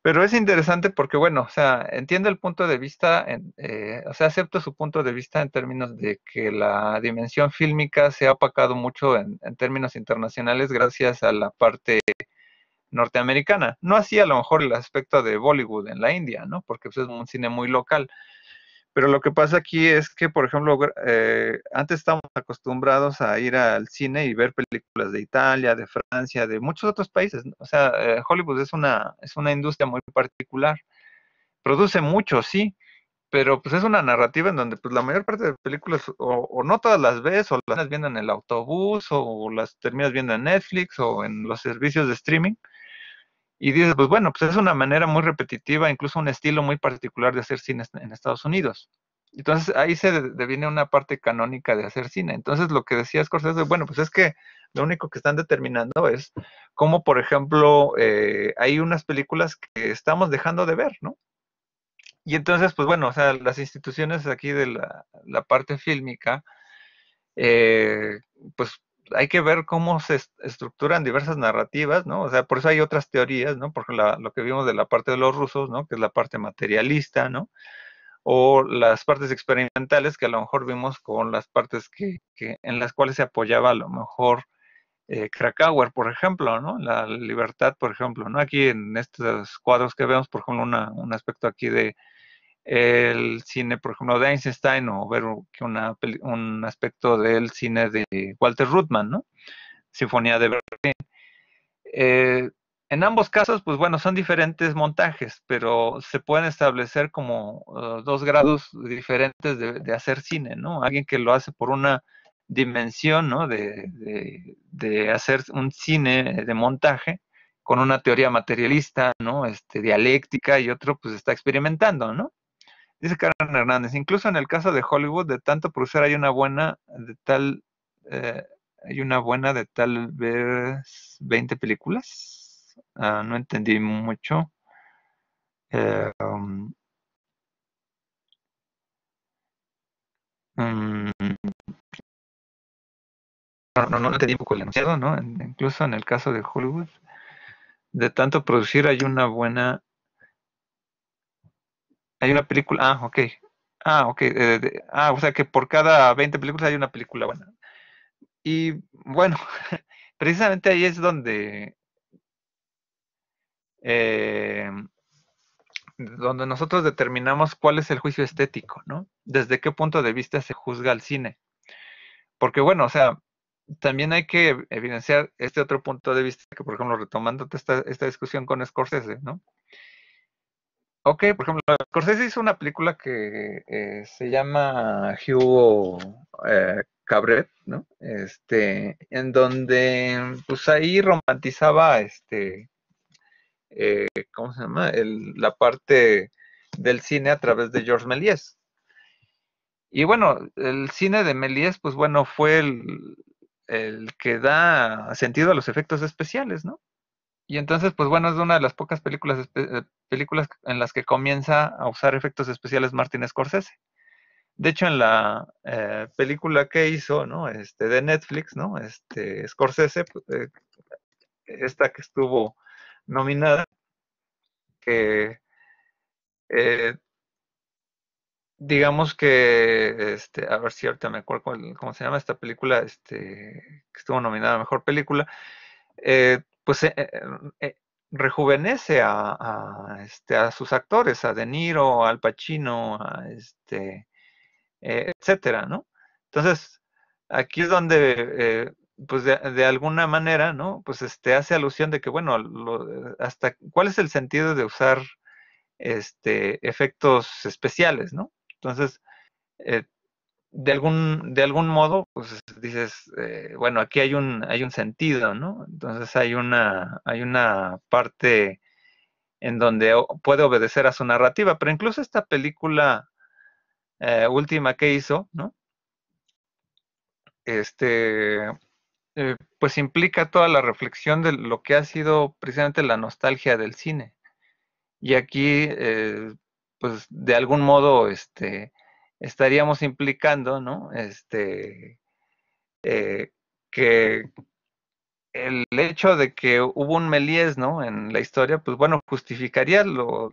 Speaker 1: Pero es interesante porque, bueno, o sea, entiendo el punto de vista, eh, o sea, acepto su punto de vista en términos de que la dimensión fílmica se ha apacado mucho en, términos internacionales gracias a la parte norteamericana. No así a lo mejor el aspecto de Bollywood en la India, ¿no? Porque eso pues, es un cine muy local. Pero lo que pasa aquí es que, por ejemplo, eh, antes estábamos acostumbrados a ir al cine y ver películas de Italia, de Francia, de muchos otros países. O sea, eh, Hollywood es una, es una industria muy particular. Produce mucho, sí, pero pues es una narrativa en donde pues la mayor parte de películas o, o no todas las ves o las viendo en el autobús o las terminas viendo en Netflix o en los servicios de streaming y dices, pues bueno, pues es una manera muy repetitiva, incluso un estilo muy particular de hacer cine en Estados Unidos. Entonces ahí se deviene una parte canónica de hacer cine. Entonces lo que decía Scorsese, bueno, pues es que lo único que están determinando es cómo, por ejemplo, eh, hay unas películas que estamos dejando de ver, ¿no? Y entonces, pues bueno, o sea, las instituciones aquí de la, parte fílmica, eh, pues hay que ver cómo se estructuran diversas narrativas, ¿no? O sea, por eso hay otras teorías, ¿no? Por ejemplo, lo que vimos de la parte de los rusos, ¿no? Que es la parte materialista, ¿no? O las partes experimentales que a lo mejor vimos con las partes que, que en las cuales se apoyaba a lo mejor eh, Krakauer, por ejemplo, ¿no? La libertad, por ejemplo, ¿no? Aquí en estos cuadros que vemos, por ejemplo, una, un aspecto aquí de el cine, por ejemplo, de Einstein o ver una, un aspecto del cine de Walter Ruttmann, ¿no? Sinfonía de Berlín. Eh, en ambos casos, pues bueno, son diferentes montajes, pero se pueden establecer como eh, dos grados diferentes de, de, hacer cine, ¿no? Alguien que lo hace por una dimensión, ¿no? De, de, de, hacer un cine de montaje con una teoría materialista, ¿no? Este, dialéctica y otro pues está experimentando, ¿no? Dice Karen Hernández, incluso en el caso de Hollywood, de tanto producir hay una buena de tal, eh, hay una buena de tal vez 20 películas. Ah, no entendí mucho. Em, mm, no, no, entendí un el ¿no? incluso en el caso de Hollywood, de tanto producir hay una buena hay una película. Ah, ok. Ah, ok. ah, o sea que por cada 20 películas hay una película buena. Y bueno, [laughs] precisamente ahí es donde. Eh, donde nosotros determinamos cuál es el juicio estético, ¿no? Desde qué punto de vista se juzga el cine. Porque bueno, o sea, también hay que evidenciar este otro punto de vista que, por ejemplo, retomando esta, esta discusión con Scorsese, ¿no? Ok, por ejemplo, Corsés hizo una película que eh, se llama Hugo eh, Cabret, ¿no? Este, en donde, pues ahí romantizaba, este, eh, ¿cómo se llama? la parte del cine a través de George Méliès. Y bueno, el cine de Méliès, pues bueno, fue el que da sentido a los efectos especiales, ¿no? Y entonces, pues bueno, es una de las pocas películas, eh, películas en las que comienza a usar efectos especiales Martin Scorsese. De hecho, en la eh, película que hizo, ¿no? Este, de Netflix, ¿no? Este, Scorsese, pues, eh, esta que estuvo nominada, que digamos que, este, a ver si ahorita me acuerdo cómo, se llama esta película, este, que estuvo nominada a Mejor Película, pues eh, eh, mm, eh, rejuvenece este, a, sus actores, a De Niro, al Pacino, a este, etcétera, ¿no? Entonces, aquí es donde, pues de, alguna manera, ¿no? Pues este, hace alusión de que, bueno, hasta cuál es el sentido de usar este, efectos especiales, ¿no? Entonces, de algún, de algún modo, pues dices, eh, bueno, aquí hay un, hay un sentido, ¿no? Entonces hay una, hay una parte en donde puede obedecer a su narrativa, pero incluso esta película eh, última que hizo, ¿no? Este, eh, pues implica toda la reflexión de lo que ha sido precisamente la nostalgia del cine. Y aquí, pues de algún modo, este, estaríamos implicando, ¿no? Este, eh, que el hecho de que hubo un Melies, ¿no? En la historia, pues bueno, justificaría la,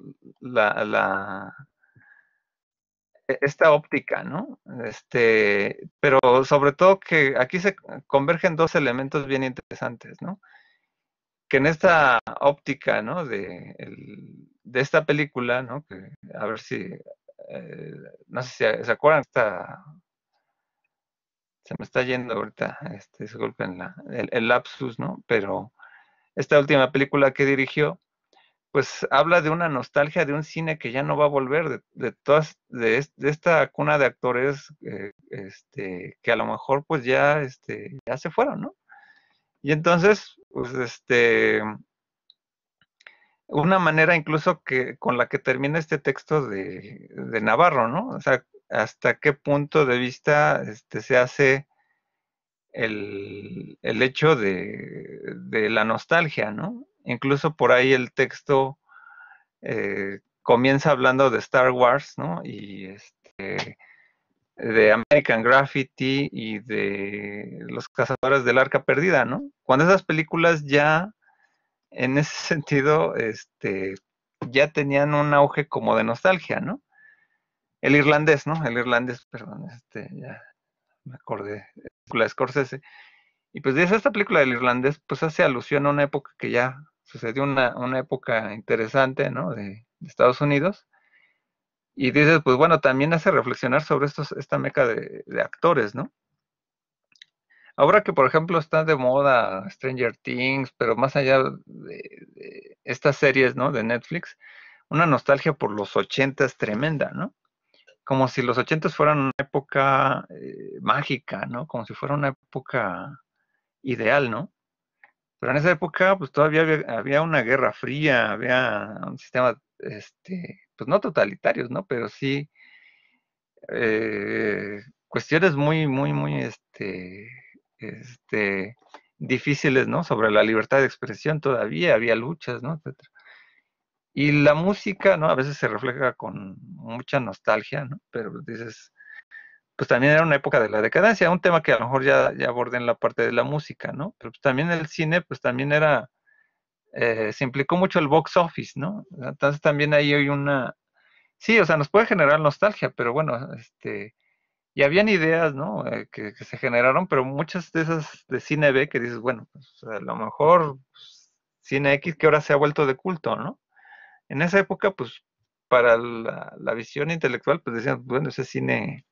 Speaker 1: e-, esta óptica, ¿no? Este, pero sobre todo que aquí se convergen dos elementos bien interesantes, ¿no? Que en esta óptica, ¿no? De, esta película, ¿no? a ver si eh, no sé si se acuerdan, se me está yendo ahorita, este, disculpen la, el, lapsus, ¿no? Pero esta última película que dirigió, pues habla de una nostalgia de un cine que ya no va a volver, de, de todas, de, esta cuna de actores eh, este, que a lo mejor pues ya, este, ya se fueron, ¿no? Y entonces, pues este, una manera incluso que con la que termina este texto de, Navarro, ¿no? O sea, hasta qué punto de vista este, se hace el, hecho de, la nostalgia, ¿no? Incluso por ahí el texto eh, comienza hablando de Star Wars, ¿no? Y este, de American Graffiti y de Los Cazadores del Arca Perdida, ¿no? Cuando esas películas ya en ese sentido, este, ya tenían un auge como de nostalgia, ¿no? El irlandés, ¿no? El irlandés, perdón, este, ya me acordé, la eh, película Y pues dice, esta película del irlandés, pues hace alusión a una época que ya sucedió, una, una época interesante, ¿no? De, Estados Unidos. Y dices, pues bueno, también hace reflexionar sobre estos, esta meca de actores, ¿no? Ahora que, por ejemplo, está de moda Stranger Things, pero más allá de, estas series, ¿no? De Netflix, una nostalgia por los ochentas tremenda, ¿no? Como si los ochentas fueran una época eh, mágica, ¿no? Como si fuera una época ideal, ¿no? Pero en esa época, pues todavía había, una guerra fría, había un sistema, este, pues no totalitario, ¿no? Pero sí eh, cuestiones muy, muy, muy, este, este, difíciles, ¿no? Sobre la libertad de expresión todavía, había luchas, ¿no? Y la música, ¿no? A veces se refleja con mucha nostalgia, ¿no? Pero dices, pues también era una época de la decadencia, un tema que a lo mejor ya, ya abordé en la parte de la música, ¿no? Pero pues también el cine, pues también era, eh, se implicó mucho el box office, ¿no? Entonces también ahí hay una, sí, o sea, nos puede generar nostalgia, pero bueno, este, y habían ideas, ¿no? Eh, que, se generaron, pero muchas de esas de cine B que dices, bueno, pues a lo mejor pues, cine X que ahora se ha vuelto de culto, ¿no? En esa época, pues para la, visión intelectual, pues decían, bueno, ese cine,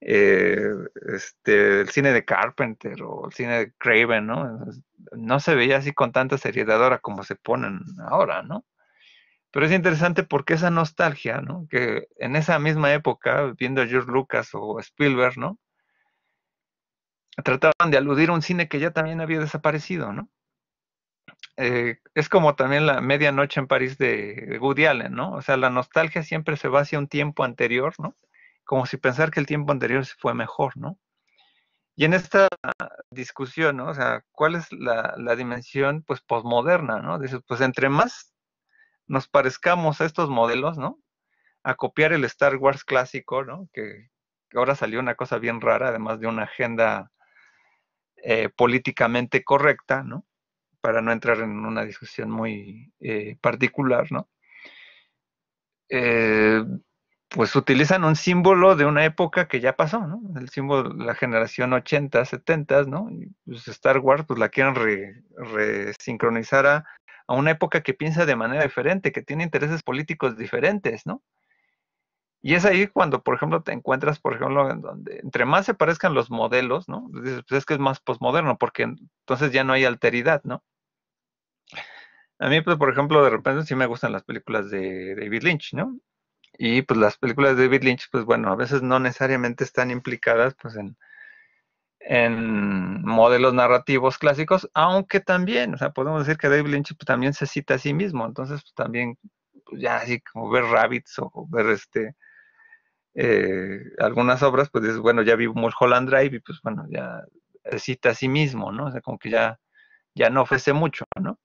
Speaker 1: eh, este, el cine de Carpenter o el cine de Craven, ¿no? No se veía así con tanta seriedad ahora como se ponen ahora, ¿no? Pero es interesante porque esa nostalgia, ¿no? Que en esa misma época, viendo a George Lucas o Spielberg, ¿no? Trataban de aludir a un cine que ya también había desaparecido, ¿no? Eh, es como también la medianoche en París de, Allen, ¿no? O sea, la nostalgia siempre se va hacia un tiempo anterior, ¿no? Como si pensar que el tiempo anterior fue mejor, ¿no? Y en esta discusión, ¿no? O sea, ¿cuál es la, dimensión, pues, posmoderna, ¿no? Dices, pues, entre más nos parezcamos a estos modelos, ¿no? A copiar el Star Wars clásico, ¿no? Que, ahora salió una cosa bien rara, además de una agenda eh, políticamente correcta, ¿no? Para no entrar en una discusión muy eh, particular, ¿no? Eh, pues utilizan un símbolo de una época que ya pasó, ¿no? El símbolo de la generación 80, 70, ¿no? Pues, Star Wars, pues la quieren resincronizar a a una época que piensa de manera diferente, que tiene intereses políticos diferentes, ¿no? Y es ahí cuando, por ejemplo, te encuentras, por ejemplo, en donde entre más se parezcan los modelos, ¿no? Dices, pues es que es más posmoderno, porque entonces ya no hay alteridad, ¿no? A mí, pues, por ejemplo, de repente sí me gustan las películas de David Lynch, ¿no? Y pues las películas de David Lynch, pues bueno, a veces no necesariamente están implicadas pues en, en modelos narrativos clásicos, aunque también, o sea, podemos decir que David Lynch pues, también se cita a sí mismo, entonces pues, también, pues, ya así como ver Rabbits o, ver este, eh, algunas obras, pues bueno, ya vi Holland Drive y pues bueno, ya se cita a sí mismo, ¿no? O sea, como que ya, ya no ofrece mucho, ¿no?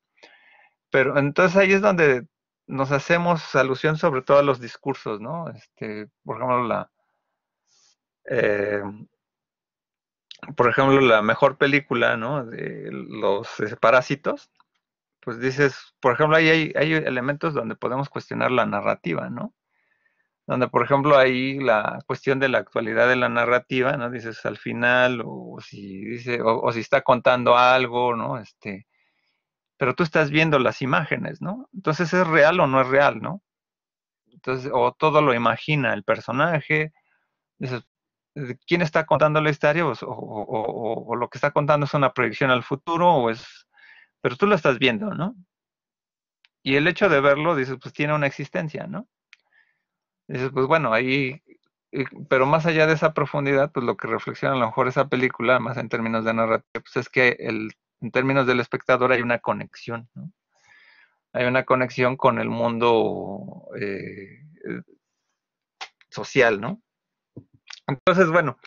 Speaker 1: Pero entonces ahí es donde nos hacemos alusión sobre todo a los discursos, ¿no? Este, por ejemplo, la... Eh, por ejemplo, la mejor película, ¿no? De los eh, parásitos, pues dices, por ejemplo, ahí hay, elementos donde podemos cuestionar la narrativa, ¿no? Donde, por ejemplo, hay la cuestión de la actualidad de la narrativa, ¿no? Dices al final, o si dice, o, si está contando algo, ¿no? Este, pero tú estás viendo las imágenes, ¿no? Entonces, ¿es real o no es real, no? Entonces, o todo lo imagina el personaje, dices, quién está contando la historia este o, lo que está contando es una proyección al futuro o es... Pero tú lo estás viendo, ¿no? Y el hecho de verlo, dices, pues tiene una existencia, ¿no? Dices, pues bueno, ahí... Pero más allá de esa profundidad, pues lo que reflexiona a lo mejor esa película, más en términos de narrativa, pues es que el, en términos del espectador hay una conexión, ¿no? Hay una conexión con el mundo eh, eh, social, ¿no? Entonces, bueno,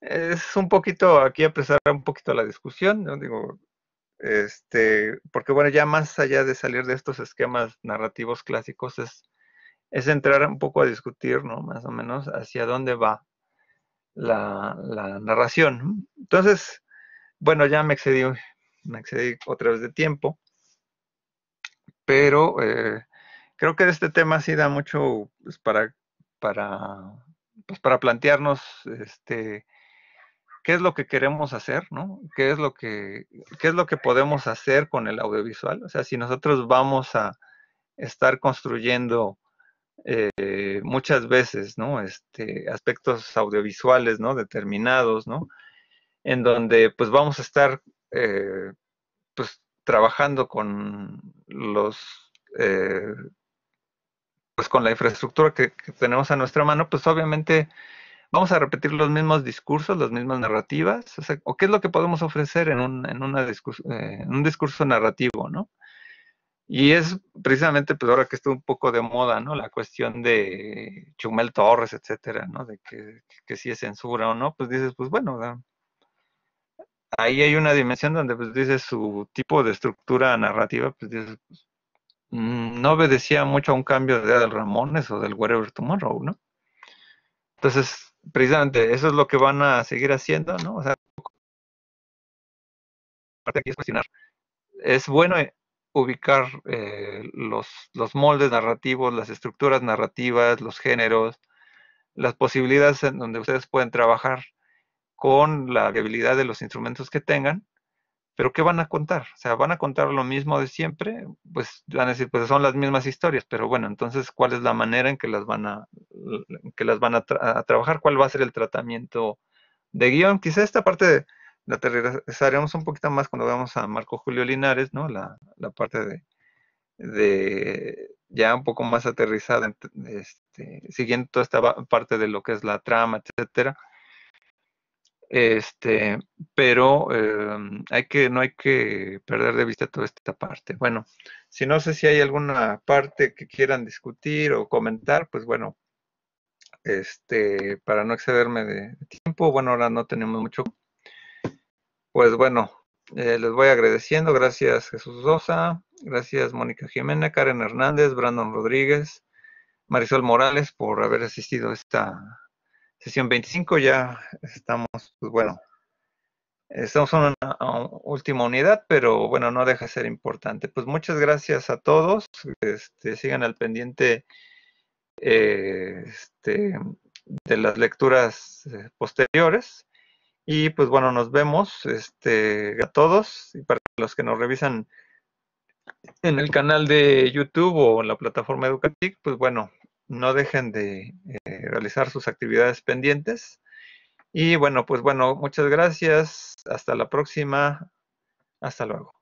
Speaker 1: es un poquito, aquí apresar un poquito la discusión, Digo, este, porque bueno, ya más allá de salir de estos esquemas narrativos clásicos, es, es entrar un poco a discutir, ¿no? Más o menos hacia dónde va la, narración. Entonces, bueno, ya me excedí, me excedí otra vez de tiempo, pero eh, creo que de este tema sí da mucho pues, para, para pues, para plantearnos este, qué es lo que queremos hacer, ¿Qué es, lo que, es lo que podemos hacer con el audiovisual? O sea, si nosotros vamos a estar construyendo eh, muchas veces, ¿no? Este, aspectos audiovisuales, ¿no? Determinados, En donde pues vamos a estar eh, pues trabajando con los eh, pues con la infraestructura que, tenemos a nuestra mano, pues obviamente vamos a repetir los mismos discursos, las mismas narrativas, o, qué es lo que podemos ofrecer en un, en discurso, eh, un discurso narrativo, ¿no? Y es precisamente, pues ahora que está un poco de moda, ¿no? La cuestión de Chumel Torres, etcétera, ¿no? De que, que si es censura o no, pues dices, pues bueno, ahí hay una dimensión donde, pues dices, su tipo de estructura narrativa, pues dices, pues, Mm, no obedecía mucho a un cambio de del Ramones o del Whatever Tomorrow, ¿no? Entonces, precisamente, eso es lo que van a seguir haciendo, ¿no? O sea, es Es bueno eh, ubicar eh, los, los moldes narrativos, las estructuras narrativas, los géneros, las posibilidades en donde ustedes pueden trabajar con la viabilidad de los instrumentos que tengan pero ¿qué van a contar? O sea, ¿van a contar lo mismo de siempre? Pues van a decir, pues son las mismas historias, pero bueno, entonces, ¿cuál es la manera en que las van a, que las van a, trabajar? ¿Cuál va a ser el tratamiento de guión? Quizá esta parte la aterrizaremos un poquito más cuando veamos a Marco Julio Linares, ¿no? La, parte de, de, ya un poco más aterrizada, este, siguiendo toda esta parte de lo que es la trama, etcétera este, pero em, hay que, no hay que perder de vista toda esta parte. Bueno, si no sé si hay alguna parte que quieran discutir o comentar, pues bueno, este, para no excederme de tiempo, bueno, ahora no tenemos mucho. Pues bueno, eh, les voy agradeciendo. Gracias Jesús Sosa, gracias Mónica Jiménez, Karen Hernández, Brandon Rodríguez, Marisol Morales por haber asistido a esta sesión 25 ya estamos, pues bueno, estamos en una, última unidad, pero bueno, no deja de ser importante. Pues muchas gracias a todos, este, sigan al pendiente eh, este, de las lecturas eh, posteriores. Y pues bueno, nos vemos este, a todos y para los que nos revisan en el canal de YouTube o en la plataforma Educatic, pues bueno, no dejen de eh, realizar sus actividades pendientes. Y bueno, pues bueno, muchas gracias. Hasta la próxima. Hasta luego.